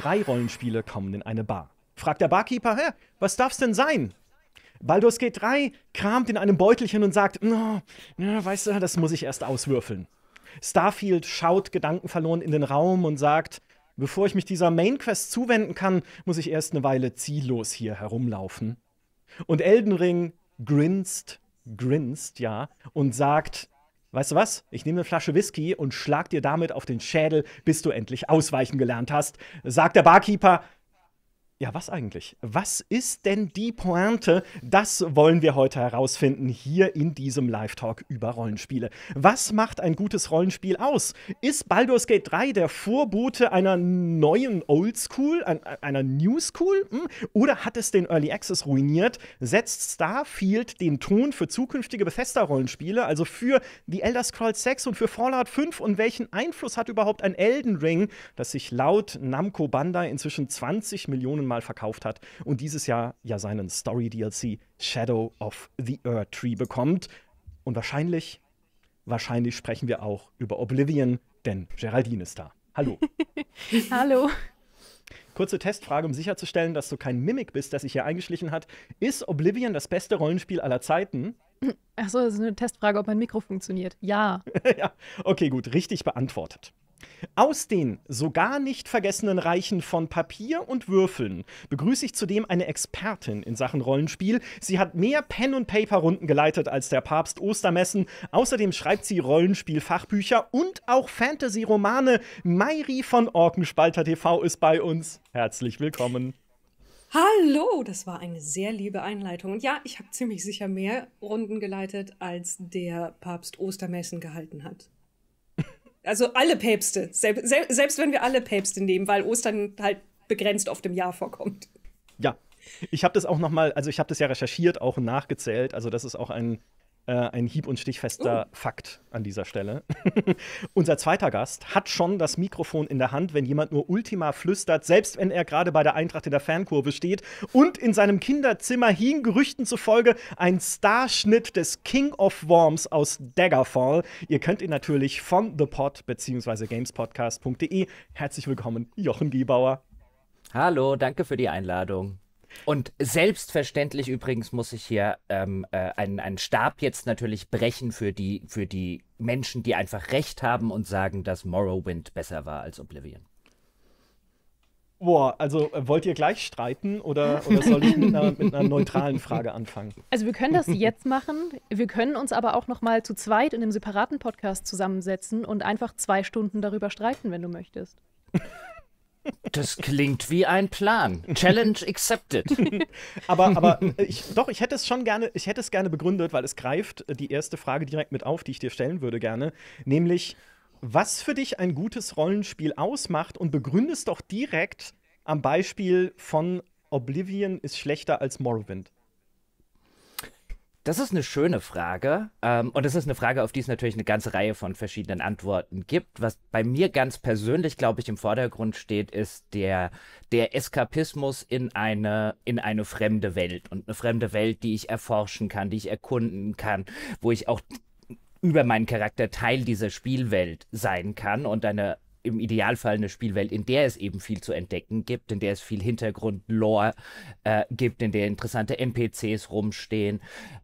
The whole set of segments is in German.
drei Rollenspiele kommen in eine Bar. Fragt der Barkeeper, Hä, was darf's denn sein? Baldur's Gate 3 kramt in einem Beutelchen und sagt, no, no, weißt du, das muss ich erst auswürfeln. Starfield schaut gedankenverloren in den Raum und sagt, bevor ich mich dieser Mainquest zuwenden kann, muss ich erst eine Weile ziellos hier herumlaufen. Und Elden Ring grinst, grinst, ja, und sagt, Weißt du was? Ich nehme eine Flasche Whisky und schlag dir damit auf den Schädel, bis du endlich ausweichen gelernt hast, sagt der Barkeeper ja, was eigentlich? Was ist denn die Pointe? Das wollen wir heute herausfinden hier in diesem Live-Talk über Rollenspiele. Was macht ein gutes Rollenspiel aus? Ist Baldur's Gate 3 der Vorbote einer neuen Old School, einer New School? Hm? Oder hat es den Early Access ruiniert? Setzt Starfield den Ton für zukünftige Bethesda-Rollenspiele, also für The Elder Scrolls 6 und für Fallout 5? Und welchen Einfluss hat überhaupt ein Elden Ring, das sich laut Namco Bandai inzwischen 20 Millionen einmal verkauft hat und dieses Jahr ja seinen Story-DLC Shadow of the Earth Tree bekommt. Und wahrscheinlich, wahrscheinlich sprechen wir auch über Oblivion, denn Geraldine ist da. Hallo. Hallo. Kurze Testfrage, um sicherzustellen, dass du kein Mimik bist, das sich hier eingeschlichen hat. Ist Oblivion das beste Rollenspiel aller Zeiten? Achso, das ist eine Testfrage, ob mein Mikro funktioniert. Ja. ja. Okay, gut, richtig beantwortet. Aus den sogar nicht vergessenen Reichen von Papier und Würfeln begrüße ich zudem eine Expertin in Sachen Rollenspiel. Sie hat mehr Pen- und Paper-Runden geleitet als der Papst Ostermessen. Außerdem schreibt sie Rollenspiel-Fachbücher und auch Fantasy-Romane. Mayri von Orkenspalter TV ist bei uns. Herzlich willkommen. Hallo, das war eine sehr liebe Einleitung. Und ja, ich habe ziemlich sicher mehr Runden geleitet, als der Papst Ostermessen gehalten hat. Also alle Päpste, selbst, selbst wenn wir alle Päpste nehmen, weil Ostern halt begrenzt oft im Jahr vorkommt. Ja, ich habe das auch noch mal, also ich habe das ja recherchiert, auch nachgezählt. Also das ist auch ein äh, ein hieb- und stichfester uh. Fakt an dieser Stelle. Unser zweiter Gast hat schon das Mikrofon in der Hand, wenn jemand nur Ultima flüstert, selbst wenn er gerade bei der Eintracht in der Fankurve steht. Und in seinem Kinderzimmer hing Gerüchten zufolge ein Starschnitt des King of Worms aus Daggerfall. Ihr könnt ihn natürlich von The Pod bzw. gamespodcast.de. Herzlich willkommen, Jochen Gebauer. Hallo, danke für die Einladung. Und selbstverständlich übrigens muss ich hier ähm, äh, einen, einen Stab jetzt natürlich brechen für die, für die Menschen, die einfach recht haben und sagen, dass Morrowind besser war als Oblivion. Boah, also äh, wollt ihr gleich streiten oder, oder soll ich mit einer, mit einer, neutralen Frage anfangen? Also wir können das jetzt machen. Wir können uns aber auch noch mal zu zweit in einem separaten Podcast zusammensetzen und einfach zwei Stunden darüber streiten, wenn du möchtest. Das klingt wie ein Plan. Challenge accepted. aber aber äh, ich, doch, ich hätte es schon gerne, ich hätte es gerne begründet, weil es greift äh, die erste Frage direkt mit auf, die ich dir stellen würde gerne, nämlich was für dich ein gutes Rollenspiel ausmacht und begründest doch direkt am Beispiel von Oblivion ist schlechter als Morrowind. Das ist eine schöne Frage. Ähm, und das ist eine Frage, auf die es natürlich eine ganze Reihe von verschiedenen Antworten gibt. Was bei mir ganz persönlich, glaube ich, im Vordergrund steht, ist der, der Eskapismus in eine, in eine fremde Welt. Und eine fremde Welt, die ich erforschen kann, die ich erkunden kann, wo ich auch über meinen Charakter Teil dieser Spielwelt sein kann und eine im Idealfall eine Spielwelt, in der es eben viel zu entdecken gibt, in der es viel Hintergrund-Lore äh, gibt, in der interessante NPCs rumstehen,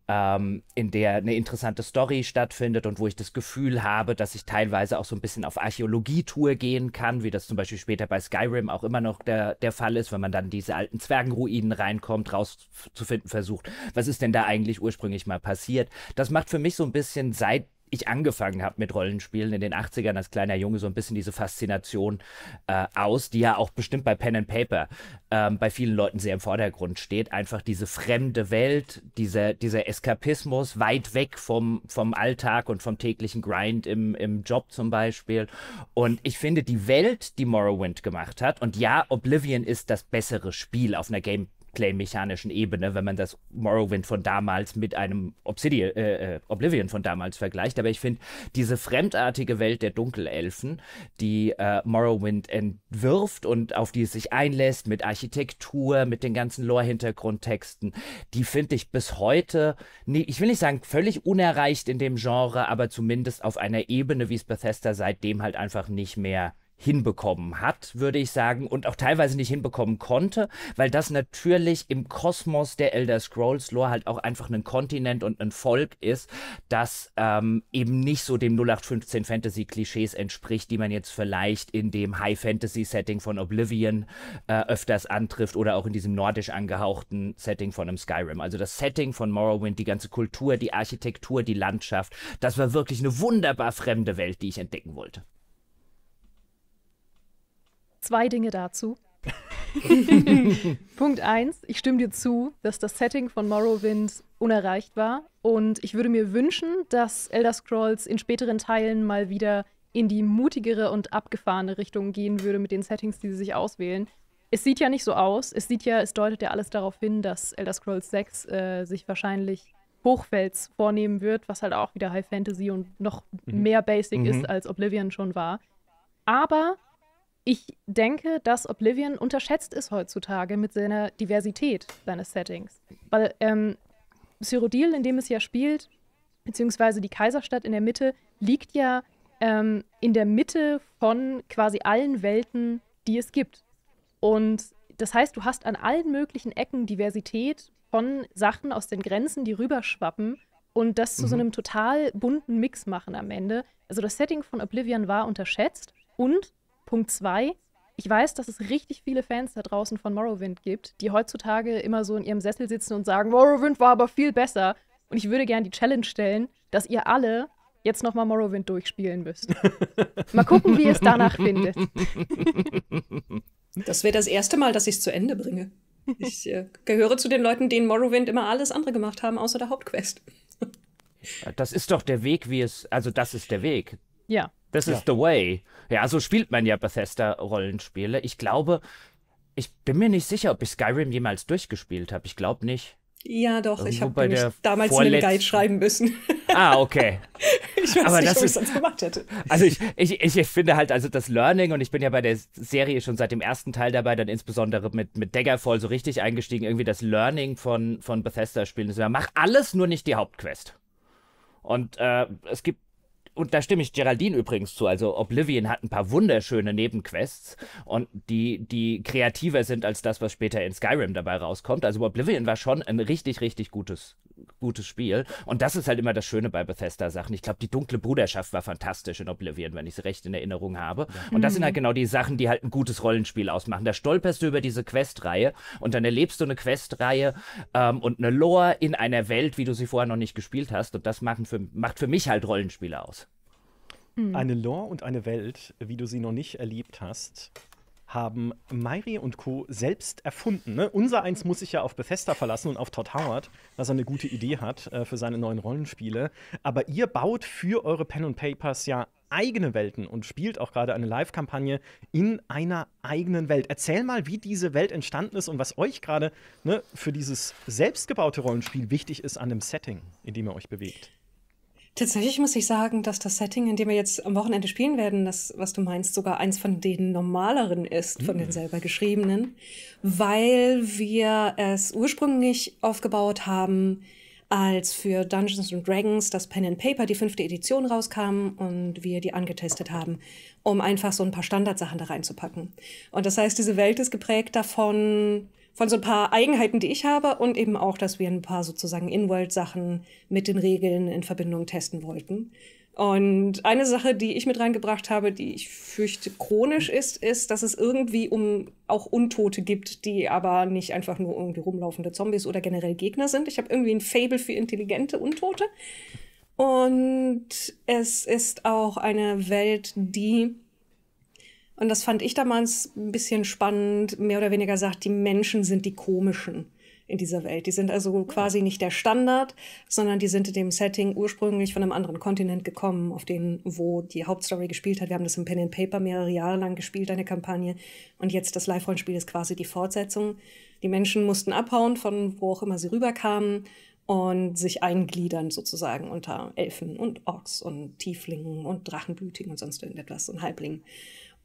ähm, in der eine interessante Story stattfindet und wo ich das Gefühl habe, dass ich teilweise auch so ein bisschen auf Archäologietour gehen kann, wie das zum Beispiel später bei Skyrim auch immer noch der, der Fall ist, wenn man dann diese alten Zwergenruinen reinkommt, rauszufinden versucht, was ist denn da eigentlich ursprünglich mal passiert. Das macht für mich so ein bisschen seit ich angefangen habe mit Rollenspielen in den 80ern als kleiner Junge, so ein bisschen diese Faszination äh, aus, die ja auch bestimmt bei Pen and Paper ähm, bei vielen Leuten sehr im Vordergrund steht. Einfach diese fremde Welt, dieser, dieser Eskapismus weit weg vom, vom Alltag und vom täglichen Grind im, im Job zum Beispiel. Und ich finde, die Welt, die Morrowind gemacht hat, und ja, Oblivion ist das bessere Spiel auf einer Game Roleplay-mechanischen Ebene, wenn man das Morrowind von damals mit einem Obsidian, äh, äh Oblivion von damals vergleicht. Aber ich finde, diese fremdartige Welt der Dunkelelfen, die äh, Morrowind entwirft und auf die es sich einlässt, mit Architektur, mit den ganzen Lore-Hintergrundtexten, die finde ich bis heute, nie, ich will nicht sagen völlig unerreicht in dem Genre, aber zumindest auf einer Ebene, wie es Bethesda seitdem halt einfach nicht mehr hinbekommen hat, würde ich sagen, und auch teilweise nicht hinbekommen konnte, weil das natürlich im Kosmos der Elder Scrolls Lore halt auch einfach ein Kontinent und ein Volk ist, das ähm, eben nicht so dem 0815 Fantasy Klischees entspricht, die man jetzt vielleicht in dem High Fantasy Setting von Oblivion äh, öfters antrifft oder auch in diesem nordisch angehauchten Setting von einem Skyrim. Also das Setting von Morrowind, die ganze Kultur, die Architektur, die Landschaft, das war wirklich eine wunderbar fremde Welt, die ich entdecken wollte. Zwei Dinge dazu. Punkt eins: Ich stimme dir zu, dass das Setting von Morrowind unerreicht war. Und ich würde mir wünschen, dass Elder Scrolls in späteren Teilen mal wieder in die mutigere und abgefahrene Richtung gehen würde mit den Settings, die sie sich auswählen. Es sieht ja nicht so aus. Es sieht ja, es deutet ja alles darauf hin, dass Elder Scrolls 6 äh, sich wahrscheinlich Hochfels vornehmen wird, was halt auch wieder High Fantasy und noch mhm. mehr Basic mhm. ist, als Oblivion schon war. Aber ich denke, dass Oblivion unterschätzt ist heutzutage mit seiner Diversität seines Settings. Weil ähm, Cyrodiil, in dem es ja spielt, beziehungsweise die Kaiserstadt in der Mitte, liegt ja ähm, in der Mitte von quasi allen Welten, die es gibt. Und das heißt, du hast an allen möglichen Ecken Diversität von Sachen aus den Grenzen, die rüberschwappen und das mhm. zu so mhm. einem total bunten Mix machen am Ende. Also das Setting von Oblivion war unterschätzt und Punkt 2. ich weiß, dass es richtig viele Fans da draußen von Morrowind gibt, die heutzutage immer so in ihrem Sessel sitzen und sagen, Morrowind war aber viel besser. Und ich würde gerne die Challenge stellen, dass ihr alle jetzt nochmal Morrowind durchspielen müsst. mal gucken, wie ihr es danach findet. das wäre das erste Mal, dass ich es zu Ende bringe. Ich äh, gehöre zu den Leuten, denen Morrowind immer alles andere gemacht haben, außer der Hauptquest. das ist doch der Weg, wie es. Also, das ist der Weg. Ja. This is ja. the way. Ja, so spielt man ja Bethesda-Rollenspiele. Ich glaube, ich bin mir nicht sicher, ob ich Skyrim jemals durchgespielt habe. Ich glaube nicht. Ja, doch, Irgendwo ich habe damals vorletzten... einen Guide schreiben müssen. Ah, okay. ich weiß Aber nicht, ob ich sonst gemacht hätte. Also ich, ich, ich finde halt, also das Learning, und ich bin ja bei der Serie schon seit dem ersten Teil dabei, dann insbesondere mit, mit Daggerfall so richtig eingestiegen, irgendwie das Learning von, von Bethesda-Spielen mach alles nur nicht die Hauptquest. Und äh, es gibt und da stimme ich Geraldine übrigens zu. Also Oblivion hat ein paar wunderschöne Nebenquests und die, die kreativer sind als das, was später in Skyrim dabei rauskommt. Also Oblivion war schon ein richtig, richtig gutes, gutes Spiel. Und das ist halt immer das Schöne bei Bethesda-Sachen. Ich glaube, die dunkle Bruderschaft war fantastisch in Oblivion, wenn ich es recht in Erinnerung habe. Und das sind halt mhm. genau die Sachen, die halt ein gutes Rollenspiel ausmachen. Da stolperst du über diese Questreihe und dann erlebst du eine Questreihe ähm, und eine Lore in einer Welt, wie du sie vorher noch nicht gespielt hast. Und das machen für, macht für mich halt Rollenspiele aus. Mhm. Eine Lore und eine Welt, wie du sie noch nicht erlebt hast, haben Mairi und Co. selbst erfunden. Ne? Unser eins muss sich ja auf Bethesda verlassen und auf Todd Howard, was er eine gute Idee hat äh, für seine neuen Rollenspiele. Aber ihr baut für eure Pen and Papers ja eigene Welten und spielt auch gerade eine Live-Kampagne in einer eigenen Welt. Erzähl mal, wie diese Welt entstanden ist und was euch gerade ne, für dieses selbstgebaute Rollenspiel wichtig ist an dem Setting, in dem ihr euch bewegt. Tatsächlich muss ich sagen, dass das Setting, in dem wir jetzt am Wochenende spielen werden, das, was du meinst, sogar eins von den normaleren ist, mhm. von den mhm. selber geschriebenen, weil wir es ursprünglich aufgebaut haben, als für Dungeons and Dragons das Pen and Paper, die fünfte Edition rauskam und wir die angetestet haben, um einfach so ein paar Standardsachen da reinzupacken. Und das heißt, diese Welt ist geprägt davon, von so ein paar Eigenheiten, die ich habe und eben auch, dass wir ein paar sozusagen In-World-Sachen mit den Regeln in Verbindung testen wollten. Und eine Sache, die ich mit reingebracht habe, die ich fürchte chronisch ist, ist, dass es irgendwie um auch Untote gibt, die aber nicht einfach nur irgendwie rumlaufende Zombies oder generell Gegner sind. Ich habe irgendwie ein Fable für intelligente Untote. Und es ist auch eine Welt, die und das fand ich damals ein bisschen spannend. Mehr oder weniger sagt, die Menschen sind die komischen in dieser Welt. Die sind also quasi nicht der Standard, sondern die sind in dem Setting ursprünglich von einem anderen Kontinent gekommen, auf den, wo die Hauptstory gespielt hat. Wir haben das im Pen and Paper mehrere Jahre lang gespielt, eine Kampagne. Und jetzt das Live-Rollenspiel ist quasi die Fortsetzung. Die Menschen mussten abhauen, von wo auch immer sie rüberkamen und sich eingliedern sozusagen unter Elfen und Orks und Tieflingen und Drachenblütigen und sonst irgendetwas und Halblingen.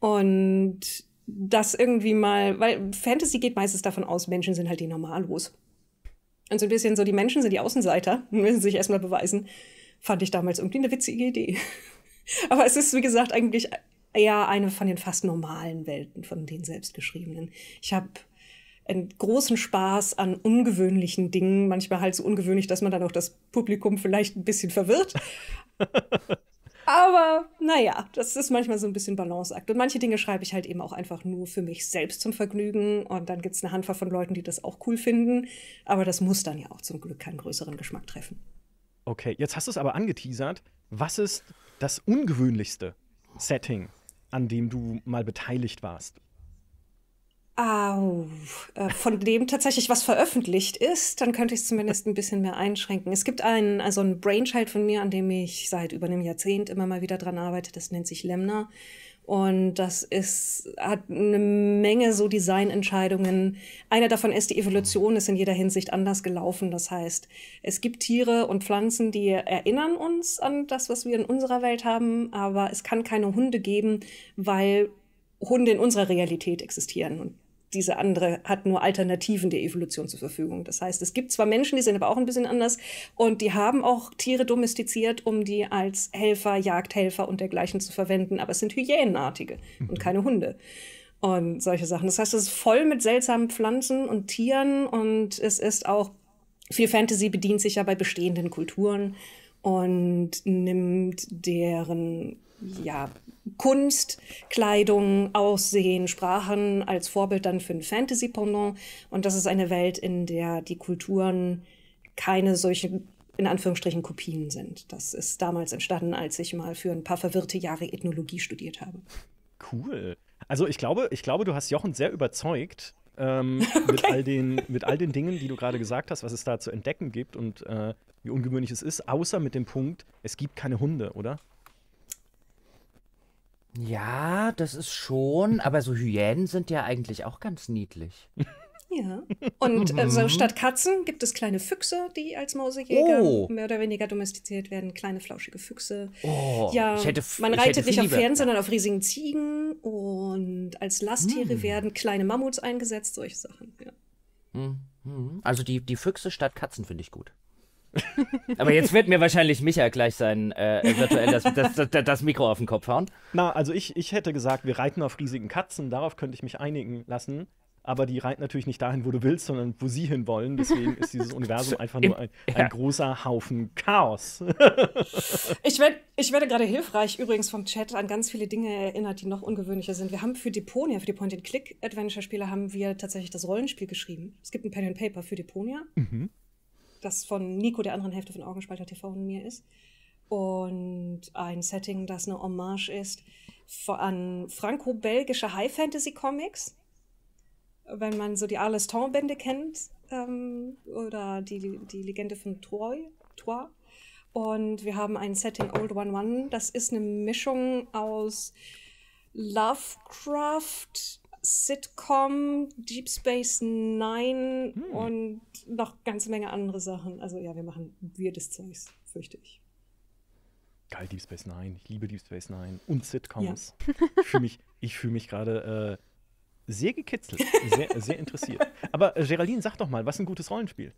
Und das irgendwie mal, weil Fantasy geht meistens davon aus, Menschen sind halt die Normalos. Und so ein bisschen so, die Menschen sind die Außenseiter, müssen sich erstmal beweisen, fand ich damals irgendwie eine witzige Idee. Aber es ist, wie gesagt, eigentlich eher eine von den fast normalen Welten, von den selbstgeschriebenen. Ich habe einen großen Spaß an ungewöhnlichen Dingen, manchmal halt so ungewöhnlich, dass man dann auch das Publikum vielleicht ein bisschen verwirrt. Aber naja, das ist manchmal so ein bisschen Balanceakt. Und manche Dinge schreibe ich halt eben auch einfach nur für mich selbst zum Vergnügen. Und dann gibt es eine Handvoll von Leuten, die das auch cool finden. Aber das muss dann ja auch zum Glück keinen größeren Geschmack treffen. Okay, jetzt hast du es aber angeteasert. Was ist das ungewöhnlichste Setting, an dem du mal beteiligt warst? Au, äh, von dem tatsächlich was veröffentlicht ist, dann könnte ich es zumindest ein bisschen mehr einschränken. Es gibt einen, also einen Brainchild von mir, an dem ich seit über einem Jahrzehnt immer mal wieder dran arbeite, das nennt sich Lemna. Und das ist, hat eine Menge so Designentscheidungen. Eine davon ist, die Evolution ist in jeder Hinsicht anders gelaufen. Das heißt, es gibt Tiere und Pflanzen, die erinnern uns an das, was wir in unserer Welt haben, aber es kann keine Hunde geben, weil Hunde in unserer Realität existieren und diese andere hat nur Alternativen der Evolution zur Verfügung. Das heißt, es gibt zwar Menschen, die sind aber auch ein bisschen anders und die haben auch Tiere domestiziert, um die als Helfer, Jagdhelfer und dergleichen zu verwenden, aber es sind Hyänenartige mhm. und keine Hunde und solche Sachen. Das heißt, es ist voll mit seltsamen Pflanzen und Tieren und es ist auch viel Fantasy bedient sich ja bei bestehenden Kulturen und nimmt deren ja, Kunst, Kleidung, Aussehen, Sprachen als Vorbild dann für ein Fantasy-Pendant. Und das ist eine Welt, in der die Kulturen keine solchen, in Anführungsstrichen, Kopien sind. Das ist damals entstanden, als ich mal für ein paar verwirrte Jahre Ethnologie studiert habe. Cool. Also ich glaube, ich glaube, du hast Jochen sehr überzeugt, ähm, okay. mit, all den, mit all den Dingen, die du gerade gesagt hast, was es da zu entdecken gibt und äh, wie ungewöhnlich es ist, außer mit dem Punkt, es gibt keine Hunde, oder? Ja, das ist schon, aber so Hyänen sind ja eigentlich auch ganz niedlich. Ja. Und also statt Katzen gibt es kleine Füchse, die als Mausejäger oh. mehr oder weniger domestiziert werden. Kleine flauschige Füchse. Oh, ja, man reitet nicht auf Pferden, sondern auf riesigen Ziegen. Und als Lasttiere mm. werden kleine Mammuts eingesetzt, solche Sachen. Ja. Mhm. Also die, die Füchse statt Katzen finde ich gut. Aber jetzt wird mir wahrscheinlich Micha gleich sein äh, virtuell das, das, das, das, Mikro auf den Kopf hauen. Na, also ich, ich hätte gesagt, wir reiten auf riesigen Katzen, darauf könnte ich mich einigen lassen. Aber die reiten natürlich nicht dahin, wo du willst, sondern wo sie hinwollen. Deswegen ist dieses Universum einfach nur ein, ein großer Haufen Chaos. ich, werd, ich werde gerade hilfreich übrigens vom Chat an ganz viele Dinge erinnert, die noch ungewöhnlicher sind. Wir haben für Deponia, für die Point-and-Click-Adventure-Spiele, haben wir tatsächlich das Rollenspiel geschrieben. Es gibt ein Pen and Paper für Deponia. Mhm das von Nico, der anderen Hälfte von Augenspalter TV und mir ist. Und ein Setting, das eine Hommage ist an franco-belgische High-Fantasy-Comics. Wenn man so die Arleston-Bände kennt ähm, oder die, die Legende von Troy, Troy. Und wir haben ein Setting Old One One. Das ist eine Mischung aus Lovecraft, Sitcom, Deep Space Nine hm. und noch ganze Menge andere Sachen. Also ja, wir machen weirdes Zeugs, fürchte ich. Geil, Deep Space Nine. Ich liebe Deep Space Nine und Sitcoms. Ja. Ich fühle mich, fühl mich gerade äh, sehr gekitzelt, sehr, sehr interessiert. Aber äh, Geraldine, sag doch mal, was ein gutes Rollenspiel?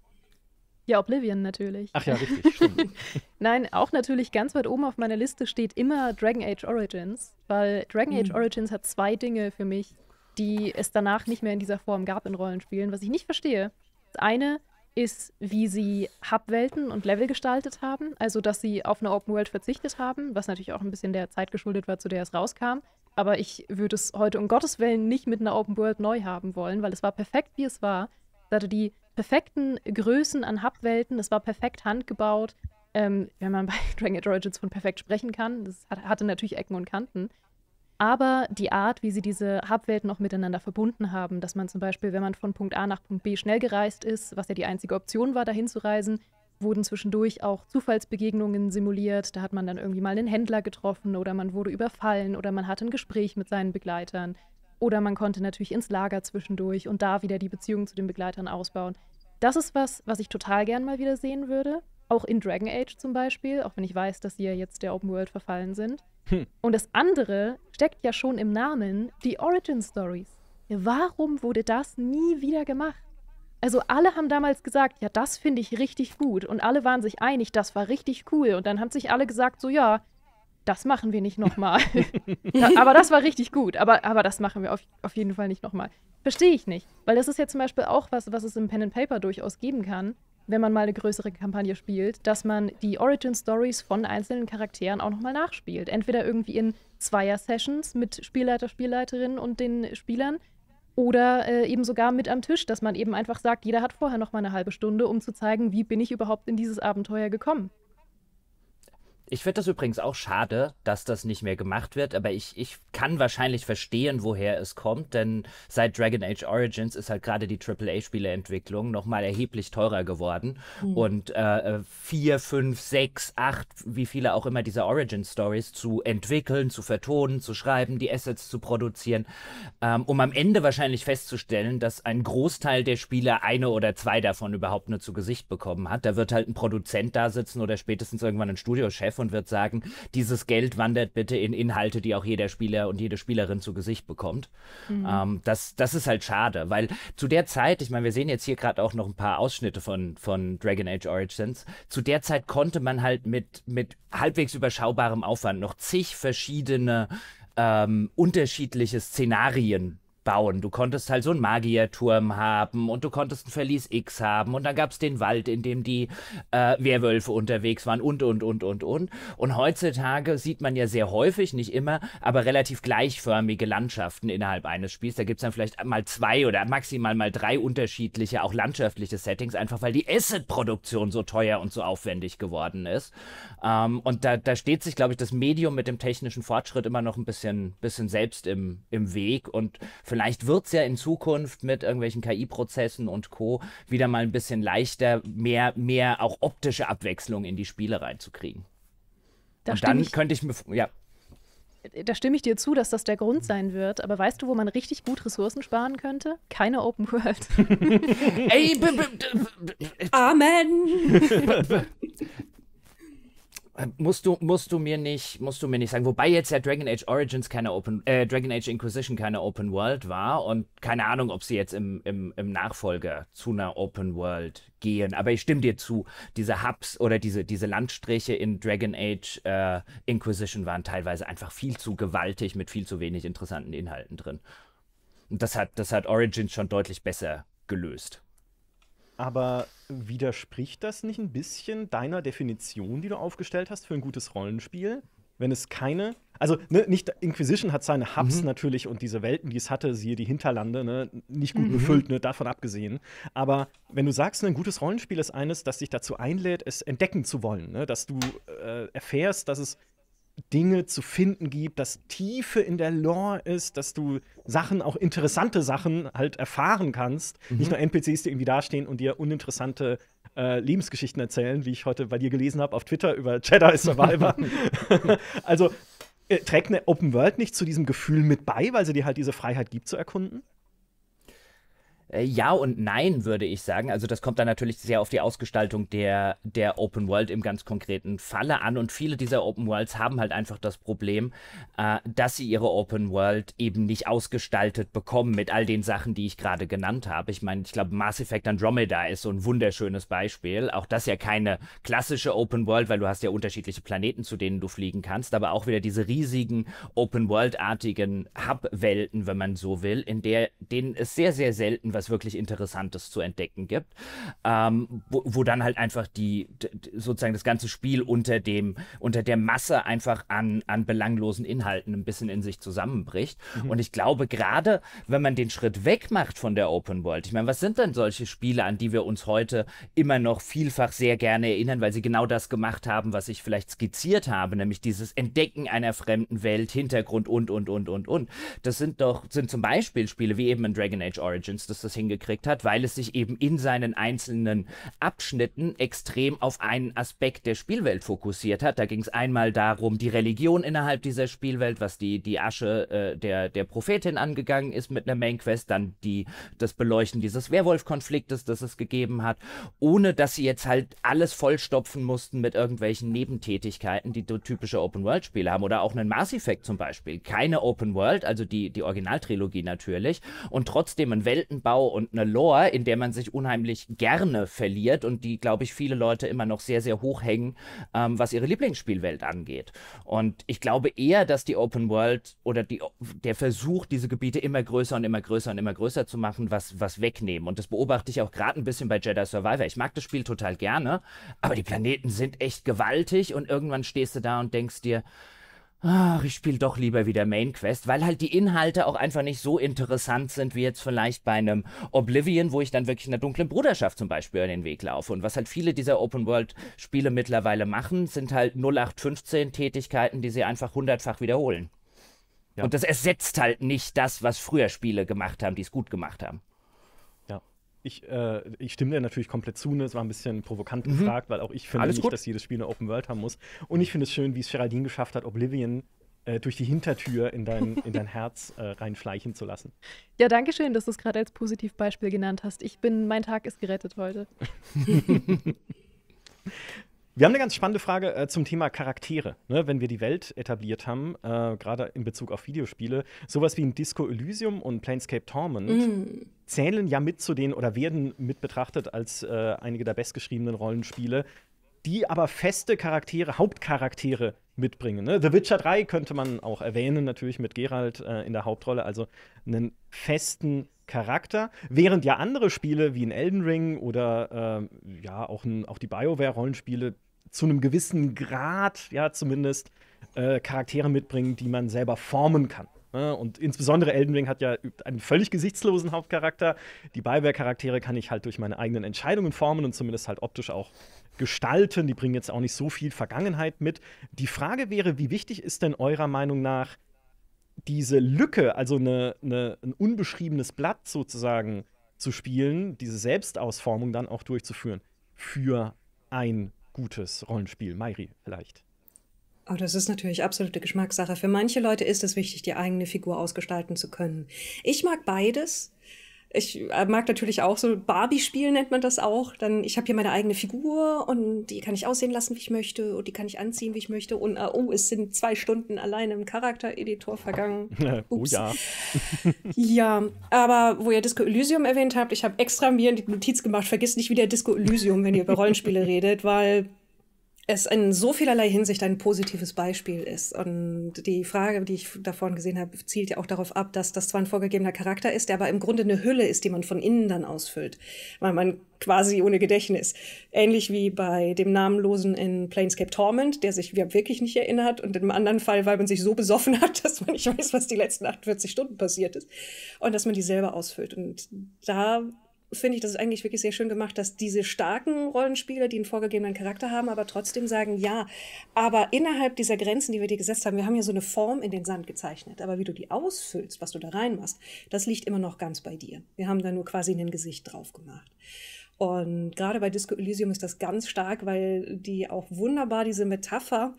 Ja, Oblivion natürlich. Ach ja, richtig, Nein, auch natürlich ganz weit oben auf meiner Liste steht immer Dragon Age Origins, weil Dragon mhm. Age hm. Origins hat zwei Dinge für mich, die es danach nicht mehr in dieser Form gab in Rollenspielen, was ich nicht verstehe. Das eine ist, wie sie Hubwelten und Level gestaltet haben, also dass sie auf eine Open World verzichtet haben, was natürlich auch ein bisschen der Zeit geschuldet war, zu der es rauskam. Aber ich würde es heute um Gottes Willen nicht mit einer Open World neu haben wollen, weil es war perfekt, wie es war. Es hatte die perfekten Größen an Hubwelten, es war perfekt handgebaut. Ähm, wenn man bei Dragon Age Origins von perfekt sprechen kann, das hatte natürlich Ecken und Kanten aber die Art, wie sie diese Hubwelten auch miteinander verbunden haben, dass man zum Beispiel, wenn man von Punkt A nach Punkt B schnell gereist ist, was ja die einzige Option war, dahin zu reisen, wurden zwischendurch auch Zufallsbegegnungen simuliert. Da hat man dann irgendwie mal einen Händler getroffen oder man wurde überfallen oder man hatte ein Gespräch mit seinen Begleitern. Oder man konnte natürlich ins Lager zwischendurch und da wieder die Beziehung zu den Begleitern ausbauen. Das ist was, was ich total gern mal wieder sehen würde. Auch in Dragon Age zum Beispiel, auch wenn ich weiß, dass sie ja jetzt der Open World verfallen sind. Und das andere steckt ja schon im Namen, die Origin Stories. Warum wurde das nie wieder gemacht? Also alle haben damals gesagt, ja, das finde ich richtig gut. Und alle waren sich einig, das war richtig cool. Und dann haben sich alle gesagt, so ja, das machen wir nicht nochmal. aber das war richtig gut, aber, aber das machen wir auf, auf jeden Fall nicht nochmal. Verstehe ich nicht. Weil das ist ja zum Beispiel auch was, was es im Pen and Paper durchaus geben kann wenn man mal eine größere Kampagne spielt, dass man die Origin Stories von einzelnen Charakteren auch nochmal nachspielt. Entweder irgendwie in Zweier-Sessions mit Spielleiter, Spielleiterinnen und den Spielern oder äh, eben sogar mit am Tisch, dass man eben einfach sagt, jeder hat vorher nochmal eine halbe Stunde, um zu zeigen, wie bin ich überhaupt in dieses Abenteuer gekommen. Ich finde das übrigens auch schade, dass das nicht mehr gemacht wird, aber ich, ich kann wahrscheinlich verstehen, woher es kommt, denn seit Dragon Age Origins ist halt gerade die AAA-Spieleentwicklung nochmal erheblich teurer geworden. Mhm. Und äh, vier, fünf, sechs, acht, wie viele auch immer diese Origin-Stories zu entwickeln, zu vertonen, zu schreiben, die Assets zu produzieren, ähm, um am Ende wahrscheinlich festzustellen, dass ein Großteil der Spieler eine oder zwei davon überhaupt nur zu Gesicht bekommen hat. Da wird halt ein Produzent da sitzen oder spätestens irgendwann ein Studiochef und wird sagen, dieses Geld wandert bitte in Inhalte, die auch jeder Spieler und jede Spielerin zu Gesicht bekommt. Mhm. Ähm, das, das ist halt schade, weil zu der Zeit, ich meine, wir sehen jetzt hier gerade auch noch ein paar Ausschnitte von, von Dragon Age Origins, zu der Zeit konnte man halt mit, mit halbwegs überschaubarem Aufwand noch zig verschiedene ähm, unterschiedliche Szenarien bauen. Du konntest halt so einen Magierturm haben und du konntest ein Verlies X haben und dann gab es den Wald, in dem die äh, Werwölfe unterwegs waren und, und, und, und, und. Und heutzutage sieht man ja sehr häufig, nicht immer, aber relativ gleichförmige Landschaften innerhalb eines Spiels. Da gibt es dann vielleicht mal zwei oder maximal mal drei unterschiedliche, auch landschaftliche Settings, einfach weil die Asset-Produktion so teuer und so aufwendig geworden ist. Ähm, und da, da steht sich, glaube ich, das Medium mit dem technischen Fortschritt immer noch ein bisschen, bisschen selbst im, im Weg und Vielleicht wird es ja in Zukunft mit irgendwelchen KI-Prozessen und Co. wieder mal ein bisschen leichter, mehr, mehr auch optische Abwechslung in die Spiele reinzukriegen. Da und dann ich, könnte ich mir. Ja. Da stimme ich dir zu, dass das der Grund sein wird. Aber weißt du, wo man richtig gut Ressourcen sparen könnte? Keine Open World. Ey, b, b, b, b, b, Amen! Ähm, musst du, musst du mir nicht, musst du mir nicht sagen. Wobei jetzt ja Dragon Age Origins keine Open, äh, Dragon Age Inquisition keine Open World war und keine Ahnung, ob sie jetzt im, im, im Nachfolger zu einer Open World gehen. Aber ich stimme dir zu, diese Hubs oder diese, diese Landstriche in Dragon Age äh, Inquisition waren teilweise einfach viel zu gewaltig mit viel zu wenig interessanten Inhalten drin. Und das hat, das hat Origins schon deutlich besser gelöst. Aber widerspricht das nicht ein bisschen deiner Definition, die du aufgestellt hast für ein gutes Rollenspiel? Wenn es keine, also ne, nicht Inquisition hat seine Hubs mhm. natürlich und diese Welten, die es hatte, siehe die Hinterlande, ne, nicht gut mhm. befüllt, ne, davon abgesehen. Aber wenn du sagst, ne, ein gutes Rollenspiel ist eines, das dich dazu einlädt, es entdecken zu wollen, ne, dass du äh, erfährst, dass es Dinge zu finden gibt, dass Tiefe in der Lore ist, dass du Sachen, auch interessante Sachen halt erfahren kannst. Mhm. Nicht nur NPCs, die irgendwie dastehen und dir uninteressante äh, Lebensgeschichten erzählen, wie ich heute bei dir gelesen habe auf Twitter über Jedi Survivor. also äh, trägt eine Open World nicht zu diesem Gefühl mit bei, weil sie dir halt diese Freiheit gibt zu erkunden? Äh, ja und nein, würde ich sagen. Also das kommt dann natürlich sehr auf die Ausgestaltung der, der Open World im ganz konkreten Falle an. Und viele dieser Open Worlds haben halt einfach das Problem, äh, dass sie ihre Open World eben nicht ausgestaltet bekommen mit all den Sachen, die ich gerade genannt habe. Ich meine, ich glaube, Mass Effect Andromeda ist so ein wunderschönes Beispiel. Auch das ja keine klassische Open World, weil du hast ja unterschiedliche Planeten, zu denen du fliegen kannst, aber auch wieder diese riesigen Open World-artigen Hub-Welten, wenn man so will, in der, denen es sehr, sehr selten was was wirklich Interessantes zu entdecken gibt, ähm, wo, wo, dann halt einfach die, sozusagen das ganze Spiel unter dem, unter der Masse einfach an, an belanglosen Inhalten ein bisschen in sich zusammenbricht. Mhm. Und ich glaube, gerade wenn man den Schritt weg macht von der Open World, ich meine, was sind denn solche Spiele, an die wir uns heute immer noch vielfach sehr gerne erinnern, weil sie genau das gemacht haben, was ich vielleicht skizziert habe, nämlich dieses Entdecken einer fremden Welt, Hintergrund und, und, und, und, und. Das sind doch, sind zum Beispiel Spiele wie eben in Dragon Age Origins, das ist es hingekriegt hat, weil es sich eben in seinen einzelnen Abschnitten extrem auf einen Aspekt der Spielwelt fokussiert hat. Da ging es einmal darum, die Religion innerhalb dieser Spielwelt, was die, die Asche äh, der, der Prophetin angegangen ist mit einer Main Quest, dann die, das Beleuchten dieses Werwolf-Konfliktes, das es gegeben hat, ohne dass sie jetzt halt alles vollstopfen mussten mit irgendwelchen Nebentätigkeiten, die typische Open-World-Spiele haben. Oder auch einen Mass Effect zum Beispiel. Keine Open World, also die, die Originaltrilogie natürlich, und trotzdem ein Weltenbau Aufbau und eine Lore, in der man sich unheimlich gerne verliert und die, glaube ich, viele Leute immer noch sehr, sehr hoch hängen, ähm, was ihre Lieblingsspielwelt angeht. Und ich glaube eher, dass die Open World oder die, der Versuch, diese Gebiete immer größer und immer größer und immer größer zu machen, was, was wegnehmen. Und das beobachte ich auch gerade ein bisschen bei Jedi Survivor. Ich mag das Spiel total gerne, aber die Planeten sind echt gewaltig und irgendwann stehst du da und denkst dir, Ach, ich spiele doch lieber wieder Main Quest, weil halt die Inhalte auch einfach nicht so interessant sind wie jetzt vielleicht bei einem Oblivion, wo ich dann wirklich in der dunklen Bruderschaft zum Beispiel in den Weg laufe. Und was halt viele dieser Open-World-Spiele mittlerweile machen, sind halt 0815-Tätigkeiten, die sie einfach hundertfach wiederholen. Ja. Und das ersetzt halt nicht das, was früher Spiele gemacht haben, die es gut gemacht haben ich, äh, ich stimme dir natürlich komplett zu. Ne? Es war ein bisschen provokant mhm. gefragt, weil auch ich finde Alles nicht, gut. dass jedes Spiel eine Open World haben muss. Und ich finde es schön, wie es Geraldine geschafft hat, Oblivion äh, durch die Hintertür in dein, in dein Herz äh, reinschleichen zu lassen. Ja, danke schön, dass du es gerade als Positivbeispiel genannt hast. Ich bin, mein Tag ist gerettet heute. Wir haben eine ganz spannende Frage äh, zum Thema Charaktere. Ne? Wenn wir die Welt etabliert haben, äh, gerade in Bezug auf Videospiele, sowas wie ein Disco Elysium und Planescape Torment mm. zählen ja mit zu den oder werden mit betrachtet als äh, einige der bestgeschriebenen Rollenspiele, die aber feste Charaktere, Hauptcharaktere mitbringen. Ne? The Witcher 3 könnte man auch erwähnen, natürlich mit Geralt äh, in der Hauptrolle, also einen festen Charakter, während ja andere Spiele wie in Elden Ring oder äh, ja auch, ein, auch die BioWare-Rollenspiele zu einem gewissen Grad, ja zumindest, äh, Charaktere mitbringen, die man selber formen kann. Ne? Und insbesondere Elden Ring hat ja einen völlig gesichtslosen Hauptcharakter. Die BioWare-Charaktere kann ich halt durch meine eigenen Entscheidungen formen und zumindest halt optisch auch gestalten, die bringen jetzt auch nicht so viel Vergangenheit mit. Die Frage wäre, wie wichtig ist denn eurer Meinung nach diese Lücke, also eine, eine, ein unbeschriebenes Blatt sozusagen zu spielen, diese Selbstausformung dann auch durchzuführen für ein gutes Rollenspiel? Mairi, vielleicht. Oh, das ist natürlich absolute Geschmackssache. Für manche Leute ist es wichtig, die eigene Figur ausgestalten zu können. Ich mag beides ich äh, mag natürlich auch so barbie spielen nennt man das auch. Dann ich habe hier meine eigene Figur und die kann ich aussehen lassen, wie ich möchte und die kann ich anziehen, wie ich möchte. Und äh, oh, es sind zwei Stunden alleine im Charaktereditor vergangen. Ups. Oh ja. ja, aber wo ihr Disco Elysium erwähnt habt, ich habe extra mir die Notiz gemacht. Vergiss nicht wieder Disco Elysium, wenn ihr über Rollenspiele redet, weil es in so vielerlei Hinsicht ein positives Beispiel ist. Und die Frage, die ich da vorhin gesehen habe, zielt ja auch darauf ab, dass das zwar ein vorgegebener Charakter ist, der aber im Grunde eine Hülle ist, die man von innen dann ausfüllt, weil man quasi ohne Gedächtnis. Ähnlich wie bei dem Namenlosen in Planescape Torment, der sich wirklich nicht erinnert und im anderen Fall, weil man sich so besoffen hat, dass man nicht weiß, was die letzten 48 Stunden passiert ist und dass man die selber ausfüllt. Und da finde ich das ist eigentlich wirklich sehr schön gemacht, dass diese starken Rollenspieler, die einen vorgegebenen Charakter haben, aber trotzdem sagen, ja, aber innerhalb dieser Grenzen, die wir dir gesetzt haben, wir haben ja so eine Form in den Sand gezeichnet, aber wie du die ausfüllst, was du da reinmachst, das liegt immer noch ganz bei dir. Wir haben da nur quasi ein Gesicht drauf gemacht. Und gerade bei Disco Elysium ist das ganz stark, weil die auch wunderbar diese Metapher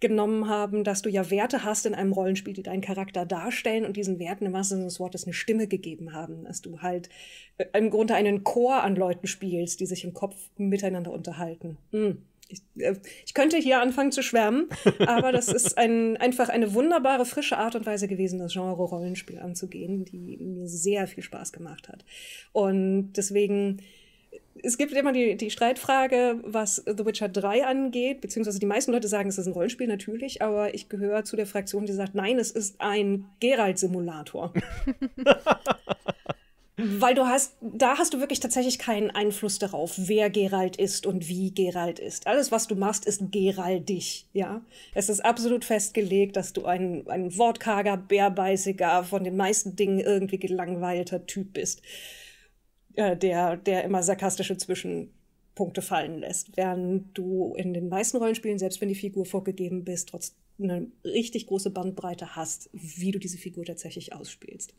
genommen haben, dass du ja Werte hast in einem Rollenspiel, die deinen Charakter darstellen und diesen Werten im wahrsten Sinne des Wortes eine Stimme gegeben haben, dass du halt äh, im Grunde einen Chor an Leuten spielst, die sich im Kopf miteinander unterhalten. Hm. Ich, äh, ich, könnte hier anfangen zu schwärmen, aber das ist ein, einfach eine wunderbare, frische Art und Weise gewesen, das Genre Rollenspiel anzugehen, die mir sehr viel Spaß gemacht hat. Und deswegen es gibt immer die, die Streitfrage, was The Witcher 3 angeht, beziehungsweise die meisten Leute sagen, es ist ein Rollenspiel natürlich, aber ich gehöre zu der Fraktion, die sagt, nein, es ist ein Geralt-Simulator. Weil du hast, da hast du wirklich tatsächlich keinen Einfluss darauf, wer Geralt ist und wie Geralt ist. Alles, was du machst, ist Geraldig, ja. Es ist absolut festgelegt, dass du ein, ein wortkarger, bärbeißiger, von den meisten Dingen irgendwie gelangweilter Typ bist. Äh, der, der immer sarkastische Zwischenpunkte fallen lässt. Während du in den meisten Rollenspielen, selbst wenn die Figur vorgegeben bist, trotz eine richtig große Bandbreite hast, wie du diese Figur tatsächlich ausspielst.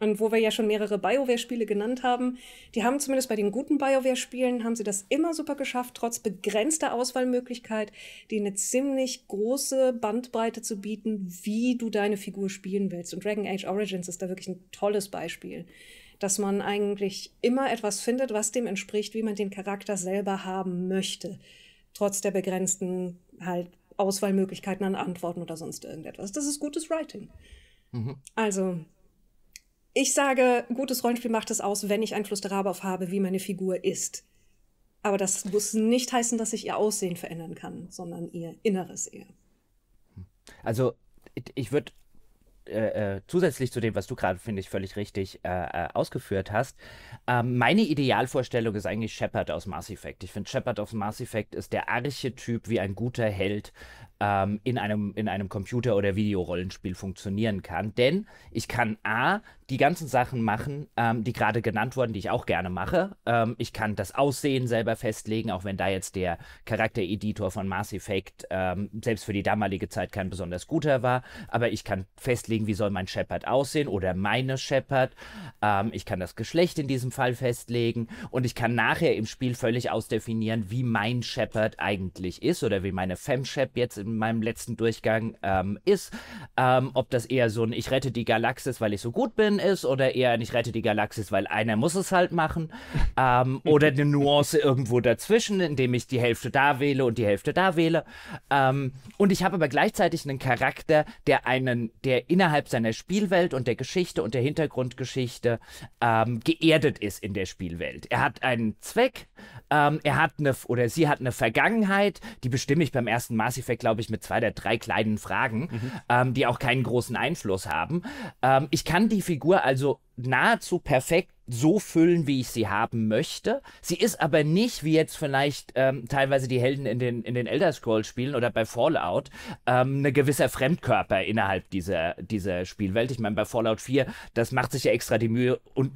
Und wo wir ja schon mehrere BioWare-Spiele genannt haben, die haben zumindest bei den guten BioWare-Spielen, haben sie das immer super geschafft, trotz begrenzter Auswahlmöglichkeit, die eine ziemlich große Bandbreite zu bieten, wie du deine Figur spielen willst. Und Dragon Age Origins ist da wirklich ein tolles Beispiel dass man eigentlich immer etwas findet, was dem entspricht, wie man den Charakter selber haben möchte, trotz der begrenzten halt Auswahlmöglichkeiten an Antworten oder sonst irgendetwas. Das ist gutes Writing. Mhm. Also, ich sage, gutes Rollenspiel macht es aus, wenn ich Einfluss darauf habe, wie meine Figur ist. Aber das muss nicht heißen, dass ich ihr Aussehen verändern kann, sondern ihr Inneres eher. Also, ich würde äh, äh, zusätzlich zu dem, was du gerade, finde ich, völlig richtig äh, äh, ausgeführt hast. Ähm, meine Idealvorstellung ist eigentlich Shepard aus Mass Effect. Ich finde, Shepard aus Mass Effect ist der Archetyp, wie ein guter Held ähm, in, einem, in einem Computer- oder Videorollenspiel funktionieren kann. Denn ich kann A, die ganzen Sachen machen, ähm, die gerade genannt wurden, die ich auch gerne mache. Ähm, ich kann das Aussehen selber festlegen, auch wenn da jetzt der Charaktereditor von Mass Effect ähm, selbst für die damalige Zeit kein besonders guter war. Aber ich kann festlegen, wie soll mein Shepard aussehen oder meine Shepard. Ähm, ich kann das Geschlecht in diesem Fall festlegen und ich kann nachher im Spiel völlig ausdefinieren, wie mein Shepard eigentlich ist oder wie meine Fem Shep jetzt in meinem letzten Durchgang ähm, ist. Ähm, ob das eher so ein Ich rette die Galaxis, weil ich so gut bin ist oder eher ein Ich rette die Galaxis, weil einer muss es halt machen. ähm, oder eine Nuance irgendwo dazwischen, indem ich die Hälfte da wähle und die Hälfte da wähle. Ähm, und ich habe aber gleichzeitig einen Charakter, der einen, der innerhalb seiner Spielwelt und der Geschichte und der Hintergrundgeschichte ähm, geerdet ist in der Spielwelt. Er hat einen Zweck, ähm, er hat eine, oder sie hat eine Vergangenheit, die bestimme ich beim ersten Mass Effect, glaube glaube ich, mit zwei der drei kleinen Fragen, mhm. ähm, die auch keinen großen Einfluss haben. Ähm, ich kann die Figur also nahezu perfekt so füllen, wie ich sie haben möchte. Sie ist aber nicht, wie jetzt vielleicht ähm, teilweise die Helden in den, in den Elder Scrolls spielen oder bei Fallout, ähm, eine gewisser Fremdkörper innerhalb dieser, dieser Spielwelt. Ich meine, bei Fallout 4, das macht sich ja extra die Mühe und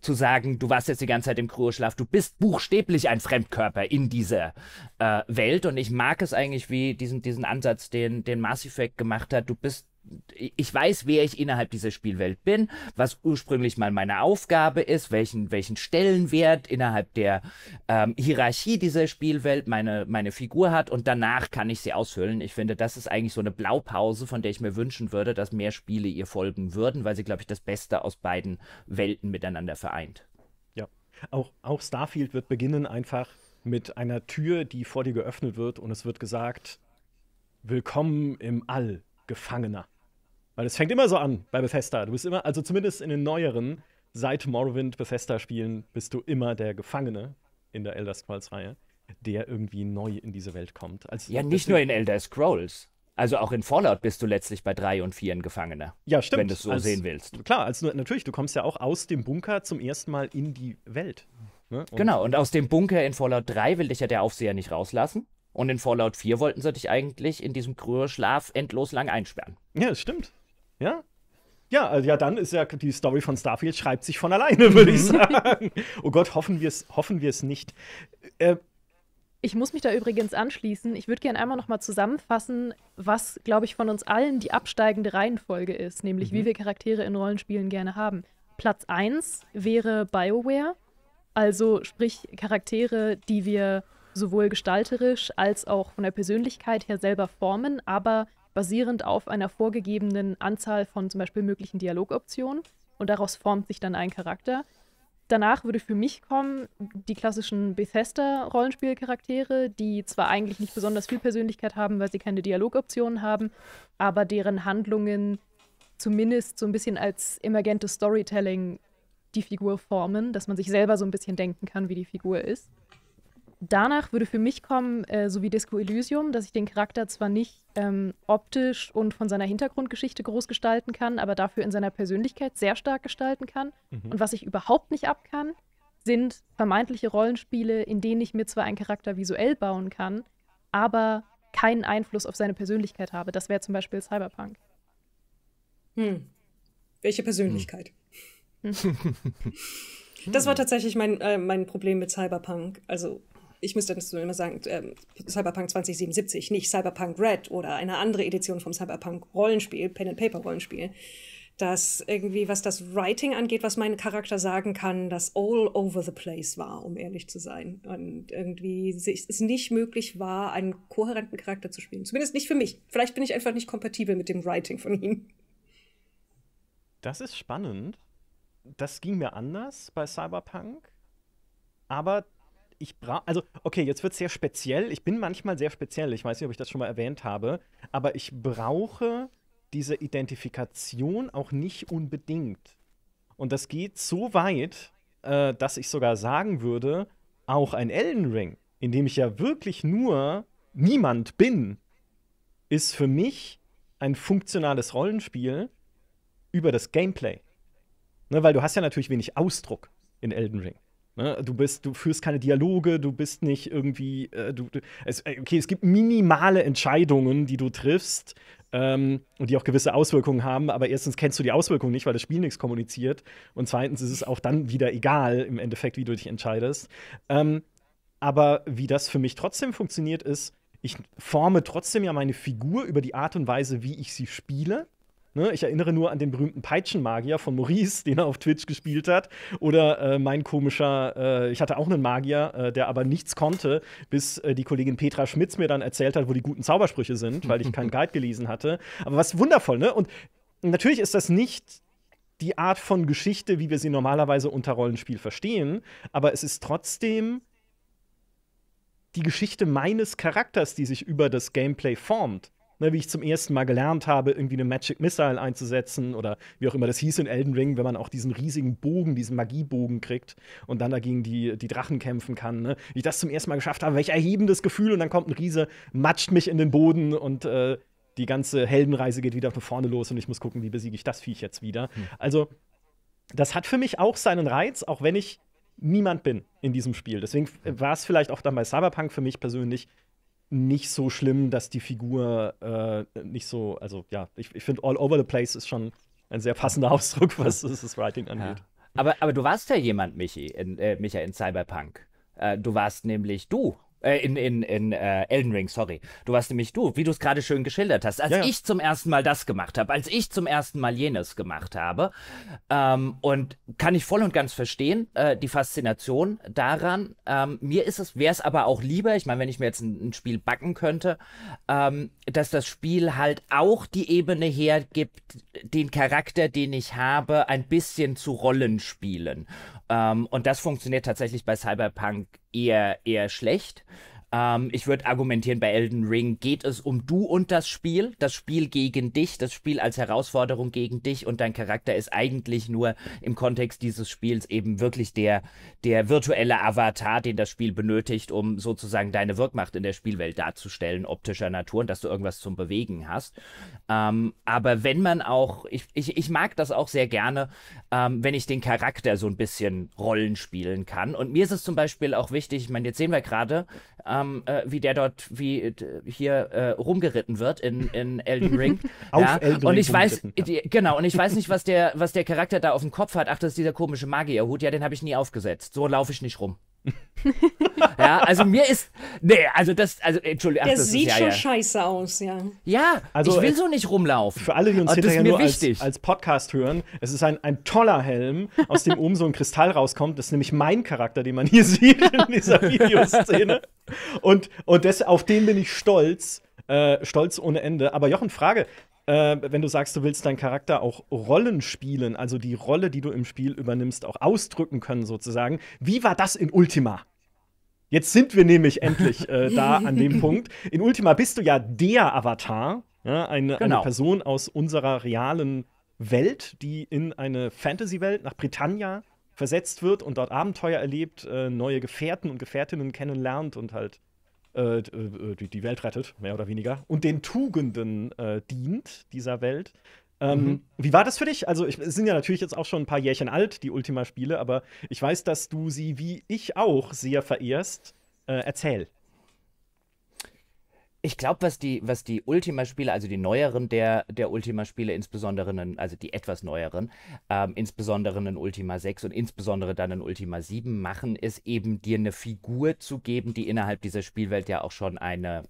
zu sagen, du warst jetzt die ganze Zeit im Kryoschlaf, du bist buchstäblich ein Fremdkörper in dieser äh, Welt und ich mag es eigentlich, wie diesen, diesen Ansatz, den, den Mass Effect gemacht hat, du bist ich weiß, wer ich innerhalb dieser Spielwelt bin, was ursprünglich mal meine Aufgabe ist, welchen, welchen Stellenwert innerhalb der ähm, Hierarchie dieser Spielwelt meine, meine Figur hat und danach kann ich sie ausfüllen. Ich finde, das ist eigentlich so eine Blaupause, von der ich mir wünschen würde, dass mehr Spiele ihr folgen würden, weil sie, glaube ich, das Beste aus beiden Welten miteinander vereint. Ja, auch, auch Starfield wird beginnen einfach mit einer Tür, die vor dir geöffnet wird und es wird gesagt, willkommen im All, Gefangener. Weil es fängt immer so an bei Bethesda. Du bist immer, also zumindest in den neueren, seit Morrowind Bethesda-Spielen, bist du immer der Gefangene in der Elder Scrolls-Reihe, der irgendwie neu in diese Welt kommt. Also, ja, nicht nur in Elder Scrolls. Also auch in Fallout bist du letztlich bei drei und vier ein Gefangener. Ja, stimmt. Wenn du es so als, sehen willst. Klar, also natürlich, du kommst ja auch aus dem Bunker zum ersten Mal in die Welt. Ne? Und genau, und aus dem Bunker in Fallout 3 will dich ja der Aufseher nicht rauslassen. Und in Fallout 4 wollten sie dich eigentlich in diesem Schlaf endlos lang einsperren. Ja, das stimmt. Ja? Ja, also ja, dann ist ja die Story von Starfield schreibt sich von alleine, würde ich mhm. sagen. Oh Gott, hoffen wir es, hoffen nicht. Äh, ich muss mich da übrigens anschließen. Ich würde gerne einmal nochmal zusammenfassen, was, glaube ich, von uns allen die absteigende Reihenfolge ist, nämlich mhm. wie wir Charaktere in Rollenspielen gerne haben. Platz 1 wäre BioWare, also sprich Charaktere, die wir sowohl gestalterisch als auch von der Persönlichkeit her selber formen, aber basierend auf einer vorgegebenen Anzahl von zum Beispiel möglichen Dialogoptionen und daraus formt sich dann ein Charakter. Danach würde für mich kommen die klassischen Bethesda-Rollenspielcharaktere, die zwar eigentlich nicht besonders viel Persönlichkeit haben, weil sie keine Dialogoptionen haben, aber deren Handlungen zumindest so ein bisschen als emergentes Storytelling die Figur formen, dass man sich selber so ein bisschen denken kann, wie die Figur ist danach würde für mich kommen, äh, so wie Disco Elysium, dass ich den Charakter zwar nicht ähm, optisch und von seiner Hintergrundgeschichte groß gestalten kann, aber dafür in seiner Persönlichkeit sehr stark gestalten kann. Mhm. Und was ich überhaupt nicht ab kann, sind vermeintliche Rollenspiele, in denen ich mir zwar einen Charakter visuell bauen kann, aber keinen Einfluss auf seine Persönlichkeit habe. Das wäre zum Beispiel Cyberpunk. Hm. Welche Persönlichkeit? Hm. das war tatsächlich mein, äh, mein Problem mit Cyberpunk. Also ich müsste dann immer sagen, äh, Cyberpunk 2077, nicht Cyberpunk Red oder eine andere Edition vom Cyberpunk Rollenspiel, Pen and Paper Rollenspiel. Dass irgendwie, was das Writing angeht, was mein Charakter sagen kann, das all over the place war, um ehrlich zu sein. Und irgendwie es nicht möglich war, einen kohärenten Charakter zu spielen. Zumindest nicht für mich. Vielleicht bin ich einfach nicht kompatibel mit dem Writing von ihm. Das ist spannend. Das ging mir anders bei Cyberpunk. Aber ich brauche, also okay, jetzt wird es sehr speziell. Ich bin manchmal sehr speziell, ich weiß nicht, ob ich das schon mal erwähnt habe, aber ich brauche diese Identifikation auch nicht unbedingt. Und das geht so weit, äh, dass ich sogar sagen würde, auch ein Elden Ring, in dem ich ja wirklich nur niemand bin, ist für mich ein funktionales Rollenspiel über das Gameplay. Ne, weil du hast ja natürlich wenig Ausdruck in Elden Ring. Ne? Du bist, du führst keine Dialoge, du bist nicht irgendwie, äh, du, du, es, äh, okay, es gibt minimale Entscheidungen, die du triffst ähm, und die auch gewisse Auswirkungen haben, aber erstens kennst du die Auswirkungen nicht, weil das Spiel nichts kommuniziert und zweitens ist es auch dann wieder egal im Endeffekt, wie du dich entscheidest. Ähm, aber wie das für mich trotzdem funktioniert, ist, ich forme trotzdem ja meine Figur über die Art und Weise, wie ich sie spiele. Ne? Ich erinnere nur an den berühmten Peitschenmagier von Maurice, den er auf Twitch gespielt hat. Oder äh, mein komischer, äh, ich hatte auch einen Magier, äh, der aber nichts konnte, bis äh, die Kollegin Petra Schmitz mir dann erzählt hat, wo die guten Zaubersprüche sind, weil ich keinen Guide gelesen hatte. Aber was wundervoll, ne? Und natürlich ist das nicht die Art von Geschichte, wie wir sie normalerweise unter Rollenspiel verstehen, aber es ist trotzdem die Geschichte meines Charakters, die sich über das Gameplay formt ne, wie ich zum ersten Mal gelernt habe, irgendwie eine Magic Missile einzusetzen oder wie auch immer das hieß in Elden Ring, wenn man auch diesen riesigen Bogen, diesen Magiebogen kriegt und dann dagegen die, die Drachen kämpfen kann. Ne? Wie ich das zum ersten Mal geschafft habe, welch erhebendes Gefühl und dann kommt ein Riese, matscht mich in den Boden und äh, die ganze Heldenreise geht wieder von vorne los und ich muss gucken, wie besiege ich das Viech jetzt wieder. Hm. Also, das hat für mich auch seinen Reiz, auch wenn ich niemand bin in diesem Spiel. Deswegen äh, war es vielleicht auch dann bei Cyberpunk für mich persönlich nicht so schlimm, dass die Figur äh, nicht so, also ja, ich, ich finde all over the place ist schon ein sehr passender Ausdruck, was das Writing angeht. Ja. Aber, aber du warst ja jemand, Michi, in, äh, Micha in Cyberpunk. Äh, du warst nämlich du. Äh, in in, in äh, Elden Ring, sorry. Du warst nämlich du, wie du es gerade schön geschildert hast. Als ja, ja. ich zum ersten Mal das gemacht habe, als ich zum ersten Mal jenes gemacht habe. Ähm, und kann ich voll und ganz verstehen, äh, die Faszination daran. Ähm, mir ist es, wäre es aber auch lieber, ich meine, wenn ich mir jetzt ein, ein Spiel backen könnte, ähm, dass das Spiel halt auch die Ebene hergibt, den Charakter, den ich habe, ein bisschen zu Rollenspielen. Ähm, und das funktioniert tatsächlich bei Cyberpunk eher, eher schlecht. Ähm, ich würde argumentieren, bei Elden Ring geht es um du und das Spiel, das Spiel gegen dich, das Spiel als Herausforderung gegen dich und dein Charakter ist eigentlich nur im Kontext dieses Spiels eben wirklich der, der virtuelle Avatar, den das Spiel benötigt, um sozusagen deine Wirkmacht in der Spielwelt darzustellen, optischer Natur und dass du irgendwas zum Bewegen hast. Ähm, aber wenn man auch, ich, ich, ich mag das auch sehr gerne, ähm, wenn ich den Charakter so ein bisschen Rollen spielen kann. Und mir ist es zum Beispiel auch wichtig, ich meine, jetzt sehen wir gerade, ähm, äh, wie der dort wie äh, hier äh, rumgeritten wird in, in Elden Ring. ja. Elden und ich weiß, ja. genau, und ich weiß nicht, was der, was der Charakter da auf dem Kopf hat. Ach, das ist dieser komische Magierhut. Ja, den habe ich nie aufgesetzt. So laufe ich nicht rum. ja, also mir ist. Nee, also das, also Entschuldigung. Ach, das, sieht ist, ja, schon ja. scheiße aus, ja. Ja, also, ich will so nicht rumlaufen. Für alle, die uns hinterher nur als, als, Podcast hören, es ist ein, ein toller Helm, aus dem oben so ein Kristall rauskommt. Das ist nämlich mein Charakter, den man hier sieht in dieser Videoszene. Und, und das, auf den bin ich stolz. Äh, stolz ohne Ende. Aber Jochen, Frage: äh, wenn du sagst, du willst deinen Charakter auch Rollen spielen, also die Rolle, die du im Spiel übernimmst, auch ausdrücken können sozusagen. Wie war das in Ultima? Jetzt sind wir nämlich endlich äh, da an dem Punkt. In Ultima bist du ja der Avatar, ja, eine, genau. eine Person aus unserer realen Welt, die in eine Fantasy-Welt nach Britannia versetzt wird und dort Abenteuer erlebt, äh, neue Gefährten und Gefährtinnen kennenlernt und halt äh, äh, äh die, Welt rettet, mehr oder weniger, und den Tugenden äh, dient dieser Welt. Ähm, mhm. Wie war das für dich? Also, ich, es sind ja natürlich jetzt auch schon ein paar Jährchen alt, die Ultima-Spiele, aber ich weiß, dass du sie wie ich auch sehr verehrst. Äh, erzähl ich glaube, was die, was die Ultima-Spiele, also die neueren der, der Ultima-Spiele, insbesondere, in, also die etwas neueren, ähm, insbesondere in Ultima 6 und insbesondere dann in Ultima 7 machen, ist eben dir eine Figur zu geben, die innerhalb dieser Spielwelt ja auch schon eine,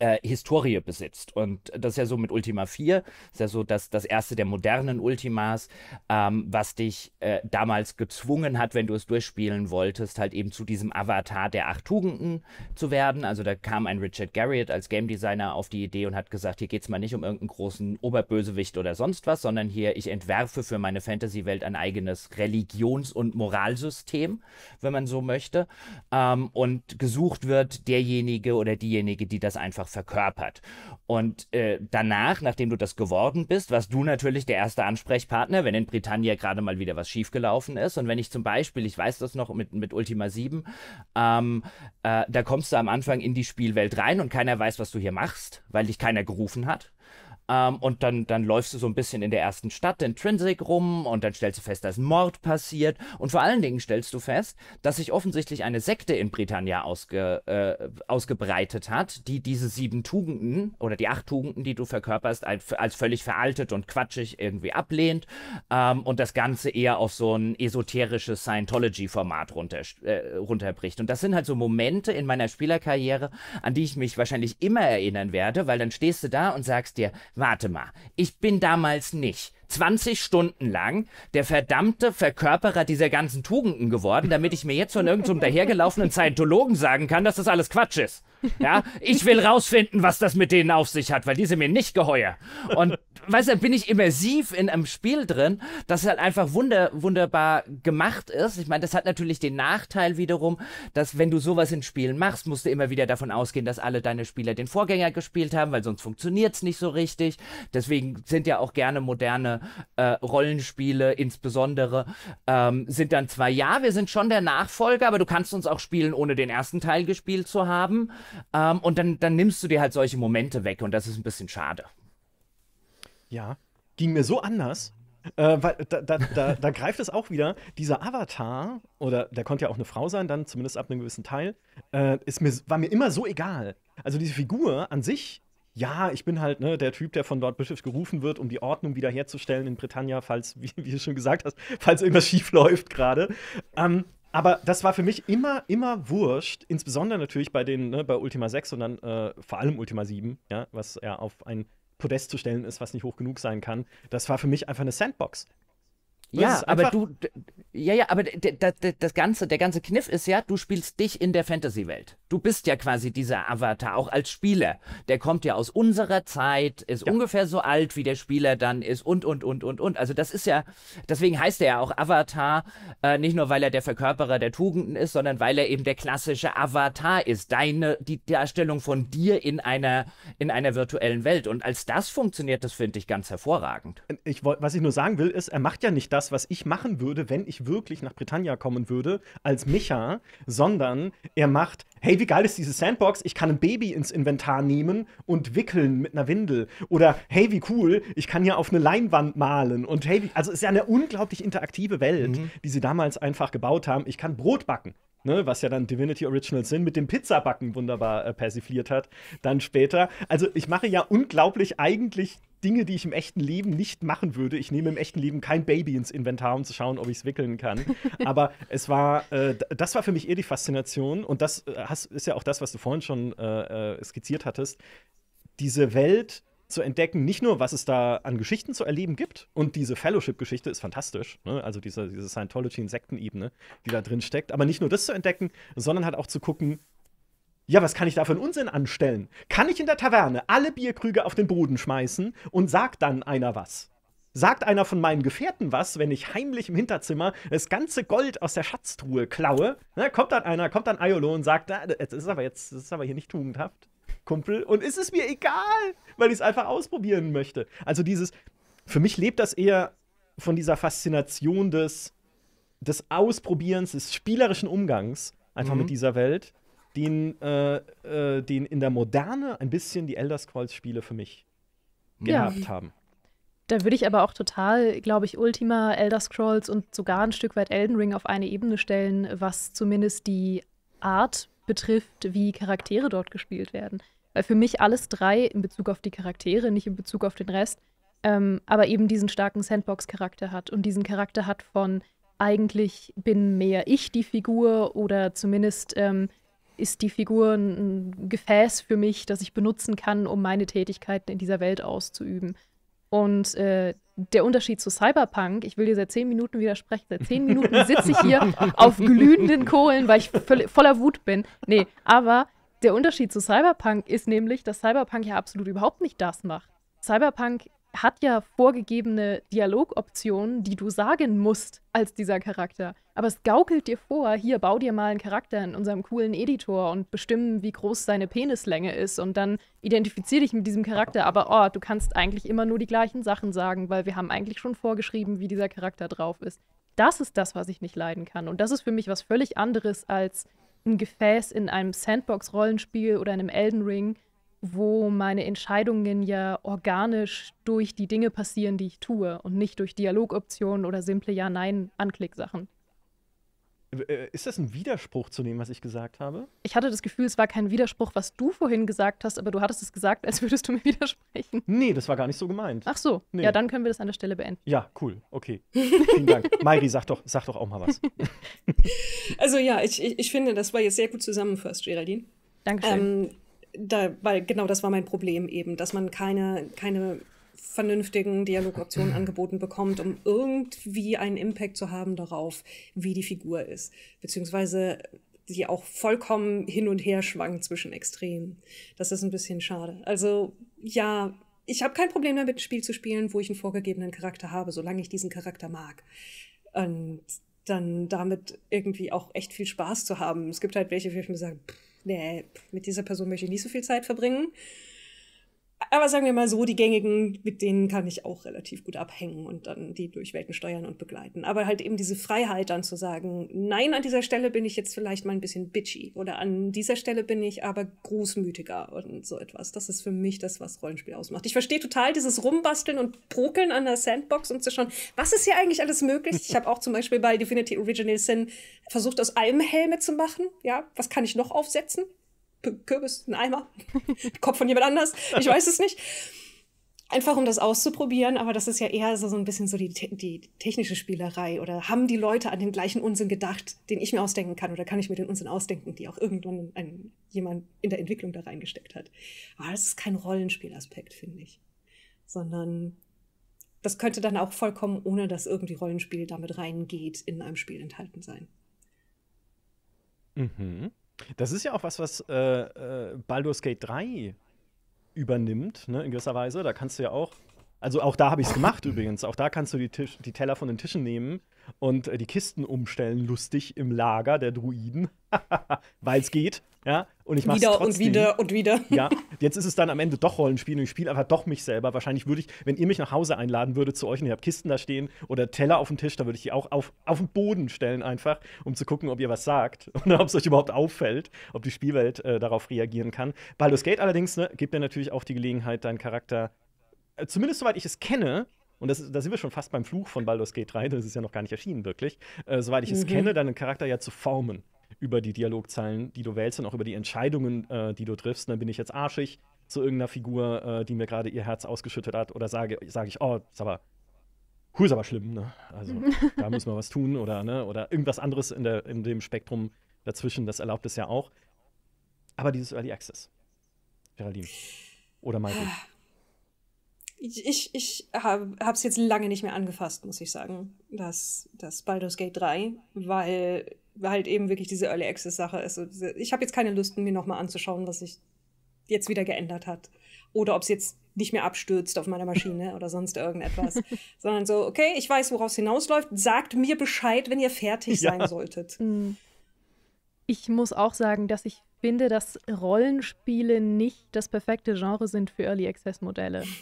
äh, Historie besitzt. Und das ist ja so mit Ultima 4, ist ja so das, das erste der modernen Ultimas, ähm, was dich äh, damals gezwungen hat, wenn du es durchspielen wolltest, halt eben zu diesem Avatar der acht Tugenden zu werden. Also da kam ein Richard Garriott als Game Designer auf die Idee und hat gesagt, hier geht es mal nicht um irgendeinen großen Oberbösewicht oder sonst was, sondern hier, ich entwerfe für meine Fantasy-Welt ein eigenes Religions- und Moralsystem, wenn man so möchte. Ähm, und gesucht wird derjenige oder diejenige, die das einfach einfach verkörpert. Und äh, danach, nachdem du das geworden bist, warst du natürlich der erste Ansprechpartner, wenn in Britannia gerade mal wieder was schiefgelaufen ist. Und wenn ich zum Beispiel, ich weiß das noch mit, mit Ultima 7, ähm, äh, da kommst du am Anfang in die Spielwelt rein und keiner weiß, was du hier machst, weil dich keiner gerufen hat. Ähm, und dann, dann läufst du so ein bisschen in der ersten Stadt, Intrinsic, rum und dann stellst du fest, dass Mord passiert. Und vor allen Dingen stellst du fest, dass sich offensichtlich eine Sekte in Britannia ausge, äh, ausgebreitet hat, die diese sieben Tugenden oder die acht Tugenden, die du verkörperst, als, als völlig veraltet und quatschig irgendwie ablehnt ähm, und das Ganze eher auf so ein esoterisches Scientology-Format runter, äh, runterbricht. Und das sind halt so Momente in meiner Spielerkarriere, an die ich mich wahrscheinlich immer erinnern werde, weil dann stehst du da und sagst dir, Warte mal, ich bin damals nicht 20 Stunden lang der verdammte Verkörperer dieser ganzen Tugenden geworden, damit ich mir jetzt von irgendeinem so dahergelaufenen Scientologen sagen kann, dass das alles Quatsch ist. Ja, ich will rausfinden, was das mit denen auf sich hat, weil die sind mir nicht geheuer. Und weißt du, bin ich immersiv in einem Spiel drin, das halt einfach wunder, wunderbar gemacht ist. Ich meine, das hat natürlich den Nachteil wiederum, dass wenn du sowas in Spielen machst, musst du immer wieder davon ausgehen, dass alle deine Spieler den Vorgänger gespielt haben, weil sonst funktioniert es nicht so richtig. Deswegen sind ja auch gerne moderne äh, Rollenspiele, insbesondere, ähm, sind dann zwar, ja, wir sind schon der Nachfolger, aber du kannst uns auch spielen, ohne den ersten Teil gespielt zu haben. Ähm, und dann, dann nimmst du dir halt solche Momente weg und das ist ein bisschen schade. Ja, ging mir so anders. Äh, weil da, da, da, da, greift es auch wieder. Dieser Avatar, oder der konnte ja auch eine Frau sein, dann zumindest ab einem gewissen Teil, äh, ist mir, war mir immer so egal. Also diese Figur an sich, ja, ich bin halt ne, der Typ, der von Lord Bishop gerufen wird, um die Ordnung wiederherzustellen in Britannia, falls, wie, wie du schon gesagt hast, falls irgendwas schief läuft gerade. Ähm, aber das war für mich immer, immer wurscht, insbesondere natürlich bei den, ne, bei Ultima 6 und dann äh, vor allem Ultima 7, ja, was ja auf ein Podest zu stellen ist, was nicht hoch genug sein kann. Das war für mich einfach eine Sandbox. Das ja, aber du, ja, ja, aber das ganze, der ganze Kniff ist ja, du spielst dich in der Fantasy-Welt. Du bist ja quasi dieser Avatar, auch als Spieler. Der kommt ja aus unserer Zeit, ist ja. ungefähr so alt, wie der Spieler dann ist und, und, und, und, und. Also das ist ja, deswegen heißt er ja auch Avatar, äh, nicht nur, weil er der Verkörperer der Tugenden ist, sondern weil er eben der klassische Avatar ist. Deine, die Darstellung von dir in einer, in einer virtuellen Welt. Und als das funktioniert, das finde ich ganz hervorragend. Ich, was ich nur sagen will, ist, er macht ja nicht das, das, was ich machen würde, wenn ich wirklich nach Britannia kommen würde, als Micha, sondern er macht, hey, wie geil ist diese Sandbox? Ich kann ein Baby ins Inventar nehmen und wickeln mit einer Windel. Oder hey, wie cool, ich kann ja auf eine Leinwand malen. Und hey, wie, also es ist ja eine unglaublich interaktive Welt, mhm. die sie damals einfach gebaut haben. Ich kann Brot backen. Ne, was ja dann Divinity Original Sin mit dem Pizzabacken wunderbar äh, persifliert hat, dann später. Also ich mache ja unglaublich eigentlich Dinge, die ich im echten Leben nicht machen würde. Ich nehme im echten Leben kein Baby ins Inventar, um zu schauen, ob ich es wickeln kann. Aber es war, äh, das war für mich eher die Faszination. Und das äh, ist ja auch das, was du vorhin schon äh, äh, skizziert hattest. Diese Welt zu entdecken, nicht nur, was es da an Geschichten zu erleben gibt. Und diese Fellowship-Geschichte ist fantastisch. Ne? Also diese, diese Scientology-Insektenebene, die da drin steckt. Aber nicht nur das zu entdecken, sondern halt auch zu gucken, ja, was kann ich da für einen Unsinn anstellen? Kann ich in der Taverne alle Bierkrüge auf den Boden schmeißen und sagt dann einer was? Sagt einer von meinen Gefährten was, wenn ich heimlich im Hinterzimmer das ganze Gold aus der Schatztruhe klaue? Na, kommt dann einer, kommt dann Aiolo und sagt, na, das ist aber jetzt, das ist aber hier nicht tugendhaft, Kumpel. Und ist es mir egal, weil ich es einfach ausprobieren möchte. Also dieses, für mich lebt das eher von dieser Faszination des, des Ausprobierens, des spielerischen Umgangs einfach mhm. mit dieser Welt den, äh, äh, den in der Moderne ein bisschen die Elder Scrolls-Spiele für mich gehabt ja. haben. Da würde ich aber auch total, glaube ich, Ultima, Elder Scrolls und sogar ein Stück weit Elden Ring auf eine Ebene stellen, was zumindest die Art betrifft, wie Charaktere dort gespielt werden. Weil für mich alles drei in Bezug auf die Charaktere, nicht in Bezug auf den Rest, ähm, aber eben diesen starken Sandbox-Charakter hat und diesen Charakter hat von eigentlich bin mehr ich die Figur oder zumindest ähm, ist die Figur ein Gefäß für mich, das ich benutzen kann, um meine Tätigkeiten in dieser Welt auszuüben. Und äh, der Unterschied zu Cyberpunk, ich will dir seit zehn Minuten widersprechen, seit zehn Minuten sitze ich hier auf glühenden Kohlen, weil ich voller Wut bin. Nee, aber der Unterschied zu Cyberpunk ist nämlich, dass Cyberpunk ja absolut überhaupt nicht das macht. Cyberpunk hat ja vorgegebene Dialogoptionen, die du sagen musst als dieser Charakter. Aber es gaukelt dir vor, hier bau dir mal einen Charakter in unserem coolen Editor und bestimmen, wie groß seine Penislänge ist und dann identifizier dich mit diesem Charakter. Aber oh, du kannst eigentlich immer nur die gleichen Sachen sagen, weil wir haben eigentlich schon vorgeschrieben, wie dieser Charakter drauf ist. Das ist das, was ich nicht leiden kann. Und das ist für mich was völlig anderes als ein Gefäß in einem Sandbox-Rollenspiel oder einem Elden Ring, wo meine Entscheidungen ja organisch durch die Dinge passieren, die ich tue und nicht durch Dialogoptionen oder simple Ja-Nein-Anklick-Sachen. Äh, ist das ein Widerspruch zu dem, was ich gesagt habe? Ich hatte das Gefühl, es war kein Widerspruch, was du vorhin gesagt hast, aber du hattest es gesagt, als würdest du mir widersprechen. Nee, das war gar nicht so gemeint. Ach so. Nee. Ja, dann können wir das an der Stelle beenden. Ja, cool. Okay. Vielen Dank. Mairi, sag doch, sag doch auch mal was. also ja, ich, ich, ich finde, das war jetzt sehr gut zusammenfasst, Geraldine. Dankeschön. Ähm, da, weil genau das war mein Problem eben, dass man keine, keine vernünftigen Dialogoptionen mhm. angeboten bekommt, um irgendwie einen Impact zu haben darauf, wie die Figur ist. Beziehungsweise die auch vollkommen hin und her schwankt zwischen Extremen. Das ist ein bisschen schade. Also ja, ich habe kein Problem damit, ein Spiel zu spielen, wo ich einen vorgegebenen Charakter habe, solange ich diesen Charakter mag. Und dann damit irgendwie auch echt viel Spaß zu haben. Es gibt halt welche, wo ich mir sage, pff, nee, mit dieser Person möchte ich nicht so viel Zeit verbringen aber sagen wir mal so, die gängigen, mit denen kann ich auch relativ gut abhängen und dann die durch Welten steuern und begleiten. Aber halt eben diese Freiheit dann zu sagen, nein, an dieser Stelle bin ich jetzt vielleicht mal ein bisschen bitchy oder an dieser Stelle bin ich aber großmütiger und so etwas. Das ist für mich das, was Rollenspiel ausmacht. Ich verstehe total dieses Rumbasteln und Prokeln an der Sandbox und zu schauen, was ist hier eigentlich alles möglich? Ich habe auch zum Beispiel bei Divinity Original Sin versucht, aus allem Helme zu machen. Ja, was kann ich noch aufsetzen? Kürbis, ein Eimer, Kopf von jemand anders, ich weiß es nicht. Einfach um das auszuprobieren, aber das ist ja eher so, so ein bisschen so die, die technische Spielerei. Oder haben die Leute an den gleichen Unsinn gedacht, den ich mir ausdenken kann? Oder kann ich mir den Unsinn ausdenken, die auch irgendwann ein, jemand in der Entwicklung da reingesteckt hat? Aber das ist kein Rollenspielaspekt, finde ich. Sondern das könnte dann auch vollkommen, ohne dass irgendwie Rollenspiel damit reingeht, in einem Spiel enthalten sein. Mhm. Das ist ja auch was, was äh, äh, Baldur's Gate 3 übernimmt, ne, in gewisser Weise. Da kannst du ja auch, also auch da habe ich es gemacht übrigens, auch da kannst du die, Tisch, die, Teller von den Tischen nehmen und äh, die Kisten umstellen, lustig im Lager der Druiden, weil es geht. Ja, und ich mache wieder trotzdem. und wieder und wieder. Ja, jetzt ist es dann am Ende doch Rollenspiel und ich spiele einfach doch mich selber. Wahrscheinlich würde ich, wenn ihr mich nach Hause einladen würdet zu euch und ihr habt Kisten da stehen oder Teller auf dem Tisch, da würde ich die auch auf, auf den Boden stellen einfach, um zu gucken, ob ihr was sagt und ob es euch überhaupt auffällt, ob die Spielwelt äh, darauf reagieren kann. Baldur's Gate allerdings ne, gibt dir natürlich auch die Gelegenheit, deinen Charakter, äh, zumindest soweit ich es kenne, und das, da sind wir schon fast beim Fluch von Baldur's Gate 3, das ist ja noch gar nicht erschienen wirklich, äh, soweit ich mhm. es kenne, deinen Charakter ja zu formen über die Dialogzeilen, die du wählst und auch über die Entscheidungen, äh, die du triffst. Und ne? dann bin ich jetzt arschig zu irgendeiner Figur, äh, die mir gerade ihr Herz ausgeschüttet hat. Oder sage, sage ich, oh, ist aber, hu, ist aber schlimm, ne? Also da müssen wir was tun oder, ne? Oder irgendwas anderes in, der, in dem Spektrum dazwischen, das erlaubt es ja auch. Aber dieses Early Access. Geraldine. Oder Michael. Ich, ich habe es jetzt lange nicht mehr angefasst, muss ich sagen, das, das Baldur's Gate 3, weil halt eben wirklich diese Early Access Sache ist. ich habe jetzt keine Lust, mir nochmal anzuschauen, was sich jetzt wieder geändert hat. Oder ob es jetzt nicht mehr abstürzt auf meiner Maschine oder sonst irgendetwas. Sondern so, okay, ich weiß, woraus hinausläuft. Sagt mir Bescheid, wenn ihr fertig ja. sein solltet. Mm. Ich muss auch sagen, dass ich finde, dass Rollenspiele nicht das perfekte Genre sind für Early Access Modelle.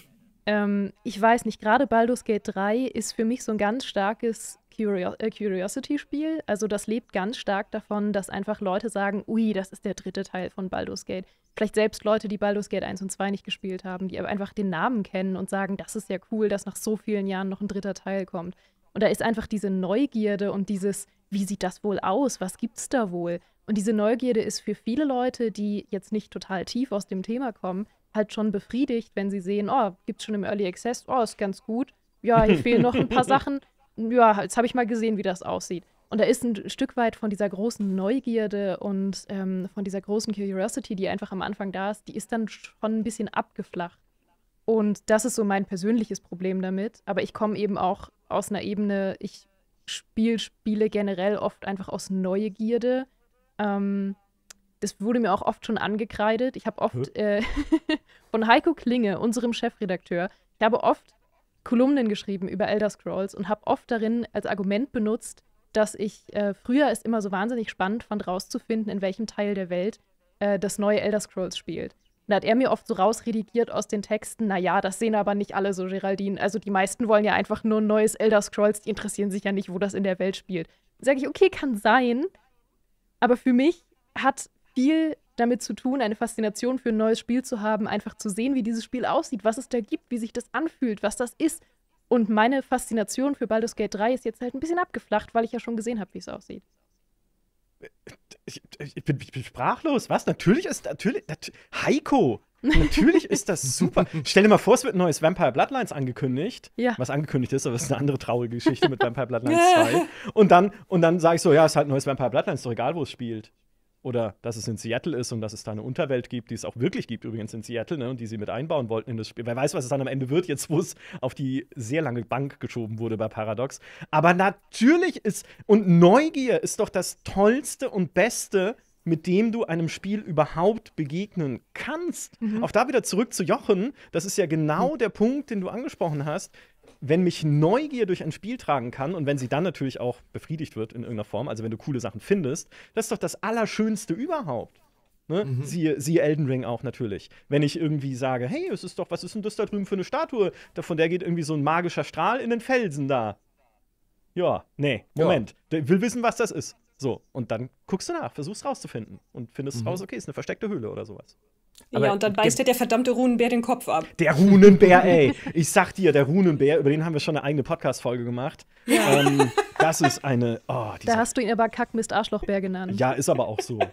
Ähm, ich weiß nicht, gerade Baldur's Gate 3 ist für mich so ein ganz starkes äh, Curiosity-Spiel. Also das lebt ganz stark davon, dass einfach Leute sagen, ui, das ist der dritte Teil von Baldur's Gate. Vielleicht selbst Leute, die Baldur's Gate 1 und 2 nicht gespielt haben, die aber einfach den Namen kennen und sagen, das ist ja cool, dass nach so vielen Jahren noch ein dritter Teil kommt. Und da ist einfach diese Neugierde und dieses, wie sieht das wohl aus? Was gibt's da wohl? Und diese Neugierde ist für viele Leute, die jetzt nicht total tief aus dem Thema kommen, halt schon befriedigt, wenn sie sehen, oh, gibt's schon im Early Access, oh, ist ganz gut. Ja, hier fehlen noch ein paar Sachen ja, jetzt habe ich mal gesehen, wie das aussieht. Und da ist ein Stück weit von dieser großen Neugierde und ähm, von dieser großen Curiosity, die einfach am Anfang da ist, die ist dann schon ein bisschen abgeflacht. Und das ist so mein persönliches Problem damit. Aber ich komme eben auch aus einer Ebene, ich spiele Spiele generell oft einfach aus Neugierde. Ähm, das wurde mir auch oft schon angekreidet. Ich habe oft äh, von Heiko Klinge, unserem Chefredakteur, ich habe oft Kolumnen geschrieben über Elder Scrolls und habe oft darin als Argument benutzt, dass ich äh, früher es immer so wahnsinnig spannend fand, rauszufinden, in welchem Teil der Welt äh, das neue Elder Scrolls spielt. Und da hat er mir oft so rausredigiert aus den Texten, naja, das sehen aber nicht alle so, Geraldine. Also die meisten wollen ja einfach nur ein neues Elder Scrolls, die interessieren sich ja nicht, wo das in der Welt spielt. Sage ich, okay, kann sein, aber für mich hat viel damit zu tun, eine Faszination für ein neues Spiel zu haben, einfach zu sehen, wie dieses Spiel aussieht, was es da gibt, wie sich das anfühlt, was das ist. Und meine Faszination für Baldur's Gate 3 ist jetzt halt ein bisschen abgeflacht, weil ich ja schon gesehen habe, wie es aussieht. Ich, ich, bin, ich, bin, sprachlos. Was? Natürlich ist natürlich. Nat Heiko! Natürlich ist das super. Stell dir mal vor, es wird ein neues Vampire Bloodlines angekündigt. Ja. Was angekündigt ist, aber es ist eine andere traurige Geschichte mit Vampire Bloodlines 2. Und dann, und dann sage ich so: Ja, es ist halt ein neues Vampire Bloodlines, doch egal, wo es spielt oder dass es in Seattle ist und dass es da eine Unterwelt gibt, die es auch wirklich gibt übrigens in Seattle ne, und die sie mit einbauen wollten in das Spiel. Wer weiß, was es dann am Ende wird, jetzt wo es auf die sehr lange Bank geschoben wurde bei Paradox. Aber natürlich ist, und Neugier ist doch das Tollste und Beste, mit dem du einem Spiel überhaupt begegnen kannst. Mhm. Auch da wieder zurück zu Jochen, das ist ja genau mhm. der Punkt, den du angesprochen hast wenn mich Neugier durch ein Spiel tragen kann und wenn sie dann natürlich auch befriedigt wird in irgendeiner Form, also wenn du coole Sachen findest, das ist doch das Allerschönste überhaupt. Ne? Mhm. Siehe, siehe, Elden Ring auch natürlich. Wenn ich irgendwie sage, hey, es ist doch, was ist denn das da drüben für eine Statue? Von der geht irgendwie so ein magischer Strahl in den Felsen da. Ja, nee, Moment. Ja. Der will wissen, was das ist. So, und dann guckst du nach, versuchst rauszufinden und findest mhm. raus, okay, ist eine versteckte Höhle oder sowas. Aber ja, und dann beißt dir der verdammte Runenbär den Kopf ab. Der Runenbär, ey. Ich sag dir, der Runenbär, über den haben wir schon eine eigene Podcast-Folge gemacht. Ja. Ähm, das ist eine. Oh, da hast du ihn aber Kackmist Arschlochbär genannt. Ja, ist aber auch so.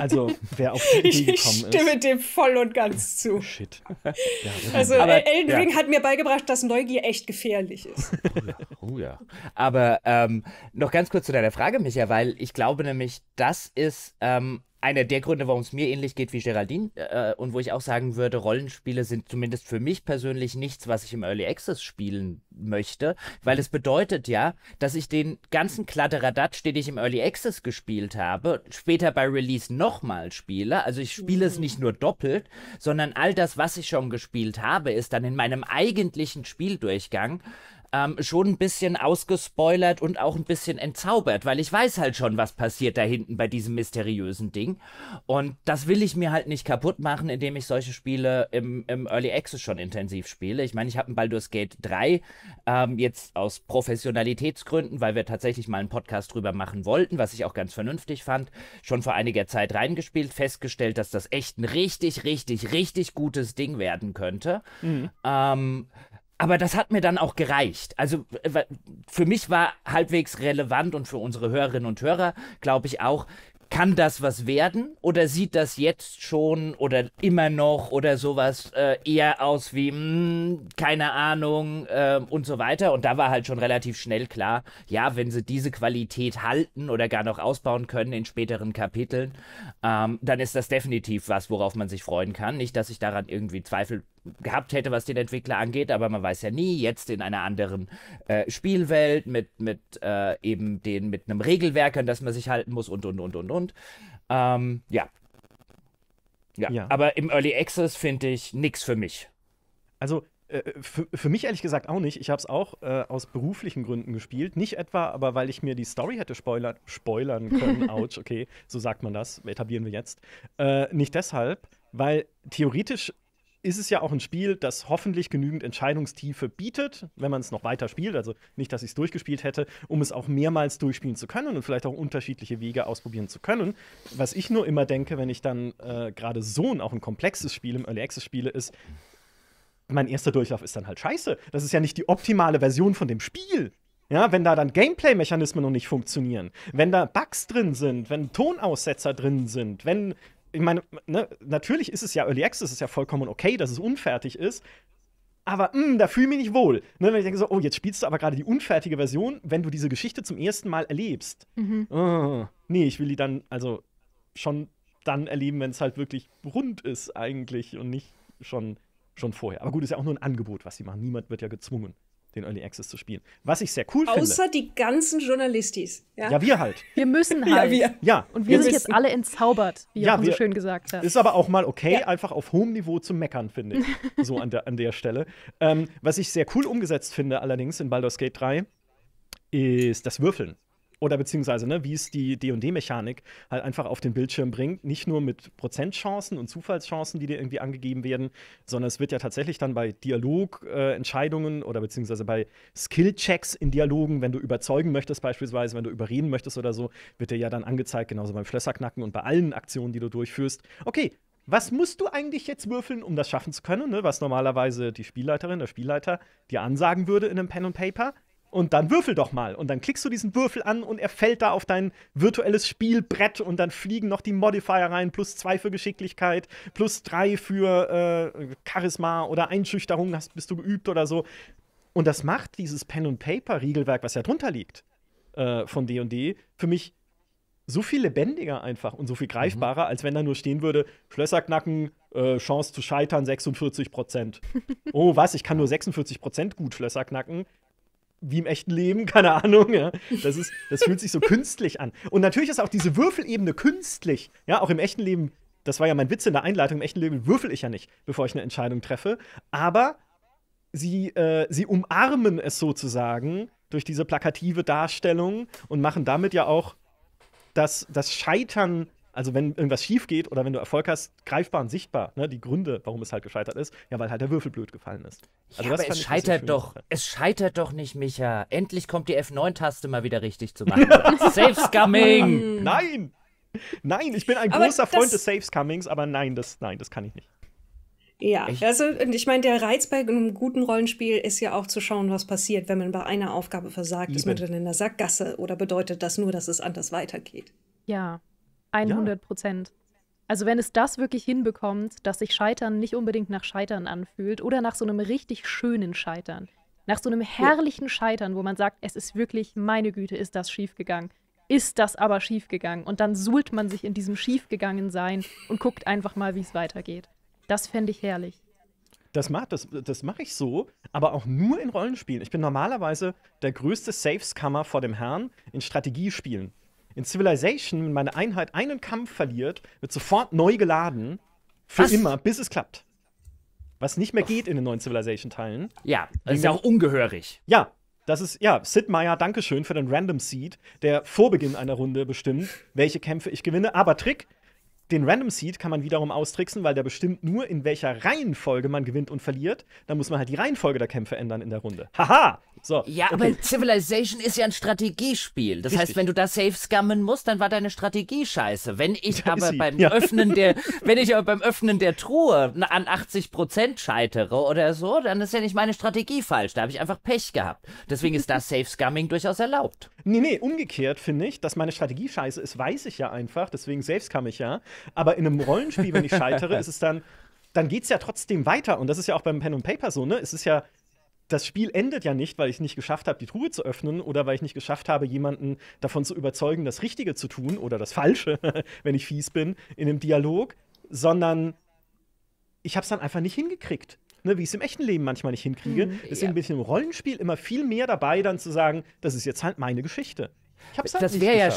Also, wer auf die Idee gekommen ist. Ich stimme dem voll und ganz zu. Shit. Ja, also, aber, Elden Ring ja. hat mir beigebracht, dass Neugier echt gefährlich ist. Oh ja. Oh ja. Aber ähm, noch ganz kurz zu deiner Frage, Micha, weil ich glaube nämlich, das ist ähm, einer der Gründe, warum es mir ähnlich geht wie Geraldine äh, und wo ich auch sagen würde, Rollenspiele sind zumindest für mich persönlich nichts, was ich im Early Access spielen möchte, weil mhm. es bedeutet ja, dass ich den ganzen Kladderadatsch, den ich im Early Access gespielt habe, später bei Release nochmal spiele. Also ich spiele mhm. es nicht nur doppelt, sondern all das, was ich schon gespielt habe, ist dann in meinem eigentlichen Spieldurchgang ähm, schon ein bisschen ausgespoilert und auch ein bisschen entzaubert, weil ich weiß halt schon, was passiert da hinten bei diesem mysteriösen Ding. Und das will ich mir halt nicht kaputt machen, indem ich solche Spiele im, im Early Access schon intensiv spiele. Ich meine, ich habe ein Baldur's Gate 3 ähm, jetzt aus Professionalitätsgründen, weil wir tatsächlich mal einen Podcast drüber machen wollten, was ich auch ganz vernünftig fand, schon vor einiger Zeit reingespielt, festgestellt, dass das echt ein richtig, richtig, richtig gutes Ding werden könnte. Mhm. Ähm, aber das hat mir dann auch gereicht. Also äh, für mich war halbwegs relevant und für unsere Hörerinnen und Hörer, glaube ich auch, kann das was werden oder sieht das jetzt schon oder immer noch oder sowas äh, eher aus wie mh, hm, keine Ahnung äh, und so weiter und da war halt schon relativ schnell klar, ja, wenn sie diese Qualität halten oder gar noch ausbauen können in späteren Kapiteln, ähm, dann ist das definitiv was, worauf man sich freuen kann. Nicht, dass ich daran irgendwie Zweifel gehabt hätte, was den Entwickler angeht, aber man weiß ja nie, jetzt in einer anderen äh, Spielwelt mit, mit äh, eben den, mit einem Regelwerk, an das man sich halten muss und und und und und. Ähm, ja. ja. ja. Aber im Early Access finde ich nichts für mich. Also äh, für, mich ehrlich gesagt auch nicht. Ich habe es auch äh, aus beruflichen Gründen gespielt. Nicht etwa, aber weil ich mir die Story hätte spoilern, spoilern können. Autsch, okay, so sagt man das, etablieren wir jetzt. Äh, nicht deshalb, weil theoretisch ist es ja auch ein Spiel, das hoffentlich genügend Entscheidungstiefe bietet, wenn man es noch weiter spielt. Also nicht, dass ich es durchgespielt hätte, um es auch mehrmals durchspielen zu können und vielleicht auch unterschiedliche Wege ausprobieren zu können. Was ich nur immer denke, wenn ich dann äh, gerade so ein, auch ein komplexes Spiel im Early Access spiele, ist, mein erster Durchlauf ist dann halt scheiße. Das ist ja nicht die optimale Version von dem Spiel. Ja, wenn da dann Gameplay-Mechanismen noch nicht funktionieren, wenn da Bugs drin sind, wenn Tonaussetzer drin sind, wenn ich meine, ne, natürlich ist es ja Early Access, ist ja vollkommen okay, dass es unfertig ist. Aber mh, hm, da fühle ich mich nicht wohl. Ne, wenn ich denke so, oh, jetzt spielst du aber gerade die unfertige Version, wenn du diese Geschichte zum ersten Mal erlebst. Mhm. Oh, nee, ich will die dann also schon dann erleben, wenn es halt wirklich rund ist eigentlich und nicht schon, schon vorher. Aber gut, ist ja auch nur ein Angebot, was sie machen. Niemand wird ja gezwungen den Early Access zu spielen. Was ich sehr cool Außer finde. Außer die ganzen Journalistis. Ja? ja? wir halt. Wir müssen halt. ja, wir. ja. Und wir, wir sind müssen. jetzt alle entzaubert, wie ja, Jochen so schön gesagt hat. Ist aber auch mal okay, ja. einfach auf hohem Niveau zu meckern, finde ich. so an der, an der Stelle. Ähm, was ich sehr cool umgesetzt finde allerdings in Baldur's Gate 3, ist das Würfeln oder beziehungsweise, ne, wie es die DD-Mechanik halt einfach auf den Bildschirm bringt. Nicht nur mit Prozentchancen und Zufallschancen, die dir irgendwie angegeben werden, sondern es wird ja tatsächlich dann bei Dialogentscheidungen äh, oder beziehungsweise bei Skill-Checks in Dialogen, wenn du überzeugen möchtest, beispielsweise, wenn du überreden möchtest oder so, wird dir ja dann angezeigt, genauso beim Schlösserknacken und bei allen Aktionen, die du durchführst. Okay, was musst du eigentlich jetzt würfeln, um das schaffen zu können? Ne? Was normalerweise die Spielleiterin, der Spielleiter dir ansagen würde in einem Pen und Paper, und dann würfel doch mal. Und dann klickst du diesen Würfel an und er fällt da auf dein virtuelles Spielbrett und dann fliegen noch die Modifier rein, plus zwei für Geschicklichkeit, plus drei für äh, Charisma oder Einschüchterung, hast, bist du geübt oder so. Und das macht dieses Pen-and-Paper-Riegelwerk, was ja drunter liegt äh, von DD, &D, für mich so viel lebendiger einfach und so viel mhm. greifbarer, mhm. als wenn da nur stehen würde, Schlösser knacken, äh, Chance zu scheitern 46 oh, was, ich kann nur 46 gut Schlösser knacken wie im echten Leben, keine Ahnung, ja. Das, ist, das fühlt sich so künstlich an. Und natürlich ist auch diese Würfelebene künstlich, ja, auch im echten Leben, das war ja mein Witz in der Einleitung, im echten Leben würfel ich ja nicht, bevor ich eine Entscheidung treffe. Aber sie, äh, sie umarmen es sozusagen durch diese plakative Darstellung und machen damit ja auch das, das Scheitern also wenn irgendwas schief geht oder wenn du Erfolg hast, greifbar und sichtbar, ne, die Gründe, warum es halt gescheitert ist, ja, weil halt der Würfel blöd gefallen ist. Also ja, aber es scheitert so doch, es scheitert doch nicht, Micha. Endlich kommt die F9-Taste mal wieder richtig zu machen. Saves coming! Nein! Nein, ich bin ein aber großer Freund des Saves Comings, aber nein, das, nein, das kann ich nicht. Ja, Echt? also ich meine, der Reiz bei einem guten Rollenspiel ist ja auch zu schauen, was passiert, wenn man bei einer Aufgabe versagt, Eben. ist man dann in der Sackgasse oder bedeutet das nur, dass es anders weitergeht? Ja, 100 Prozent. Ja. Also wenn es das wirklich hinbekommt, dass sich Scheitern nicht unbedingt nach Scheitern anfühlt oder nach so einem richtig schönen Scheitern, nach so einem herrlichen Scheitern, wo man sagt, es ist wirklich, meine Güte, ist das schiefgegangen. Ist das aber schiefgegangen? Und dann suhlt man sich in diesem schiefgegangen Sein und guckt einfach mal, wie es weitergeht. Das fände ich herrlich. Das, mag, das, das mache ich so, aber auch nur in Rollenspielen. Ich bin normalerweise der größte Safe-Scammer vor dem Herrn in Strategiespielen. In Civilization, wenn meine Einheit einen Kampf verliert, wird sofort neu geladen. Für Was? immer, bis es klappt. Was nicht mehr geht in den neuen Civilization-Teilen. Ja, das ist ja auch ungehörig. Ja, das ist, ja, Sid Meier, Dankeschön für den Random Seed, der vor Beginn einer Runde bestimmt, welche Kämpfe ich gewinne. Aber Trick, den Random Seed kann man wiederum austricksen, weil der bestimmt nur, in welcher Reihenfolge man gewinnt und verliert. Da muss man halt die Reihenfolge der Kämpfe ändern in der Runde. Haha! So, ja, okay. aber Civilization ist ja ein Strategiespiel. Das Richtig. heißt, wenn du da safe scammen musst, dann war deine Strategie scheiße. Wenn ich da aber beim ja. Öffnen der, wenn ich aber beim Öffnen der Truhe an 80 scheitere oder so, dann ist ja nicht meine Strategie falsch. Da habe ich einfach Pech gehabt. Deswegen ist das safe scamming durchaus erlaubt. Nee, nee, umgekehrt finde ich, dass meine Strategie scheiße ist, weiß ich ja einfach. Deswegen safe scam ich ja. Aber in einem Rollenspiel, wenn ich scheitere, ist es dann, dann geht es ja trotzdem weiter. Und das ist ja auch beim Pen und Paper so, ne? Es ist ja, das Spiel endet ja nicht, weil ich nicht geschafft habe, die Truhe zu öffnen oder weil ich nicht geschafft habe, jemanden davon zu überzeugen, das Richtige zu tun oder das Falsche, wenn ich fies bin, in einem Dialog, sondern ich habe es dann einfach nicht hingekriegt. Ne, wie ich es im echten Leben manchmal nicht hinkriege. Hm, Deswegen bin ich im Rollenspiel immer viel mehr dabei, dann zu sagen, das ist jetzt halt meine Geschichte. Halt das wäre ja,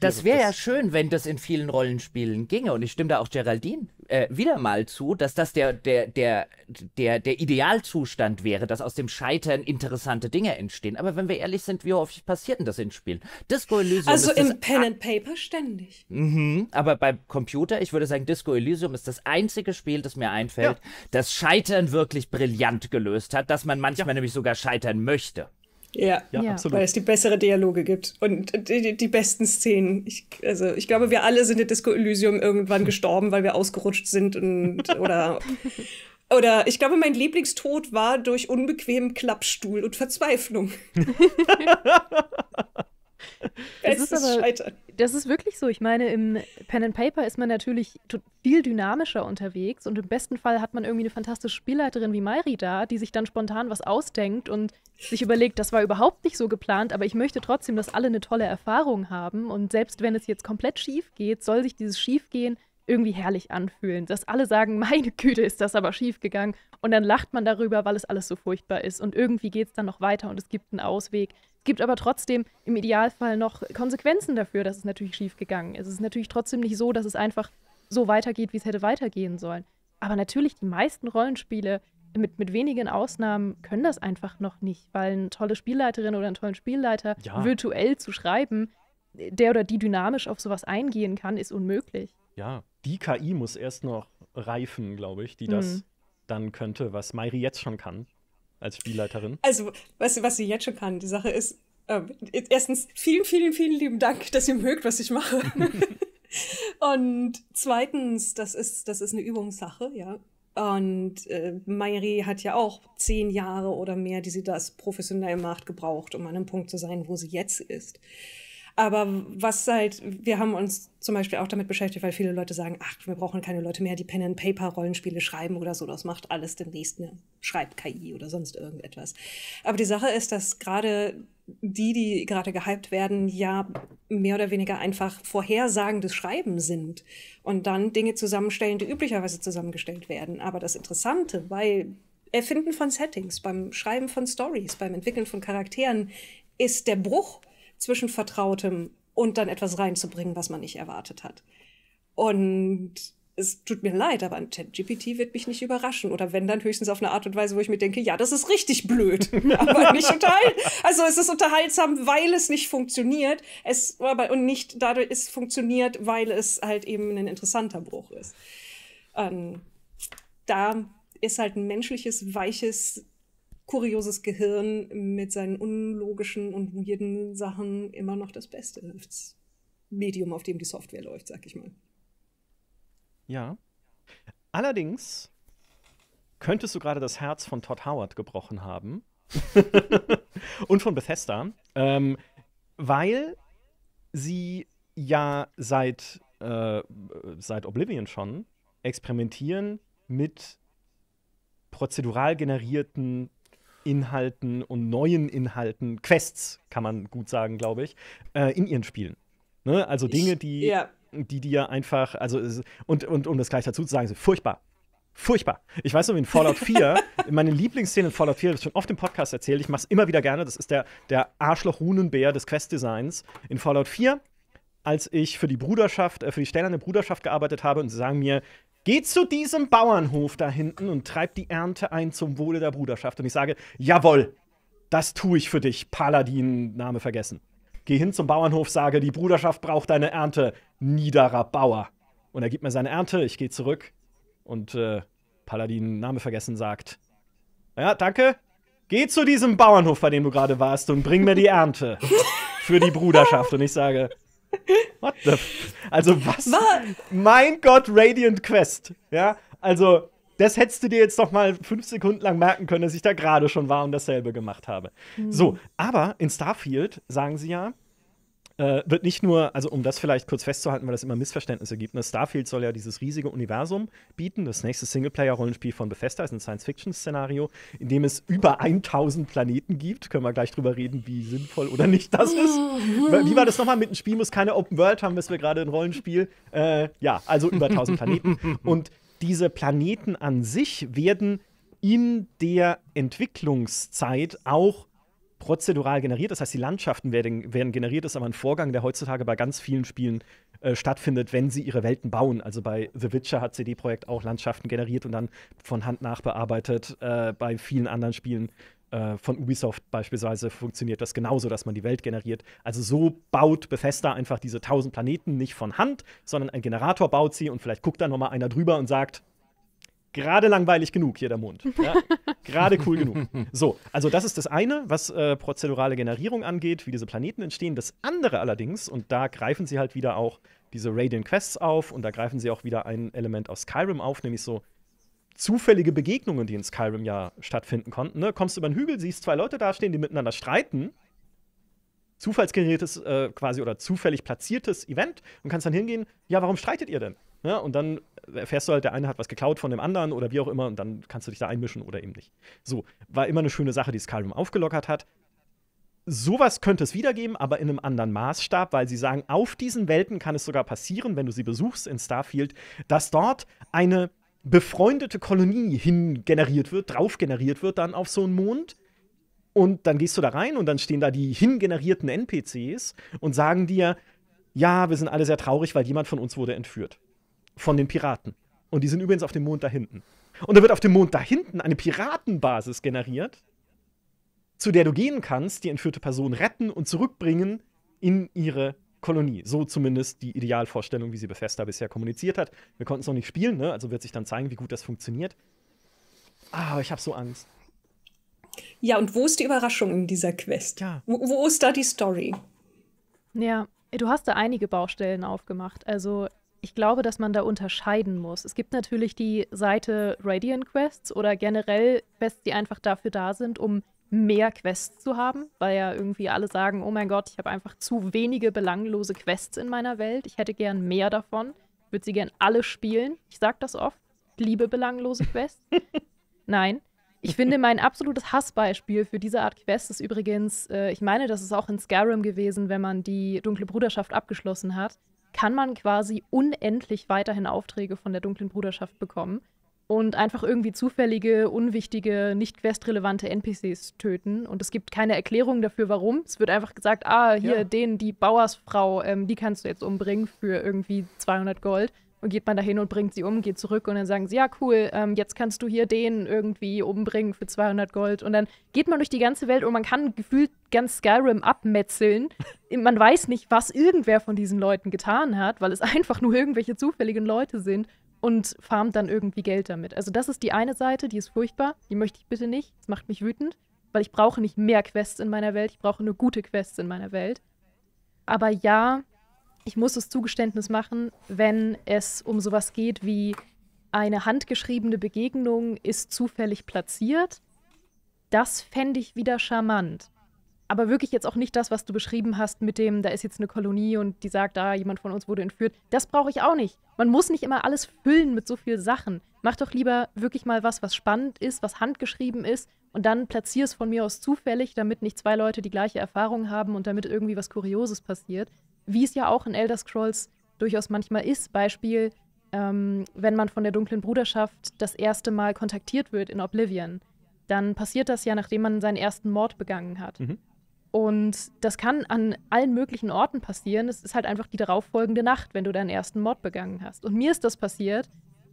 das wäre ja schön, wenn das in vielen Rollenspielen ginge. Und ich stimme da auch Geraldine äh, wieder mal zu, dass das der, der, der, der, der Idealzustand wäre, dass aus dem Scheitern interessante Dinge entstehen. Aber wenn wir ehrlich sind, wie häufig passiert denn das in Spielen? Disco Elysium also ist in Pen and Paper ständig. Mhm, aber beim Computer, ich würde sagen, Disco Elysium ist das einzige Spiel, das mir einfällt, ja. das Scheitern wirklich brillant gelöst hat, dass man manchmal ja. nämlich sogar scheitern möchte. Ja, ja, ja, absolut. Weil es die bessere Dialoge gibt und die, die besten Szenen. Ich, also ich glaube, wir alle sind in Disco Elysium irgendwann gestorben, weil wir ausgerutscht sind und oder oder ich glaube, mein Lieblingstod war durch unbequemen Klappstuhl und Verzweiflung. Bestes Scheitern das ist wirklich so. Ich meine, im Pen and Paper ist man natürlich viel dynamischer unterwegs und im besten Fall hat man irgendwie eine fantastische Spielleiterin wie Mairi da, die sich dann spontan was ausdenkt und sich überlegt, das war überhaupt nicht so geplant, aber ich möchte trotzdem, dass alle eine tolle Erfahrung haben und selbst wenn es jetzt komplett schief geht, soll sich dieses Schiefgehen irgendwie herrlich anfühlen, dass alle sagen, meine Güte, ist das aber schief gegangen und dann lacht man darüber, weil es alles so furchtbar ist und irgendwie geht es dann noch weiter und es gibt einen Ausweg. Es gibt aber trotzdem im Idealfall noch Konsequenzen dafür, dass es natürlich schief gegangen ist. Es ist natürlich trotzdem nicht so, dass es einfach so weitergeht, wie es hätte weitergehen sollen. Aber natürlich die meisten Rollenspiele mit, mit wenigen Ausnahmen können das einfach noch nicht, weil eine tolle Spielleiterin oder einen tollen Spielleiter ja. virtuell zu schreiben, der oder die dynamisch auf sowas eingehen kann, ist unmöglich. Ja, die KI muss erst noch reifen, glaube ich, die das mhm. dann könnte, was Mairi jetzt schon kann als Spielleiterin. Also, weißt was sie jetzt schon kann? Die Sache ist, ähm, erstens, vielen, vielen, vielen lieben Dank, dass ihr mögt, was ich mache. Und zweitens, das ist, das ist eine Übungssache, ja. Und äh, Mairi hat ja auch zehn Jahre oder mehr, die sie das professionell macht, gebraucht, um an einem Punkt zu sein, wo sie jetzt ist. Aber was halt, wir haben uns zum Beispiel auch damit beschäftigt, weil viele Leute sagen, ach, wir brauchen keine Leute mehr, die Pen and Paper Rollenspiele schreiben oder so. Das macht alles demnächst eine Schreib-KI oder sonst irgendetwas. Aber die Sache ist, dass gerade die, die gerade gehypt werden, ja mehr oder weniger einfach vorhersagendes Schreiben sind und dann Dinge zusammenstellen, die üblicherweise zusammengestellt werden. Aber das Interessante, weil Erfinden von Settings, beim Schreiben von Stories, beim Entwickeln von Charakteren ist der Bruch zwischen Vertrautem und dann etwas reinzubringen, was man nicht erwartet hat. Und es tut mir leid, aber ein ChatGPT wird mich nicht überraschen. Oder wenn, dann höchstens auf eine Art und Weise, wo ich mir denke, ja, das ist richtig blöd. aber nicht unterhal also es ist unterhaltsam, weil es nicht funktioniert. Es, aber, und nicht dadurch, es funktioniert, weil es halt eben ein interessanter Bruch ist. Ähm, da ist halt ein menschliches, weiches kurioses Gehirn mit seinen unlogischen und weirden Sachen immer noch das beste das Medium, auf dem die Software läuft, sag ich mal. Ja. Allerdings könntest du gerade das Herz von Todd Howard gebrochen haben und von Bethesda, ähm, weil sie ja seit, äh, seit Oblivion schon experimentieren mit prozedural generierten Inhalten und neuen Inhalten, Quests, kann man gut sagen, glaube ich, äh, in ihren Spielen. Ne? Also Dinge, die, ja. die dir einfach, also und, und um das gleich dazu zu sagen, sind furchtbar. Furchtbar. Ich weiß noch, in Fallout 4, meine Lieblingsszene in Fallout 4, das schon oft im Podcast erzählt, ich mache es immer wieder gerne, das ist der, der Arschloch-Runenbär des Quest-Designs. In Fallout 4 als ich für die Bruderschaft, äh, für die Stellende Bruderschaft gearbeitet habe und sie sagen mir, Geh zu diesem Bauernhof da hinten und treib die Ernte ein zum Wohle der Bruderschaft. Und ich sage, jawohl, das tue ich für dich. Paladin, Name vergessen. Geh hin zum Bauernhof, sage, die Bruderschaft braucht deine Ernte, niederer Bauer. Und er gibt mir seine Ernte, ich gehe zurück und äh, Paladin, Name vergessen, sagt, ja, danke, geh zu diesem Bauernhof, bei dem du gerade warst und bring mir die Ernte für die Bruderschaft. Und ich sage, What the f Also was? War mein Gott, Radiant Quest. Ja, also das hättest du dir jetzt doch mal fünf Sekunden lang merken können, dass ich da gerade schon war und dasselbe gemacht habe. Mhm. So, aber in Starfield sagen sie ja, äh, wird nicht nur, also um das vielleicht kurz festzuhalten, weil das immer Missverständnisse gibt, ne? Starfield soll ja dieses riesige Universum bieten. Das nächste Singleplayer-Rollenspiel von Bethesda ist ein Science-Fiction-Szenario, in dem es über 1000 Planeten gibt. Können wir gleich drüber reden, wie sinnvoll oder nicht das ist. Wie war das nochmal mit einem Spiel? Muss keine Open World haben, bis wir gerade ein Rollenspiel. Äh, ja, also über 1000 Planeten. Und diese Planeten an sich werden in der Entwicklungszeit auch prozedural generiert. Das heißt, die Landschaften werden, werden generiert. Das ist aber ein Vorgang, der heutzutage bei ganz vielen Spielen äh, stattfindet, wenn sie ihre Welten bauen. Also bei The Witcher hat CD Projekt auch Landschaften generiert und dann von Hand nachbearbeitet. Äh, bei vielen anderen Spielen äh, von Ubisoft beispielsweise funktioniert das genauso, dass man die Welt generiert. Also so baut Bethesda einfach diese 1000 Planeten nicht von Hand, sondern ein Generator baut sie und vielleicht guckt da noch mal einer drüber und sagt, gerade langweilig genug hier der Mond. Ja? gerade cool genug. So, also das ist das eine, was äh, prozedurale Generierung angeht, wie diese Planeten entstehen. Das andere allerdings, und da greifen sie halt wieder auch diese Radiant Quests auf und da greifen sie auch wieder ein Element aus Skyrim auf, nämlich so zufällige Begegnungen, die in Skyrim ja stattfinden konnten. Ne? Kommst über den Hügel, siehst zwei Leute dastehen, die miteinander streiten. Zufallsgeneriertes äh, quasi oder zufällig platziertes Event und kannst dann hingehen, ja, warum streitet ihr denn? Ja, ne? und dann erfährst du halt, der eine hat was geklaut von dem anderen oder wie auch immer und dann kannst du dich da einmischen oder eben nicht. So, war immer eine schöne Sache, die Skyrim aufgelockert hat. Sowas könnte es wiedergeben, aber in einem anderen Maßstab, weil sie sagen, auf diesen Welten kann es sogar passieren, wenn du sie besuchst in Starfield, dass dort eine befreundete Kolonie hin generiert wird, drauf generiert wird dann auf so einen Mond. Und dann gehst du da rein und dann stehen da die hingenerierten NPCs und sagen dir, ja, wir sind alle sehr traurig, weil jemand von uns wurde entführt von den Piraten. Und die sind übrigens auf dem Mond da hinten. Und da wird auf dem Mond da hinten eine Piratenbasis generiert, zu der du gehen kannst, die entführte Person retten und zurückbringen in ihre Kolonie. So zumindest die Idealvorstellung, wie sie Bethesda bisher kommuniziert hat. Wir konnten es noch nicht spielen, ne? also wird sich dann zeigen, wie gut das funktioniert. Ah, aber ich habe so Angst. Ja, und wo ist die Überraschung in dieser Quest? Ja. Wo, wo ist da die Story? Ja, du hast da einige Baustellen aufgemacht. Also ich glaube, dass man da unterscheiden muss. Es gibt natürlich die Seite Radiant Quests oder generell Quests, die einfach dafür da sind, um mehr Quests zu haben, weil ja irgendwie alle sagen, oh mein Gott, ich habe einfach zu wenige belanglose Quests in meiner Welt. Ich hätte gern mehr davon. Ich würde sie gern alle spielen. Ich sage das oft. Ich liebe belanglose Quests. Nein. Ich finde, mein absolutes Hassbeispiel für diese Art Quest ist übrigens, äh, ich meine, das ist auch in Skyrim gewesen, wenn man die dunkle Bruderschaft abgeschlossen hat kann man quasi unendlich weiterhin Aufträge von der dunklen Bruderschaft bekommen und einfach irgendwie zufällige, unwichtige, nicht questrelevante NPCs töten. Und es gibt keine Erklärung dafür, warum. Es wird einfach gesagt, ah, hier, ja. den, die Bauersfrau, ähm, die kannst du jetzt umbringen für irgendwie 200 Gold. Und geht man da hin und bringt sie um, geht zurück und dann sagen sie, ja cool, ähm, jetzt kannst du hier den irgendwie umbringen für 200 Gold. Und dann geht man durch die ganze Welt und man kann gefühlt ganz Skyrim abmetzeln. man weiß nicht, was irgendwer von diesen Leuten getan hat, weil es einfach nur irgendwelche zufälligen Leute sind und farmt dann irgendwie Geld damit. Also das ist die eine Seite, die ist furchtbar, die möchte ich bitte nicht, das macht mich wütend, weil ich brauche nicht mehr Quests in meiner Welt, ich brauche nur gute Quests in meiner Welt. Aber ja, ich muss das Zugeständnis machen, wenn es um sowas geht wie eine handgeschriebene Begegnung ist zufällig platziert. Das fände ich wieder charmant. Aber wirklich jetzt auch nicht das, was du beschrieben hast mit dem, da ist jetzt eine Kolonie und die sagt, da ah, jemand von uns wurde entführt. Das brauche ich auch nicht. Man muss nicht immer alles füllen mit so vielen Sachen. Mach doch lieber wirklich mal was, was spannend ist, was handgeschrieben ist und dann platziere es von mir aus zufällig, damit nicht zwei Leute die gleiche Erfahrung haben und damit irgendwie was Kurioses passiert wie es ja auch in Elder Scrolls durchaus manchmal ist. Beispiel, ähm, wenn man von der dunklen Bruderschaft das erste Mal kontaktiert wird in Oblivion, dann passiert das ja, nachdem man seinen ersten Mord begangen hat. Mhm. Und das kann an allen möglichen Orten passieren. Es ist halt einfach die darauffolgende Nacht, wenn du deinen ersten Mord begangen hast. Und mir ist das passiert,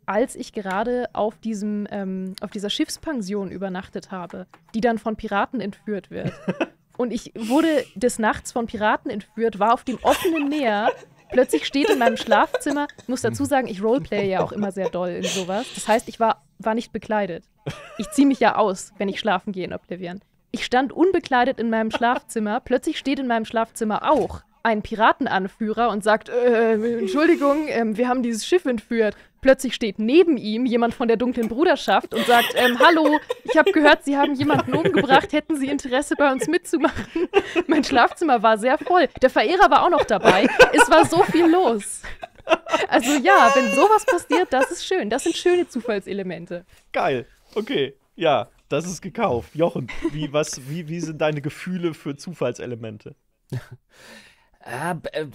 als ich gerade auf, diesem, ähm, auf dieser Schiffspension übernachtet habe, die dann von Piraten entführt wird. Und ich wurde des Nachts von Piraten entführt, war auf dem offenen Meer. Plötzlich steht in meinem Schlafzimmer, muss dazu sagen, ich roleplay ja auch immer sehr doll in sowas. Das heißt, ich war, war nicht bekleidet. Ich ziehe mich ja aus, wenn ich schlafen gehe in Oblivion. Ich stand unbekleidet in meinem Schlafzimmer. Plötzlich steht in meinem Schlafzimmer auch ein Piratenanführer und sagt: äh, Entschuldigung, äh, wir haben dieses Schiff entführt. Plötzlich steht neben ihm jemand von der dunklen Bruderschaft und sagt, ähm, hallo, ich habe gehört, Sie haben jemanden umgebracht, hätten Sie Interesse bei uns mitzumachen? Mein Schlafzimmer war sehr voll. Der Verehrer war auch noch dabei. Es war so viel los. Also ja, wenn sowas passiert, das ist schön. Das sind schöne Zufallselemente. Geil. Okay. Ja, das ist gekauft. Jochen, wie, was, wie, wie sind deine Gefühle für Zufallselemente? Ah, äh,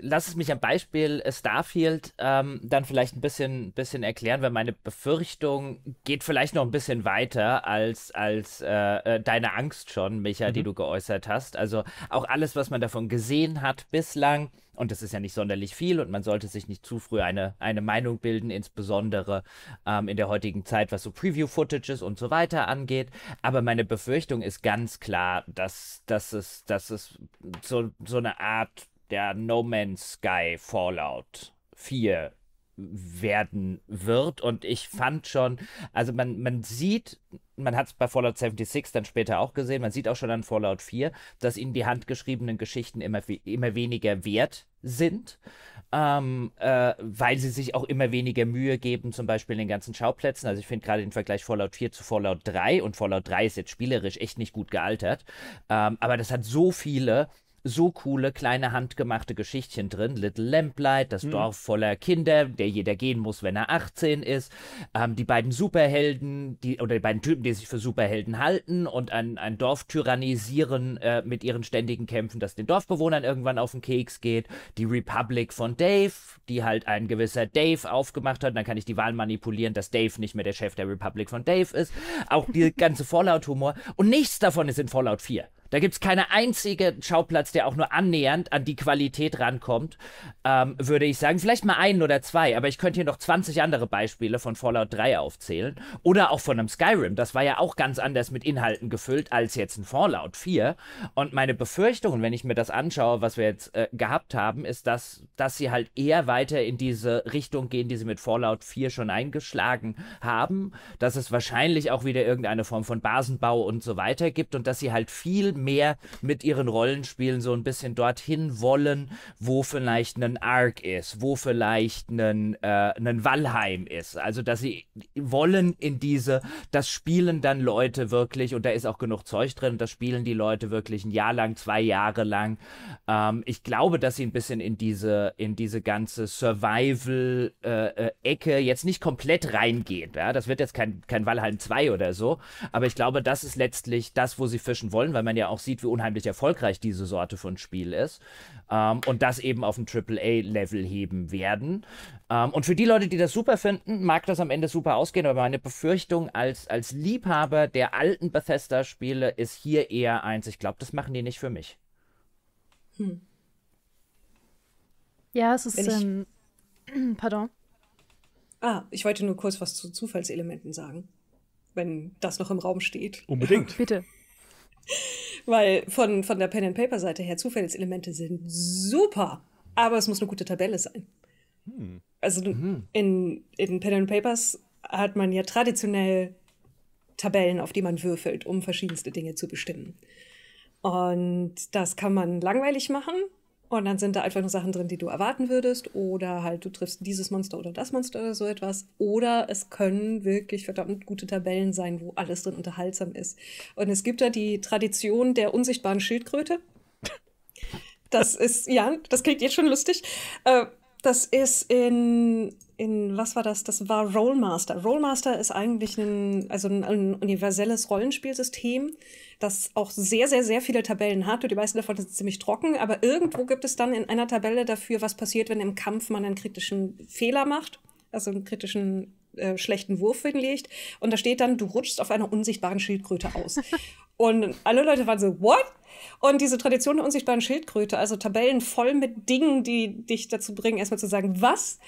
lass es mich am Beispiel äh, Starfield ähm, dann vielleicht ein bisschen, bisschen erklären, weil meine Befürchtung geht vielleicht noch ein bisschen weiter als, als äh, äh deine Angst schon, Micha, mhm. die du geäußert hast. Also auch alles, was man davon gesehen hat bislang, und das ist ja nicht sonderlich viel und man sollte sich nicht zu früh eine, eine Meinung bilden, insbesondere ähm, in der heutigen Zeit, was so Preview-Footages und so weiter angeht. Aber meine Befürchtung ist ganz klar, dass, dass, es, dass es so, so eine Art der No Man's Sky Fallout 4 werden wird. Und ich fand schon, also man, man sieht, man hat es bei Fallout 76 dann später auch gesehen, man sieht auch schon an Fallout 4, dass ihnen die handgeschriebenen Geschichten immer, immer weniger wert sind, ähm, äh, weil sie sich auch immer weniger Mühe geben, zum Beispiel in den ganzen Schauplätzen. Also ich finde gerade den Vergleich Fallout 4 zu Fallout 3 und Fallout 3 ist jetzt spielerisch echt nicht gut gealtert, ähm, aber das hat so viele so coole kleine handgemachte Geschichtchen drin. Little Lamplight, das hm. Dorf voller Kinder, der jeder gehen muss, wenn er 18 ist. Ähm, die beiden Superhelden, die, oder die beiden Typen, die sich für Superhelden halten und ein, ein Dorf tyrannisieren äh, mit ihren ständigen Kämpfen, das den Dorfbewohnern irgendwann auf den Keks geht. Die Republic von Dave, die halt ein gewisser Dave aufgemacht hat. Und dann kann ich die Wahl manipulieren, dass Dave nicht mehr der Chef der Republic von Dave ist. Auch die ganze Fallout-Humor. Und nichts davon ist in Fallout 4. Da gibt es keinen einzigen Schauplatz, der auch nur annähernd an die Qualität rankommt ähm, würde ich sagen. Vielleicht mal einen oder zwei, aber ich könnte hier noch 20 andere Beispiele von Fallout 3 aufzählen. Oder auch von einem Skyrim. Das war ja auch ganz anders mit Inhalten gefüllt als jetzt ein Fallout 4. Und meine Befürchtungen, wenn ich mir das anschaue, was wir jetzt äh, gehabt haben, ist, dass, dass sie halt eher weiter in diese Richtung gehen, die sie mit Fallout 4 schon eingeschlagen haben. Dass es wahrscheinlich auch wieder irgendeine Form von Basenbau und so weiter gibt und dass sie halt viel mehr mit ihren Rollenspielen so ein bisschen dorthin wollen, wo vielleicht ein ein Ark ist, wo vielleicht ein, äh, ein Wallheim ist. Also, dass sie wollen in diese, das spielen dann Leute wirklich, und da ist auch genug Zeug drin, das spielen die Leute wirklich ein Jahr lang, zwei Jahre lang. Ähm, ich glaube, dass sie ein bisschen in diese, in diese ganze Survival-Ecke äh, äh, jetzt nicht komplett reingehen. Ja? Das wird jetzt kein, kein Wallheim 2 oder so, aber ich glaube, das ist letztlich das, wo sie fischen wollen, weil man ja auch sieht, wie unheimlich erfolgreich diese Sorte von Spiel ist ähm, und das eben auf ein AAA-Level heben werden. Ähm, und für die Leute, die das super finden, mag das am Ende super ausgehen, aber meine Befürchtung als, als Liebhaber der alten Bethesda-Spiele ist hier eher eins, ich glaube, das machen die nicht für mich. Hm. Ja, es ist. Ähm, pardon. Ah, ich wollte nur kurz was zu Zufallselementen sagen, wenn das noch im Raum steht. Unbedingt. Bitte. Weil von, von der Pen-and-Paper-Seite her, Zufallselemente sind super, aber es muss eine gute Tabelle sein. Hm. Also mhm. in, in Pen-and-Papers hat man ja traditionell Tabellen, auf die man würfelt, um verschiedenste Dinge zu bestimmen. Und das kann man langweilig machen, und dann sind da einfach nur Sachen drin, die du erwarten würdest. Oder halt, du triffst dieses Monster oder das Monster oder so etwas. Oder es können wirklich verdammt gute Tabellen sein, wo alles drin unterhaltsam ist. Und es gibt da die Tradition der unsichtbaren Schildkröte. Das ist, ja, das klingt jetzt schon lustig. Äh, das ist in in, was war das? Das war Rollmaster. Rollmaster ist eigentlich ein, also ein, ein universelles Rollenspielsystem, das auch sehr, sehr, sehr viele Tabellen hat. Und die meisten davon sind ziemlich trocken, aber irgendwo gibt es dann in einer Tabelle dafür, was passiert, wenn im Kampf man einen kritischen Fehler macht, also einen kritischen äh, schlechten Wurf hinlegt. Und da steht dann, du rutschst auf einer unsichtbaren Schildkröte aus. Und alle Leute waren so, what? Und diese Tradition der unsichtbaren Schildkröte, also Tabellen voll mit Dingen, die dich dazu bringen, erstmal zu sagen, was?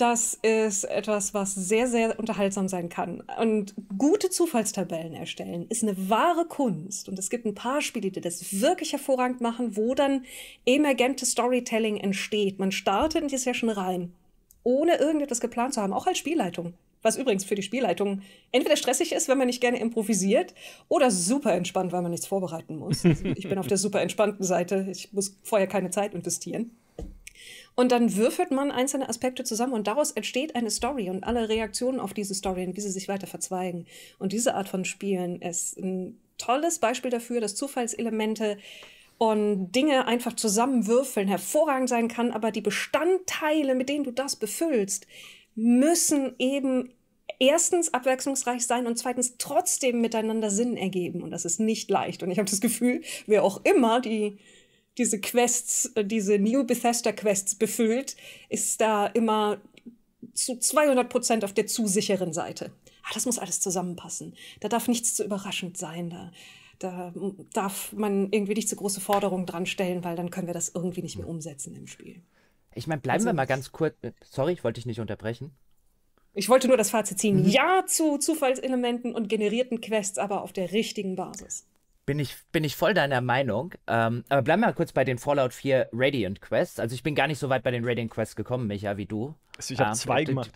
Das ist etwas, was sehr, sehr unterhaltsam sein kann. Und gute Zufallstabellen erstellen ist eine wahre Kunst. Und es gibt ein paar Spiele, die das wirklich hervorragend machen, wo dann emergentes Storytelling entsteht. Man startet in die Session rein, ohne irgendetwas geplant zu haben, auch als Spielleitung. Was übrigens für die Spielleitung entweder stressig ist, wenn man nicht gerne improvisiert, oder super entspannt, weil man nichts vorbereiten muss. Also ich bin auf der super entspannten Seite. Ich muss vorher keine Zeit investieren. Und dann würfelt man einzelne Aspekte zusammen und daraus entsteht eine Story und alle Reaktionen auf diese Story und wie sie sich weiter verzweigen. Und diese Art von Spielen ist ein tolles Beispiel dafür, dass Zufallselemente und Dinge einfach zusammenwürfeln hervorragend sein kann, aber die Bestandteile, mit denen du das befüllst, müssen eben erstens abwechslungsreich sein und zweitens trotzdem miteinander Sinn ergeben. Und das ist nicht leicht. Und ich habe das Gefühl, wer auch immer die diese Quests, äh, diese New Bethesda Quests befüllt, ist da immer zu 200 Prozent auf der zu sicheren Seite. Ah, das muss alles zusammenpassen. Da darf nichts zu überraschend sein. Da, da darf man irgendwie nicht zu große Forderungen dran stellen, weil dann können wir das irgendwie nicht mehr umsetzen im Spiel. Ich meine, bleiben also, wir mal ganz kurz. Äh, sorry, ich wollte dich nicht unterbrechen. Ich wollte nur das Fazit ziehen. Mhm. Ja zu Zufallselementen und generierten Quests, aber auf der richtigen Basis. Bin ich, bin ich voll deiner Meinung. Ähm, aber bleib mal kurz bei den Fallout 4 Radiant Quests. Also ich bin gar nicht so weit bei den Radiant Quests gekommen, Micha, wie du. Also ich habe ähm, zwei gemacht.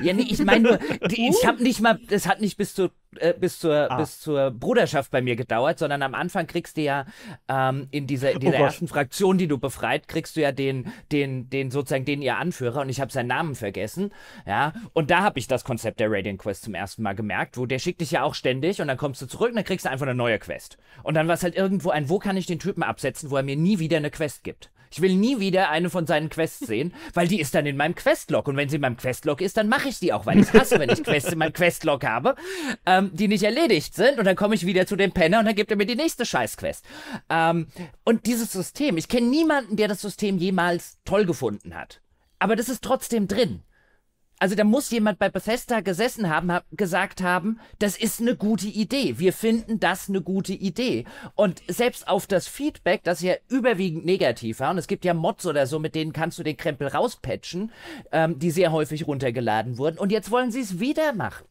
Ja, nee, ich meine nur, ich habe nicht mal, das hat nicht bis zur äh, bis zur ah. bis zur Bruderschaft bei mir gedauert, sondern am Anfang kriegst du ja ähm, in dieser in dieser oh ersten Fraktion, die du befreit, kriegst du ja den den den sozusagen den ihr Anführer und ich habe seinen Namen vergessen, ja und da habe ich das Konzept der Radiant Quest zum ersten Mal gemerkt, wo der schickt dich ja auch ständig und dann kommst du zurück und dann kriegst du einfach eine neue Quest und dann war es halt irgendwo ein, wo kann ich den Typen absetzen, wo er mir nie wieder eine Quest gibt. Ich will nie wieder eine von seinen Quests sehen, weil die ist dann in meinem Questlog. Und wenn sie in meinem Questlog ist, dann mache ich die auch, weil ich hasse, wenn ich Quests in meinem Questlog habe, ähm, die nicht erledigt sind. Und dann komme ich wieder zu dem Penner und dann gibt er mir die nächste Scheißquest. Ähm, und dieses System, ich kenne niemanden, der das System jemals toll gefunden hat. Aber das ist trotzdem drin. Also da muss jemand bei Bethesda gesessen haben, hab, gesagt haben, das ist eine gute Idee. Wir finden das eine gute Idee. Und selbst auf das Feedback, das ja überwiegend negativ war, und es gibt ja Mods oder so, mit denen kannst du den Krempel rauspatchen, ähm, die sehr häufig runtergeladen wurden. Und jetzt wollen sie es wieder machen.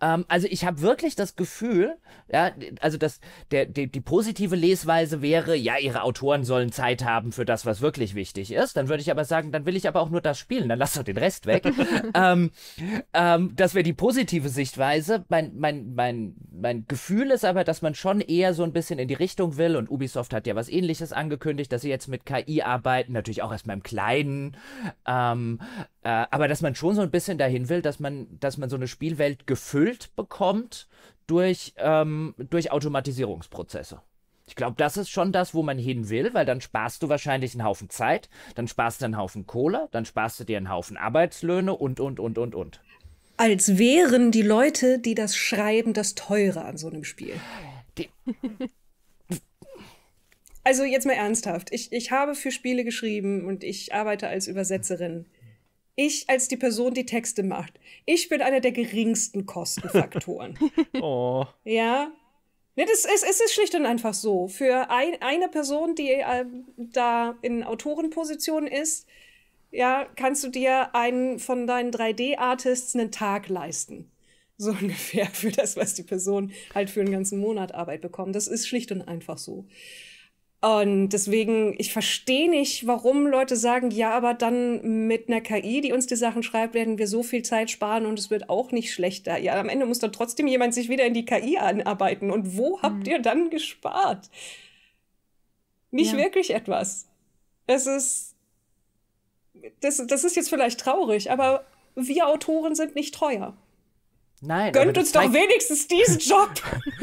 Ähm, also ich habe wirklich das Gefühl, ja, also dass der, der, die positive Lesweise wäre, ja, ihre Autoren sollen Zeit haben für das, was wirklich wichtig ist. Dann würde ich aber sagen, dann will ich aber auch nur das spielen, dann lass doch den Rest weg. ähm, ähm, ähm, das wäre die positive Sichtweise. Mein, mein, mein, mein Gefühl ist aber, dass man schon eher so ein bisschen in die Richtung will und Ubisoft hat ja was ähnliches angekündigt, dass sie jetzt mit KI arbeiten, natürlich auch erstmal im Kleinen, ähm, äh, aber dass man schon so ein bisschen dahin will, dass man, dass man so eine Spielwelt gefüllt bekommt durch, ähm, durch Automatisierungsprozesse. Ich glaube, das ist schon das, wo man hin will, weil dann sparst du wahrscheinlich einen Haufen Zeit, dann sparst du einen Haufen Kohle, dann sparst du dir einen Haufen Arbeitslöhne und, und, und, und, und. Als wären die Leute, die das schreiben, das Teure an so einem Spiel. Die also jetzt mal ernsthaft. Ich, ich habe für Spiele geschrieben und ich arbeite als Übersetzerin. Ich als die Person, die Texte macht. Ich bin einer der geringsten Kostenfaktoren. oh. Ja, Nee, das ist, es ist schlicht und einfach so. Für ein, eine Person, die äh, da in Autorenposition ist, ja, kannst du dir einen von deinen 3D-Artists einen Tag leisten. So ungefähr für das, was die Person halt für einen ganzen Monat Arbeit bekommt. Das ist schlicht und einfach so. Und deswegen, ich verstehe nicht, warum Leute sagen, ja, aber dann mit einer KI, die uns die Sachen schreibt, werden wir so viel Zeit sparen und es wird auch nicht schlechter. Ja, am Ende muss dann trotzdem jemand sich wieder in die KI anarbeiten. Und wo habt mhm. ihr dann gespart? Nicht ja. wirklich etwas. Es ist, das, das ist jetzt vielleicht traurig, aber wir Autoren sind nicht teuer. Nein. Gönnt uns doch wenigstens diesen Job.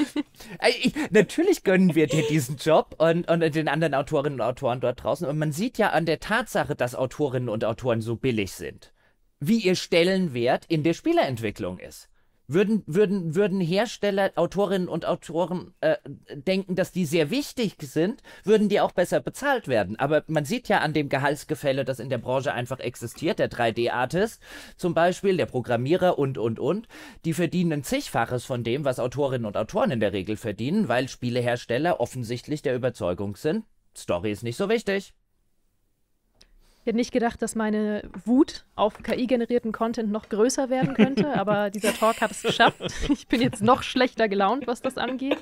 Ich, natürlich gönnen wir dir diesen Job und, und den anderen Autorinnen und Autoren dort draußen. Und man sieht ja an der Tatsache, dass Autorinnen und Autoren so billig sind, wie ihr Stellenwert in der Spielerentwicklung ist. Würden, würden, würden Hersteller, Autorinnen und Autoren äh, denken, dass die sehr wichtig sind, würden die auch besser bezahlt werden. Aber man sieht ja an dem Gehaltsgefälle, das in der Branche einfach existiert, der 3D-Artist zum Beispiel, der Programmierer und, und, und, die verdienen ein zigfaches von dem, was Autorinnen und Autoren in der Regel verdienen, weil Spielehersteller offensichtlich der Überzeugung sind, Story ist nicht so wichtig. Ich hätte nicht gedacht, dass meine Wut auf KI-generierten Content noch größer werden könnte, aber dieser Talk hat es geschafft. Ich bin jetzt noch schlechter gelaunt, was das angeht.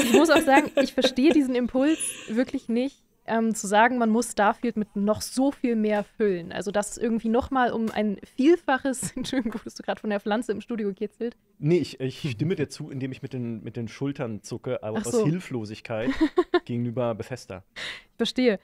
Ich muss auch sagen, ich verstehe diesen Impuls wirklich nicht, ähm, zu sagen, man muss Starfield mit noch so viel mehr füllen. Also, dass es irgendwie nochmal um ein Vielfaches, Entschuldigung, wurdest du gerade von der Pflanze im Studio gekitzelt? Nee, ich, ich, stimme dir zu, indem ich mit den, mit den Schultern zucke, aber so. aus Hilflosigkeit gegenüber Befester. Ich verstehe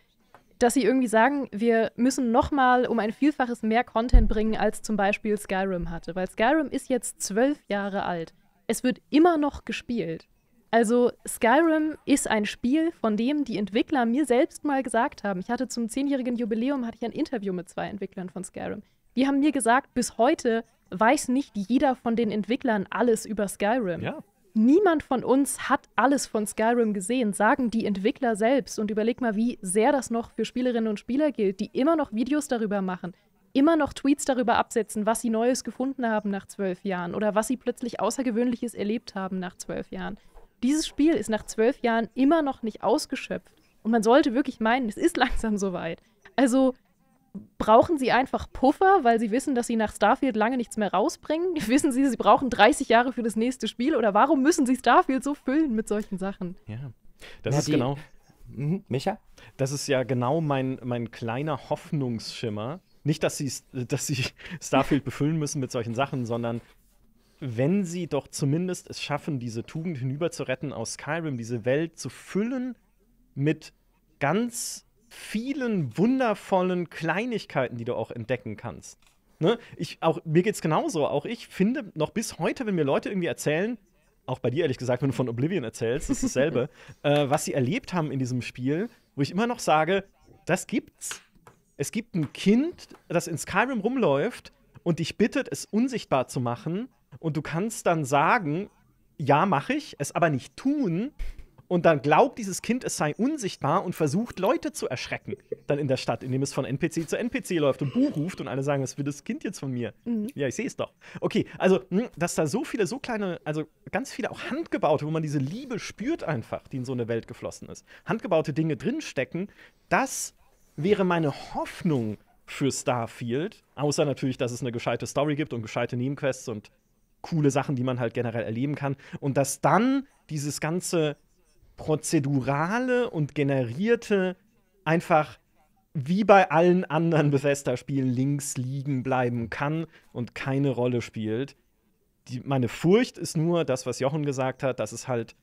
dass sie irgendwie sagen, wir müssen nochmal um ein Vielfaches mehr Content bringen, als zum Beispiel Skyrim hatte. Weil Skyrim ist jetzt zwölf Jahre alt. Es wird immer noch gespielt. Also Skyrim ist ein Spiel, von dem die Entwickler mir selbst mal gesagt haben. Ich hatte zum zehnjährigen Jubiläum hatte ich ein Interview mit zwei Entwicklern von Skyrim. Die haben mir gesagt, bis heute weiß nicht jeder von den Entwicklern alles über Skyrim. Ja niemand von uns hat alles von Skyrim gesehen, sagen die Entwickler selbst. Und überleg mal, wie sehr das noch für Spielerinnen und Spieler gilt, die immer noch Videos darüber machen, immer noch Tweets darüber absetzen, was sie Neues gefunden haben nach zwölf Jahren oder was sie plötzlich Außergewöhnliches erlebt haben nach zwölf Jahren. Dieses Spiel ist nach zwölf Jahren immer noch nicht ausgeschöpft. Und man sollte wirklich meinen, es ist langsam soweit. Also brauchen sie einfach Puffer, weil sie wissen, dass sie nach Starfield lange nichts mehr rausbringen? Wissen sie, sie brauchen 30 Jahre für das nächste Spiel? Oder warum müssen sie Starfield so füllen mit solchen Sachen? Ja, das Na, ist genau. Mhm. Micha? Das ist ja genau mein, mein kleiner Hoffnungsschimmer. Nicht, dass sie, dass sie Starfield befüllen müssen mit solchen Sachen, sondern wenn sie doch zumindest es schaffen, diese Tugend hinüberzuretten aus Skyrim, diese Welt zu füllen mit ganz vielen wundervollen Kleinigkeiten, die du auch entdecken kannst. Ne? Ich, auch, mir geht's genauso. Auch ich finde noch bis heute, wenn mir Leute irgendwie erzählen, auch bei dir ehrlich gesagt, wenn du von Oblivion erzählst, ist dasselbe, äh, was sie erlebt haben in diesem Spiel, wo ich immer noch sage, das gibt's. Es gibt ein Kind, das in Skyrim rumläuft und dich bittet, es unsichtbar zu machen. Und du kannst dann sagen, ja, mache ich, es aber nicht tun, und dann glaubt dieses Kind, es sei unsichtbar und versucht, Leute zu erschrecken. Dann in der Stadt, indem es von NPC zu NPC läuft und Buch ruft und alle sagen, es will das Kind jetzt von mir? Mhm. Ja, ich sehe es doch. Okay, also, hm, dass da so viele, so kleine, also ganz viele auch handgebaute, wo man diese Liebe spürt einfach, die in so eine Welt geflossen ist, handgebaute Dinge drinstecken, das wäre meine Hoffnung für Starfield. Außer natürlich, dass es eine gescheite Story gibt und gescheite Nebenquests und coole Sachen, die man halt generell erleben kann. Und dass dann dieses ganze prozedurale und generierte einfach wie bei allen anderen Bethesda-Spielen links liegen bleiben kann und keine Rolle spielt. Die, meine Furcht ist nur das, was Jochen gesagt hat, dass es halt,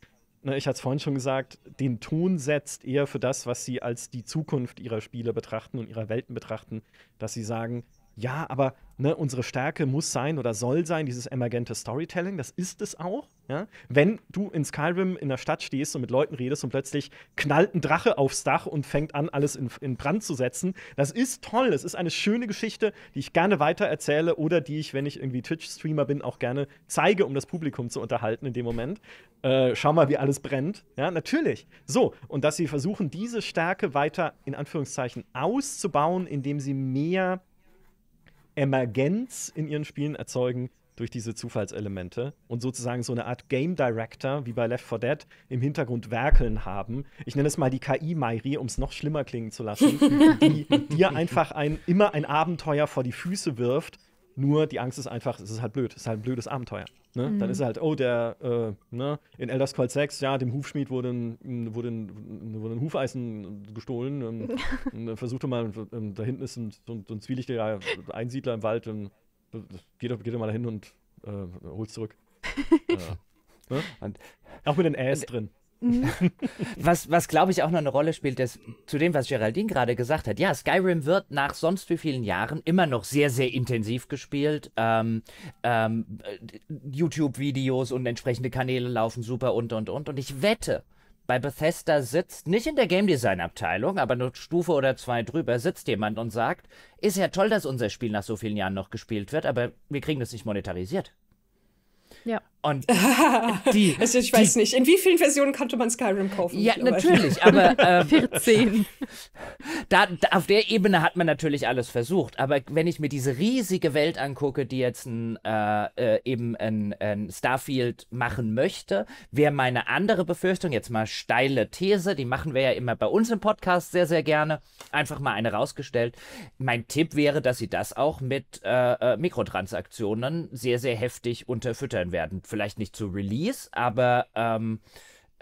ne, ich hatte es vorhin schon gesagt, den Ton setzt eher für das, was sie als die Zukunft ihrer Spiele betrachten und ihrer Welten betrachten, dass sie sagen, ja, aber Ne, unsere Stärke muss sein oder soll sein, dieses emergente Storytelling, das ist es auch. Ja? Wenn du in Skyrim in der Stadt stehst und mit Leuten redest und plötzlich knallt ein Drache aufs Dach und fängt an, alles in, in Brand zu setzen, das ist toll. das ist eine schöne Geschichte, die ich gerne weitererzähle oder die ich, wenn ich irgendwie Twitch-Streamer bin, auch gerne zeige, um das Publikum zu unterhalten in dem Moment. Äh, schau mal, wie alles brennt. Ja, natürlich. So, und dass sie versuchen, diese Stärke weiter in Anführungszeichen auszubauen, indem sie mehr Emergenz in ihren Spielen erzeugen durch diese Zufallselemente und sozusagen so eine Art Game Director wie bei Left 4 Dead im Hintergrund werkeln haben. Ich nenne es mal die KI Mairi, um es noch schlimmer klingen zu lassen, die dir einfach ein, immer ein Abenteuer vor die Füße wirft. Nur die Angst ist einfach, es ist halt blöd, es ist halt ein blödes Abenteuer. Ne? Mhm. Dann ist er mhm. halt, oh, der äh, ne? in Elder Scrolls 6, ja, dem Hufschmied wurde ein, wurde ein, wurde ein Hufeisen gestohlen. Ähm, und, und dann versuchte mal, und, ähm, da hinten ist ein, so, so ein zwielichtiger Einsiedler im Wald. Und, ähm, geh, doch, geh mal dahin und äh, hol's zurück. ja. Äh, ne? Auch mit den Äs drin. Mhm. was, was glaube ich auch noch eine Rolle spielt, dass zu dem, was Geraldine gerade gesagt hat, ja, Skyrim wird nach sonst wie vielen Jahren immer noch sehr, sehr intensiv gespielt. Ähm, ähm, äh, YouTube-Videos und entsprechende Kanäle laufen super und und und. Und ich wette, bei Bethesda sitzt, nicht in der Game Design Abteilung, aber eine Stufe oder zwei drüber, sitzt jemand und sagt, ist ja toll, dass unser Spiel nach so vielen Jahren noch gespielt wird, aber wir kriegen das nicht monetarisiert. Ja. Und die. Also ich weiß die, nicht, in wie vielen Versionen konnte man Skyrim kaufen? Ja, also natürlich, aber ähm, 14. Da, da, auf der Ebene hat man natürlich alles versucht. Aber wenn ich mir diese riesige Welt angucke, die jetzt ein, äh, äh, eben ein, ein Starfield machen möchte, wäre meine andere Befürchtung, jetzt mal steile These, die machen wir ja immer bei uns im Podcast sehr, sehr gerne, einfach mal eine rausgestellt. Mein Tipp wäre, dass sie das auch mit äh, äh Mikrotransaktionen sehr, sehr heftig unterfüttern werden. Vielleicht nicht zu Release, aber ähm,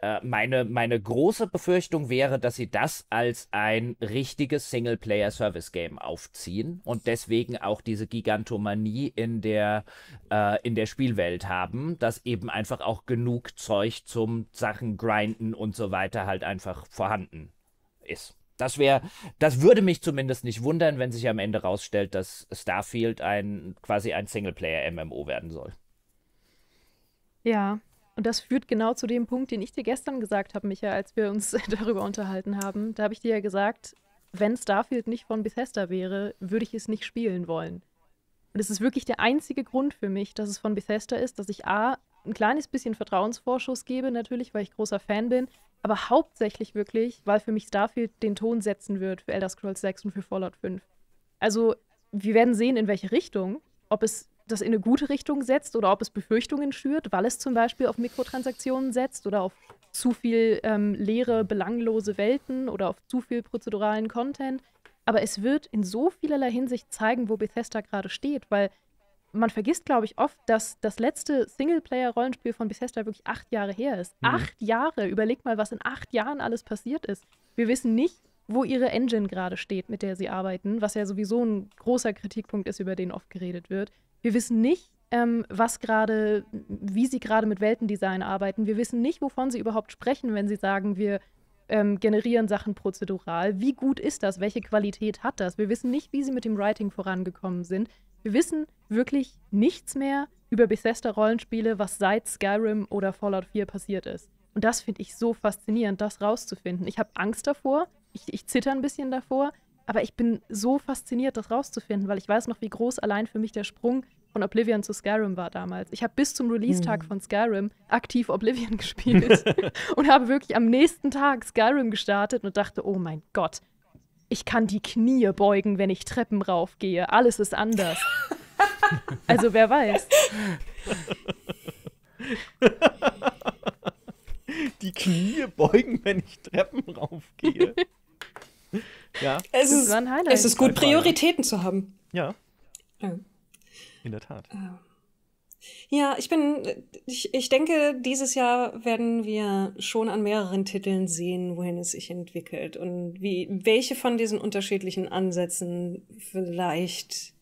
äh, meine, meine große Befürchtung wäre, dass sie das als ein richtiges Singleplayer-Service-Game aufziehen und deswegen auch diese Gigantomanie in der, äh, in der Spielwelt haben, dass eben einfach auch genug Zeug zum Sachen grinden und so weiter halt einfach vorhanden ist. Das wäre, das würde mich zumindest nicht wundern, wenn sich am Ende rausstellt, dass Starfield ein quasi ein Singleplayer-MMO werden soll. Ja. Und das führt genau zu dem Punkt, den ich dir gestern gesagt habe, Micha, als wir uns darüber unterhalten haben. Da habe ich dir ja gesagt, wenn Starfield nicht von Bethesda wäre, würde ich es nicht spielen wollen. Und es ist wirklich der einzige Grund für mich, dass es von Bethesda ist, dass ich A, ein kleines bisschen Vertrauensvorschuss gebe, natürlich, weil ich großer Fan bin, aber hauptsächlich wirklich, weil für mich Starfield den Ton setzen wird für Elder Scrolls 6 und für Fallout 5. Also, wir werden sehen, in welche Richtung, ob es das in eine gute Richtung setzt oder ob es Befürchtungen schürt, weil es zum Beispiel auf Mikrotransaktionen setzt oder auf zu viel ähm, leere, belanglose Welten oder auf zu viel prozeduralen Content. Aber es wird in so vielerlei Hinsicht zeigen, wo Bethesda gerade steht, weil man vergisst, glaube ich, oft, dass das letzte Singleplayer-Rollenspiel von Bethesda wirklich acht Jahre her ist. Mhm. Acht Jahre! Überleg mal, was in acht Jahren alles passiert ist. Wir wissen nicht, wo ihre Engine gerade steht, mit der sie arbeiten, was ja sowieso ein großer Kritikpunkt ist, über den oft geredet wird. Wir wissen nicht, ähm, was gerade, wie sie gerade mit Weltendesign arbeiten. Wir wissen nicht, wovon sie überhaupt sprechen, wenn sie sagen, wir ähm, generieren Sachen prozedural. Wie gut ist das? Welche Qualität hat das? Wir wissen nicht, wie sie mit dem Writing vorangekommen sind. Wir wissen wirklich nichts mehr über Bethesda-Rollenspiele, was seit Skyrim oder Fallout 4 passiert ist. Und das finde ich so faszinierend, das rauszufinden. Ich habe Angst davor, ich, ich zitter ein bisschen davor, aber ich bin so fasziniert, das rauszufinden, weil ich weiß noch, wie groß allein für mich der Sprung von Oblivion zu Skyrim war damals. Ich habe bis zum Release-Tag mhm. von Skyrim aktiv Oblivion gespielt und habe wirklich am nächsten Tag Skyrim gestartet und dachte, oh mein Gott, ich kann die Knie beugen, wenn ich Treppen raufgehe. Alles ist anders. also wer weiß. die Knie beugen, wenn ich Treppen raufgehe. Ja. Es ist, es ist gut, Prioritäten zu haben. Ja. ja. In der Tat. Ähm. Ja, ich bin, ich, ich denke, dieses Jahr werden wir schon an mehreren Titeln sehen, wohin es sich entwickelt und wie, welche von diesen unterschiedlichen Ansätzen vielleicht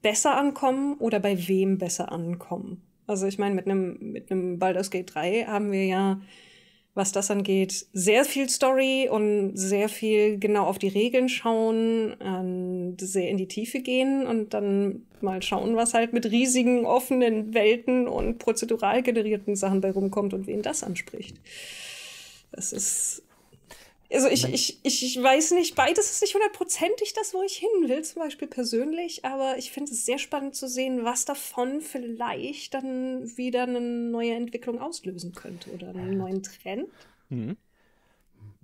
besser ankommen oder bei wem besser ankommen. Also ich meine, mit einem, mit einem Baldur's Gate 3 haben wir ja was das angeht, sehr viel Story und sehr viel genau auf die Regeln schauen, und sehr in die Tiefe gehen und dann mal schauen, was halt mit riesigen offenen Welten und prozedural generierten Sachen bei rumkommt und wen das anspricht. Das ist also ich, ich, ich weiß nicht, beides ist nicht hundertprozentig das, wo ich hin will, zum Beispiel persönlich, aber ich finde es sehr spannend zu sehen, was davon vielleicht dann wieder eine neue Entwicklung auslösen könnte oder einen neuen Trend. Mhm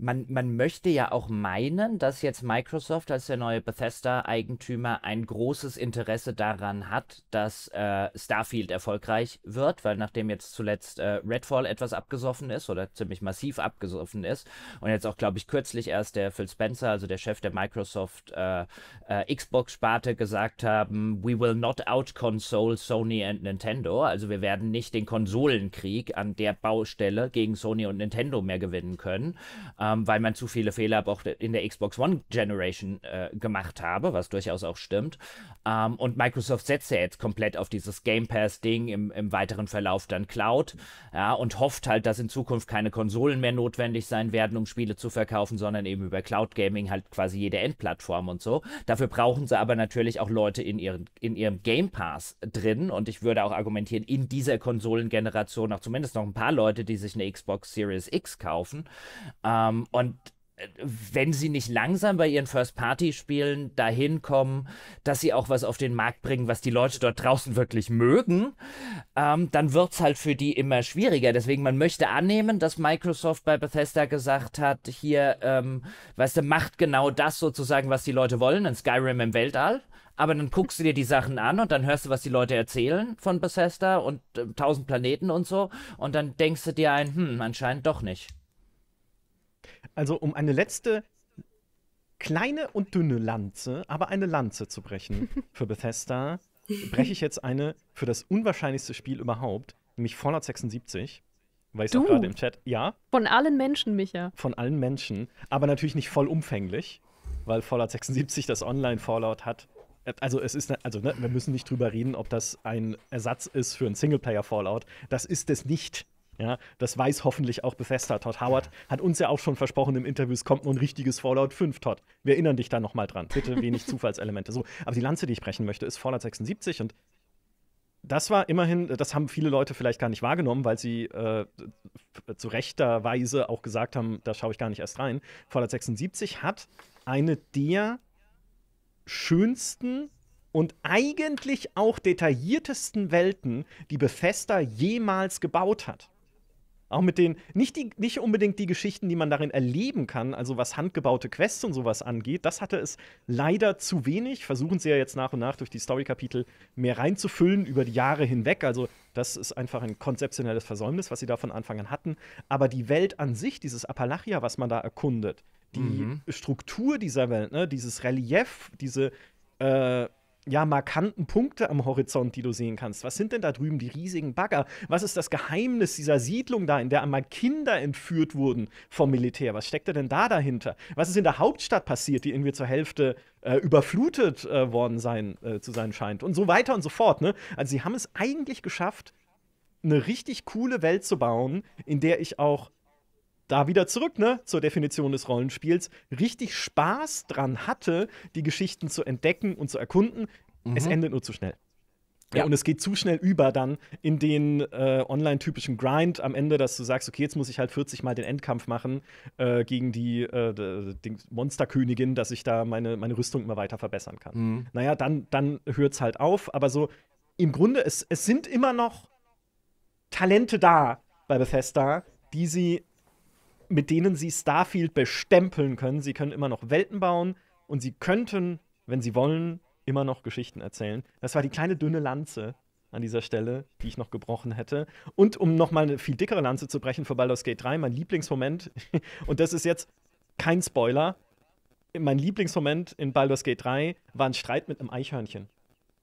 man, man möchte ja auch meinen, dass jetzt Microsoft als der neue Bethesda-Eigentümer ein großes Interesse daran hat, dass äh, Starfield erfolgreich wird, weil nachdem jetzt zuletzt äh, Redfall etwas abgesoffen ist oder ziemlich massiv abgesoffen ist und jetzt auch, glaube ich, kürzlich erst der Phil Spencer, also der Chef der Microsoft äh, äh, Xbox-Sparte, gesagt haben, we will not outconsole Sony and Nintendo, also wir werden nicht den Konsolenkrieg an der Baustelle gegen Sony und Nintendo mehr gewinnen können. Ähm, ähm, weil man zu viele Fehler auch in der Xbox One Generation äh, gemacht habe, was durchaus auch stimmt. Ähm, und Microsoft setzt ja jetzt komplett auf dieses Game Pass-Ding im, im weiteren Verlauf dann Cloud ja, und hofft halt, dass in Zukunft keine Konsolen mehr notwendig sein werden, um Spiele zu verkaufen, sondern eben über Cloud Gaming halt quasi jede Endplattform und so. Dafür brauchen sie aber natürlich auch Leute in, ihren, in ihrem Game Pass drin und ich würde auch argumentieren, in dieser Konsolengeneration auch zumindest noch ein paar Leute, die sich eine Xbox Series X kaufen. Ähm, ähm, und äh, wenn sie nicht langsam bei ihren First-Party-Spielen dahin kommen, dass sie auch was auf den Markt bringen, was die Leute dort draußen wirklich mögen, ähm, dann wird es halt für die immer schwieriger. Deswegen, man möchte annehmen, dass Microsoft bei Bethesda gesagt hat, hier, ähm, weißt du, macht genau das sozusagen, was die Leute wollen, in Skyrim im Weltall aber dann guckst du dir die Sachen an und dann hörst du, was die Leute erzählen von Bethesda und äh, 1000 Planeten und so und dann denkst du dir ein, hm, anscheinend doch nicht also um eine letzte kleine und dünne Lanze, aber eine Lanze zu brechen für Bethesda, breche ich jetzt eine für das unwahrscheinlichste Spiel überhaupt, nämlich Fallout 76. Weiß ich auch gerade im Chat, ja. Von allen Menschen, Micha. Von allen Menschen, aber natürlich nicht vollumfänglich, weil Fallout 76 das Online-Fallout hat. Also es ist, ne, also ne, wir müssen nicht drüber reden, ob das ein Ersatz ist für ein Singleplayer-Fallout. Das ist es nicht. Ja, das weiß hoffentlich auch Bethesda. Todd Howard hat uns ja auch schon versprochen im Interview, es kommt nur ein richtiges Fallout 5, Todd. Wir erinnern dich da nochmal dran. Bitte wenig Zufallselemente. So, aber die Lanze, die ich brechen möchte, ist Fallout 76 und das war immerhin, das haben viele Leute vielleicht gar nicht wahrgenommen, weil sie äh, zu rechter Weise auch gesagt haben, da schaue ich gar nicht erst rein. Fallout 76 hat eine der schönsten und eigentlich auch detailliertesten Welten, die Bethesda jemals gebaut hat. Auch mit den, nicht, die, nicht unbedingt die Geschichten, die man darin erleben kann, also was handgebaute Quests und sowas angeht, das hatte es leider zu wenig. Versuchen sie ja jetzt nach und nach durch die Story-Kapitel mehr reinzufüllen über die Jahre hinweg. Also, das ist einfach ein konzeptionelles Versäumnis, was sie da von Anfang an hatten. Aber die Welt an sich, dieses Appalachia, was man da erkundet, die mhm. Struktur dieser Welt, ne, dieses Relief, diese. Äh, ja, markanten Punkte am Horizont, die du sehen kannst. Was sind denn da drüben die riesigen Bagger? Was ist das Geheimnis dieser Siedlung da, in der einmal Kinder entführt wurden vom Militär? Was steckt denn da dahinter? Was ist in der Hauptstadt passiert, die irgendwie zur Hälfte äh, überflutet äh, worden sein, äh, zu sein scheint? Und so weiter und so fort. Ne? Also sie haben es eigentlich geschafft, eine richtig coole Welt zu bauen, in der ich auch da wieder zurück, ne, zur Definition des Rollenspiels, richtig Spaß dran hatte, die Geschichten zu entdecken und zu erkunden. Mhm. Es endet nur zu schnell. Ja. ja. und es geht zu schnell über dann in den äh, online-typischen Grind am Ende, dass du sagst, okay, jetzt muss ich halt 40 Mal den Endkampf machen äh, gegen die, äh, die, Monsterkönigin, dass ich da meine, meine Rüstung immer weiter verbessern kann. Mhm. Naja, dann, dann hört es halt auf, aber so im Grunde, es, es sind immer noch Talente da bei Bethesda, die sie mit denen sie Starfield bestempeln können. Sie können immer noch Welten bauen und sie könnten, wenn sie wollen, immer noch Geschichten erzählen. Das war die kleine dünne Lanze an dieser Stelle, die ich noch gebrochen hätte. Und um nochmal eine viel dickere Lanze zu brechen für Baldur's Gate 3, mein Lieblingsmoment, und das ist jetzt kein Spoiler, mein Lieblingsmoment in Baldur's Gate 3 war ein Streit mit einem Eichhörnchen.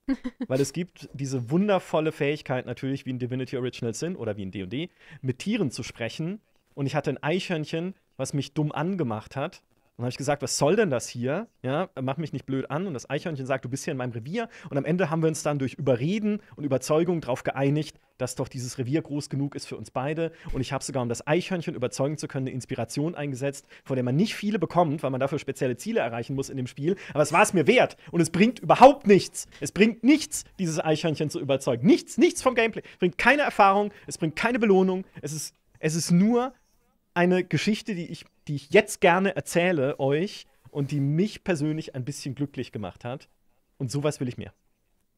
Weil es gibt diese wundervolle Fähigkeit natürlich, wie in Divinity Original Sin oder wie in D&D, mit Tieren zu sprechen und ich hatte ein Eichhörnchen, was mich dumm angemacht hat. Und habe ich gesagt, was soll denn das hier? Ja, mach mich nicht blöd an. Und das Eichhörnchen sagt, du bist hier in meinem Revier. Und am Ende haben wir uns dann durch Überreden und Überzeugung darauf geeinigt, dass doch dieses Revier groß genug ist für uns beide. Und ich habe sogar, um das Eichhörnchen überzeugen zu können, eine Inspiration eingesetzt, von der man nicht viele bekommt, weil man dafür spezielle Ziele erreichen muss in dem Spiel. Aber es war es mir wert. Und es bringt überhaupt nichts. Es bringt nichts, dieses Eichhörnchen zu überzeugen. Nichts, nichts vom Gameplay. Es bringt keine Erfahrung, es bringt keine Belohnung. Es ist, es ist nur eine Geschichte, die ich, die ich jetzt gerne erzähle euch und die mich persönlich ein bisschen glücklich gemacht hat. Und sowas will ich mehr.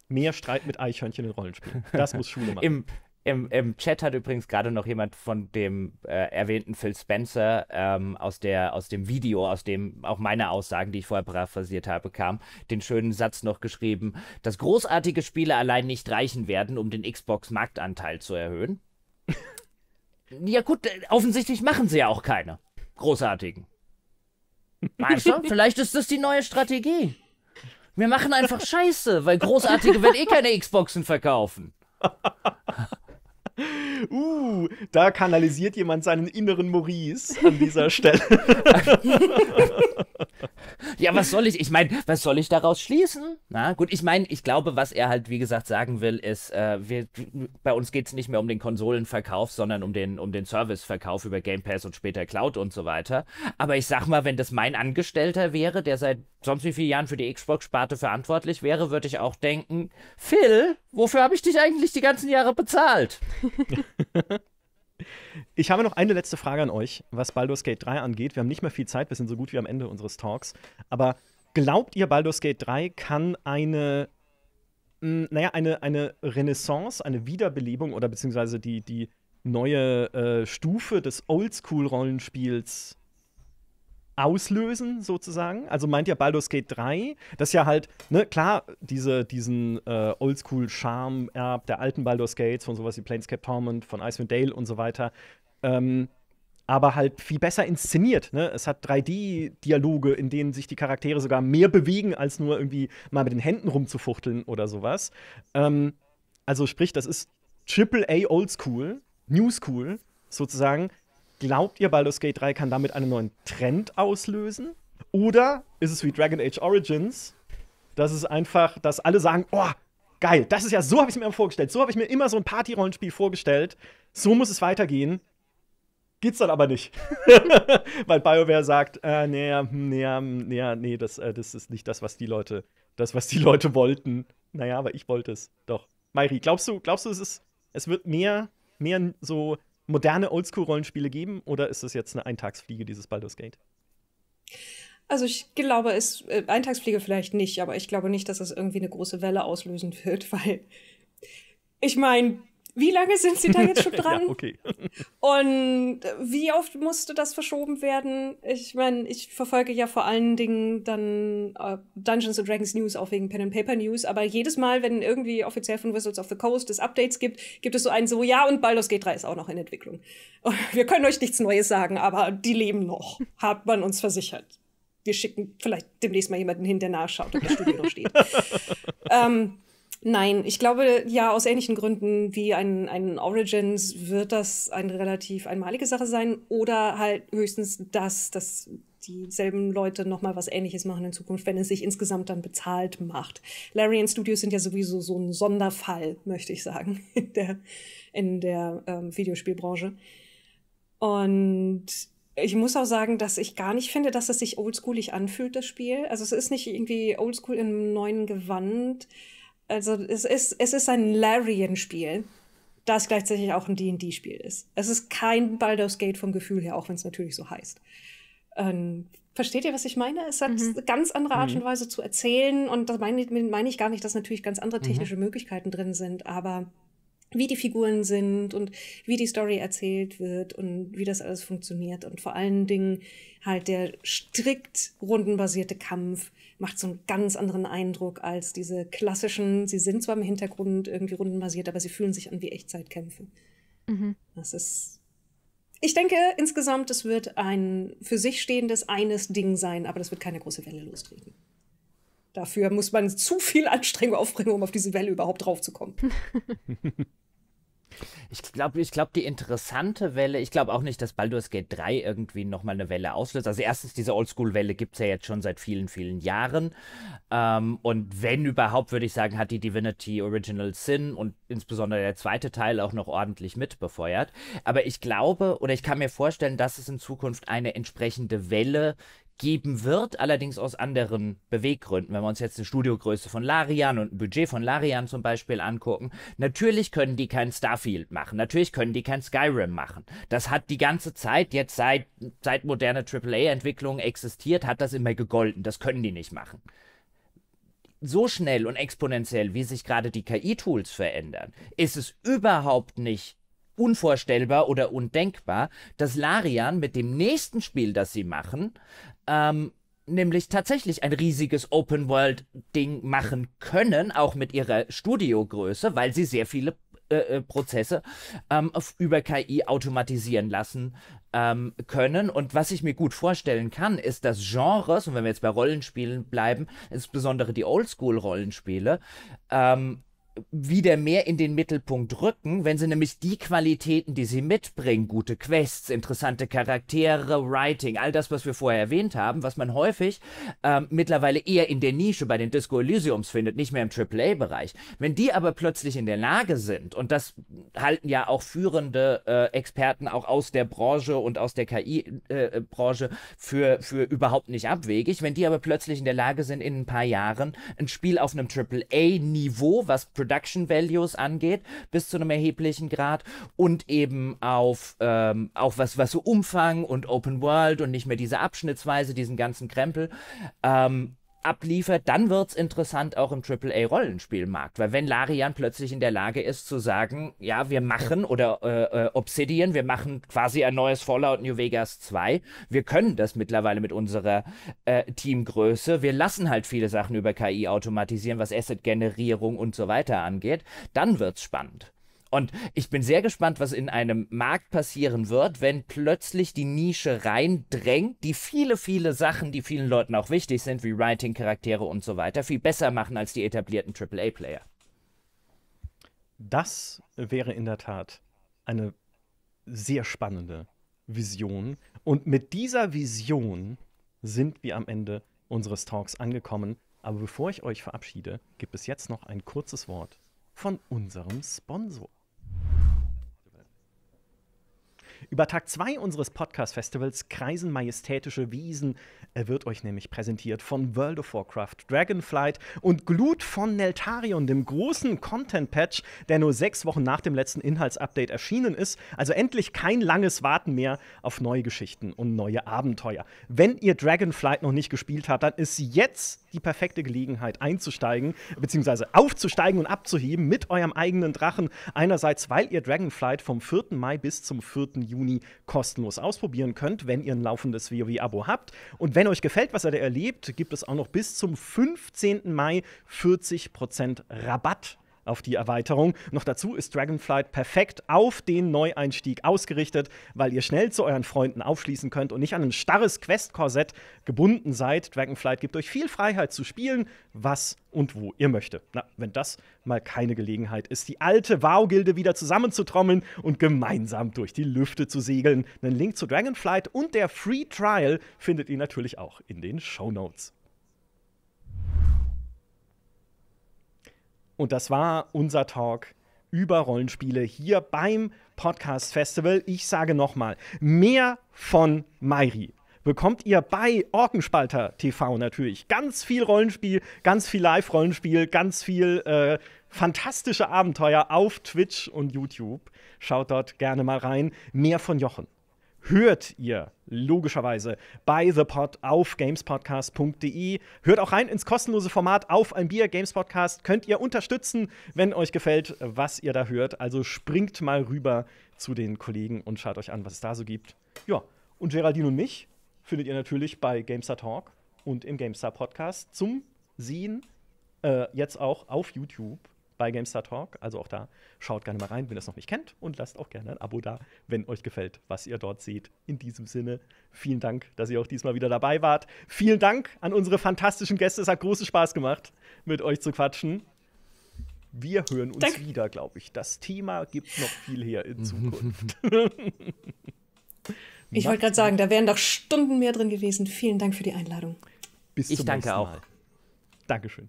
Mehr Streit mit Eichhörnchen in Rollenspielen. Das muss Schule machen. Im, im, Im, Chat hat übrigens gerade noch jemand von dem äh, erwähnten Phil Spencer ähm, aus, der, aus dem Video, aus dem auch meine Aussagen, die ich vorher paraphrasiert habe, kam, den schönen Satz noch geschrieben, dass großartige Spiele allein nicht reichen werden, um den Xbox-Marktanteil zu erhöhen. Ja gut, äh, offensichtlich machen sie ja auch keine großartigen. Weißt du, vielleicht ist das die neue Strategie. Wir machen einfach Scheiße, weil großartige werden eh keine Xboxen verkaufen. Uh, da kanalisiert jemand seinen inneren Maurice an dieser Stelle. ja, was soll ich? Ich meine, was soll ich daraus schließen? Na gut, ich meine, ich glaube, was er halt, wie gesagt, sagen will, ist, äh, wir, bei uns geht es nicht mehr um den Konsolenverkauf, sondern um den, um den Serviceverkauf über Game Pass und später Cloud und so weiter. Aber ich sag mal, wenn das mein Angestellter wäre, der seit sonst wie vielen Jahren für die Xbox-Sparte verantwortlich wäre, würde ich auch denken, Phil, Wofür habe ich dich eigentlich die ganzen Jahre bezahlt? ich habe noch eine letzte Frage an euch, was Baldur's Gate 3 angeht. Wir haben nicht mehr viel Zeit, wir sind so gut wie am Ende unseres Talks. Aber glaubt ihr, Baldur's Gate 3 kann eine, mh, hm, naja, eine, eine Renaissance, eine Wiederbelebung oder beziehungsweise die, die neue äh, Stufe des Oldschool-Rollenspiels auslösen, sozusagen. Also meint ja Baldur's Gate 3, das ja halt, ne, klar, diese, diesen äh, Oldschool-Charme erb der alten Baldur's Gates, von sowas wie Planescape Torment, von Icewind Dale und so weiter. Ähm, aber halt viel besser inszeniert. Ne? Es hat 3D-Dialoge, in denen sich die Charaktere sogar mehr bewegen, als nur irgendwie mal mit den Händen rumzufuchteln oder sowas. Ähm, also sprich, das ist AAA Oldschool, Old New School sozusagen, Glaubt ihr, Baldur's Gate 3 kann damit einen neuen Trend auslösen? Oder ist es wie Dragon Age Origins, dass es einfach, dass alle sagen, oh, geil, das ist ja, so habe ich mir immer vorgestellt, so habe ich mir immer so ein Party-Rollenspiel vorgestellt, so muss es weitergehen. Geht's dann aber nicht. Weil BioWare sagt, äh, nee, nee, nee, nee, das, äh, das ist nicht das, was die Leute, das, was die Leute wollten. Naja, aber ich wollte es. Doch. Mairi, glaubst du, glaubst du, es ist, es wird mehr, mehr so moderne Oldschool-Rollenspiele geben oder ist es jetzt eine Eintagsfliege, dieses Baldur's Gate? Also ich glaube, es äh, Eintagsfliege vielleicht nicht, aber ich glaube nicht, dass das irgendwie eine große Welle auslösen wird, weil ich meine, wie lange sind Sie da jetzt schon dran? ja, okay. Und wie oft musste das verschoben werden? Ich meine, ich verfolge ja vor allen Dingen dann äh, Dungeons and Dragons News auch wegen Pen and Paper News, aber jedes Mal, wenn irgendwie offiziell von Wizards of the Coast es Updates gibt, gibt es so einen so, ja, und Baldur's Gate 3 ist auch noch in Entwicklung. Wir können euch nichts Neues sagen, aber die leben noch, hat man uns versichert. Wir schicken vielleicht demnächst mal jemanden hin, der nachschaut, ob das Studio noch steht. ähm, Nein, ich glaube, ja, aus ähnlichen Gründen wie ein, ein Origins wird das eine relativ einmalige Sache sein oder halt höchstens das, dass dieselben Leute nochmal was Ähnliches machen in Zukunft, wenn es sich insgesamt dann bezahlt macht. Larian Studios sind ja sowieso so ein Sonderfall, möchte ich sagen, in der, in der ähm, Videospielbranche. Und ich muss auch sagen, dass ich gar nicht finde, dass es sich oldschoolig anfühlt, das Spiel. Also es ist nicht irgendwie oldschool im neuen Gewand also es ist, es ist ein Larian-Spiel, das gleichzeitig auch ein D&D-Spiel ist. Es ist kein Baldur's Gate vom Gefühl her, auch wenn es natürlich so heißt. Ähm, versteht ihr, was ich meine? Es hat mhm. eine ganz andere Art mhm. und Weise zu erzählen und da meine, meine ich gar nicht, dass natürlich ganz andere mhm. technische mhm. Möglichkeiten drin sind, aber wie die Figuren sind und wie die Story erzählt wird und wie das alles funktioniert und vor allen Dingen halt der strikt rundenbasierte Kampf, macht so einen ganz anderen Eindruck als diese klassischen, sie sind zwar im Hintergrund irgendwie rundenbasiert, aber sie fühlen sich an wie Echtzeitkämpfe. Mhm. Das ist. Ich denke, insgesamt, es wird ein für sich stehendes eines Ding sein, aber das wird keine große Welle lostreten. Dafür muss man zu viel Anstrengung aufbringen, um auf diese Welle überhaupt draufzukommen. Ich glaube, ich glaube, die interessante Welle, ich glaube auch nicht, dass Baldur's Gate 3 irgendwie nochmal eine Welle auslöst. Also erstens, diese Oldschool-Welle gibt es ja jetzt schon seit vielen, vielen Jahren. Ähm, und wenn überhaupt, würde ich sagen, hat die Divinity Original Sin und insbesondere der zweite Teil auch noch ordentlich mitbefeuert. Aber ich glaube oder ich kann mir vorstellen, dass es in Zukunft eine entsprechende Welle geben wird, allerdings aus anderen Beweggründen. Wenn wir uns jetzt eine Studiogröße von Larian und ein Budget von Larian zum Beispiel angucken, natürlich können die kein Starfield machen, natürlich können die kein Skyrim machen. Das hat die ganze Zeit, jetzt seit, seit moderne AAA-Entwicklung existiert, hat das immer gegolten. Das können die nicht machen so schnell und exponentiell, wie sich gerade die KI-Tools verändern, ist es überhaupt nicht unvorstellbar oder undenkbar, dass Larian mit dem nächsten Spiel, das sie machen, ähm, nämlich tatsächlich ein riesiges Open-World-Ding machen können, auch mit ihrer Studiogröße, weil sie sehr viele äh, äh Prozesse ähm, über KI automatisieren lassen ähm, können. Und was ich mir gut vorstellen kann, ist, dass Genres, und wenn wir jetzt bei Rollenspielen bleiben, insbesondere die Oldschool-Rollenspiele, ähm, wieder mehr in den Mittelpunkt rücken, wenn sie nämlich die Qualitäten, die sie mitbringen, gute Quests, interessante Charaktere, Writing, all das, was wir vorher erwähnt haben, was man häufig ähm, mittlerweile eher in der Nische bei den Disco Elysiums findet, nicht mehr im AAA-Bereich. Wenn die aber plötzlich in der Lage sind, und das halten ja auch führende äh, Experten auch aus der Branche und aus der KI-Branche äh, äh für, für überhaupt nicht abwegig, wenn die aber plötzlich in der Lage sind, in ein paar Jahren ein Spiel auf einem AAA-Niveau, was Production Values angeht, bis zu einem erheblichen Grad und eben auf, ähm, auf was, was so Umfang und Open World und nicht mehr diese Abschnittsweise, diesen ganzen Krempel. Ähm, abliefert, dann wird es interessant auch im AAA-Rollenspielmarkt. Weil wenn Larian plötzlich in der Lage ist zu sagen, ja, wir machen oder äh, äh, Obsidian, wir machen quasi ein neues Fallout New Vegas 2, wir können das mittlerweile mit unserer äh, Teamgröße, wir lassen halt viele Sachen über KI automatisieren, was Asset-Generierung und so weiter angeht, dann wird es spannend. Und ich bin sehr gespannt, was in einem Markt passieren wird, wenn plötzlich die Nische reindrängt, die viele, viele Sachen, die vielen Leuten auch wichtig sind, wie Writing, Charaktere und so weiter, viel besser machen als die etablierten AAA-Player. Das wäre in der Tat eine sehr spannende Vision. Und mit dieser Vision sind wir am Ende unseres Talks angekommen. Aber bevor ich euch verabschiede, gibt es jetzt noch ein kurzes Wort von unserem Sponsor. Über Tag 2 unseres Podcast-Festivals Kreisen Majestätische Wiesen er wird euch nämlich präsentiert von World of Warcraft, Dragonflight und Glut von Neltarion, dem großen Content-Patch, der nur sechs Wochen nach dem letzten Inhaltsupdate erschienen ist. Also endlich kein langes Warten mehr auf neue Geschichten und neue Abenteuer. Wenn ihr Dragonflight noch nicht gespielt habt, dann ist jetzt die perfekte Gelegenheit einzusteigen, beziehungsweise aufzusteigen und abzuheben mit eurem eigenen Drachen. Einerseits, weil ihr Dragonflight vom 4. Mai bis zum 4. Juni kostenlos ausprobieren könnt, wenn ihr ein laufendes WoW-Abo habt. Und wenn euch gefällt, was ihr da erlebt, gibt es auch noch bis zum 15. Mai 40% Rabatt auf die Erweiterung. Noch dazu ist Dragonflight perfekt auf den Neueinstieg ausgerichtet, weil ihr schnell zu euren Freunden aufschließen könnt und nicht an ein starres Quest-Korsett gebunden seid. Dragonflight gibt euch viel Freiheit zu spielen, was und wo ihr möchtet. Na, wenn das mal keine Gelegenheit ist, die alte WoW-Gilde wieder zusammenzutrommeln und gemeinsam durch die Lüfte zu segeln. Einen Link zu Dragonflight und der Free Trial findet ihr natürlich auch in den Show Notes. Und das war unser Talk über Rollenspiele hier beim Podcast Festival. Ich sage nochmal, mehr von Mairi bekommt ihr bei Orkenspalter TV natürlich ganz viel Rollenspiel, ganz viel Live-Rollenspiel, ganz viel äh, fantastische Abenteuer auf Twitch und YouTube. Schaut dort gerne mal rein. Mehr von Jochen hört ihr logischerweise bei The Pod auf gamespodcast.de. Hört auch rein ins kostenlose Format auf ein Bier Games Podcast. Könnt ihr unterstützen, wenn euch gefällt, was ihr da hört. Also springt mal rüber zu den Kollegen und schaut euch an, was es da so gibt. Ja, und Geraldine und mich findet ihr natürlich bei GameStar Talk und im GameStar Podcast zum Sehen äh, jetzt auch auf YouTube bei GameStar Talk. Also auch da schaut gerne mal rein, wenn ihr es noch nicht kennt. Und lasst auch gerne ein Abo da, wenn euch gefällt, was ihr dort seht. In diesem Sinne, vielen Dank, dass ihr auch diesmal wieder dabei wart. Vielen Dank an unsere fantastischen Gäste. Es hat großen Spaß gemacht, mit euch zu quatschen. Wir hören uns Dank. wieder, glaube ich. Das Thema gibt noch viel her in mhm. Zukunft. ich wollte gerade sagen, da wären doch Stunden mehr drin gewesen. Vielen Dank für die Einladung. Bis zum ich danke nächsten Mal. auch. Dankeschön.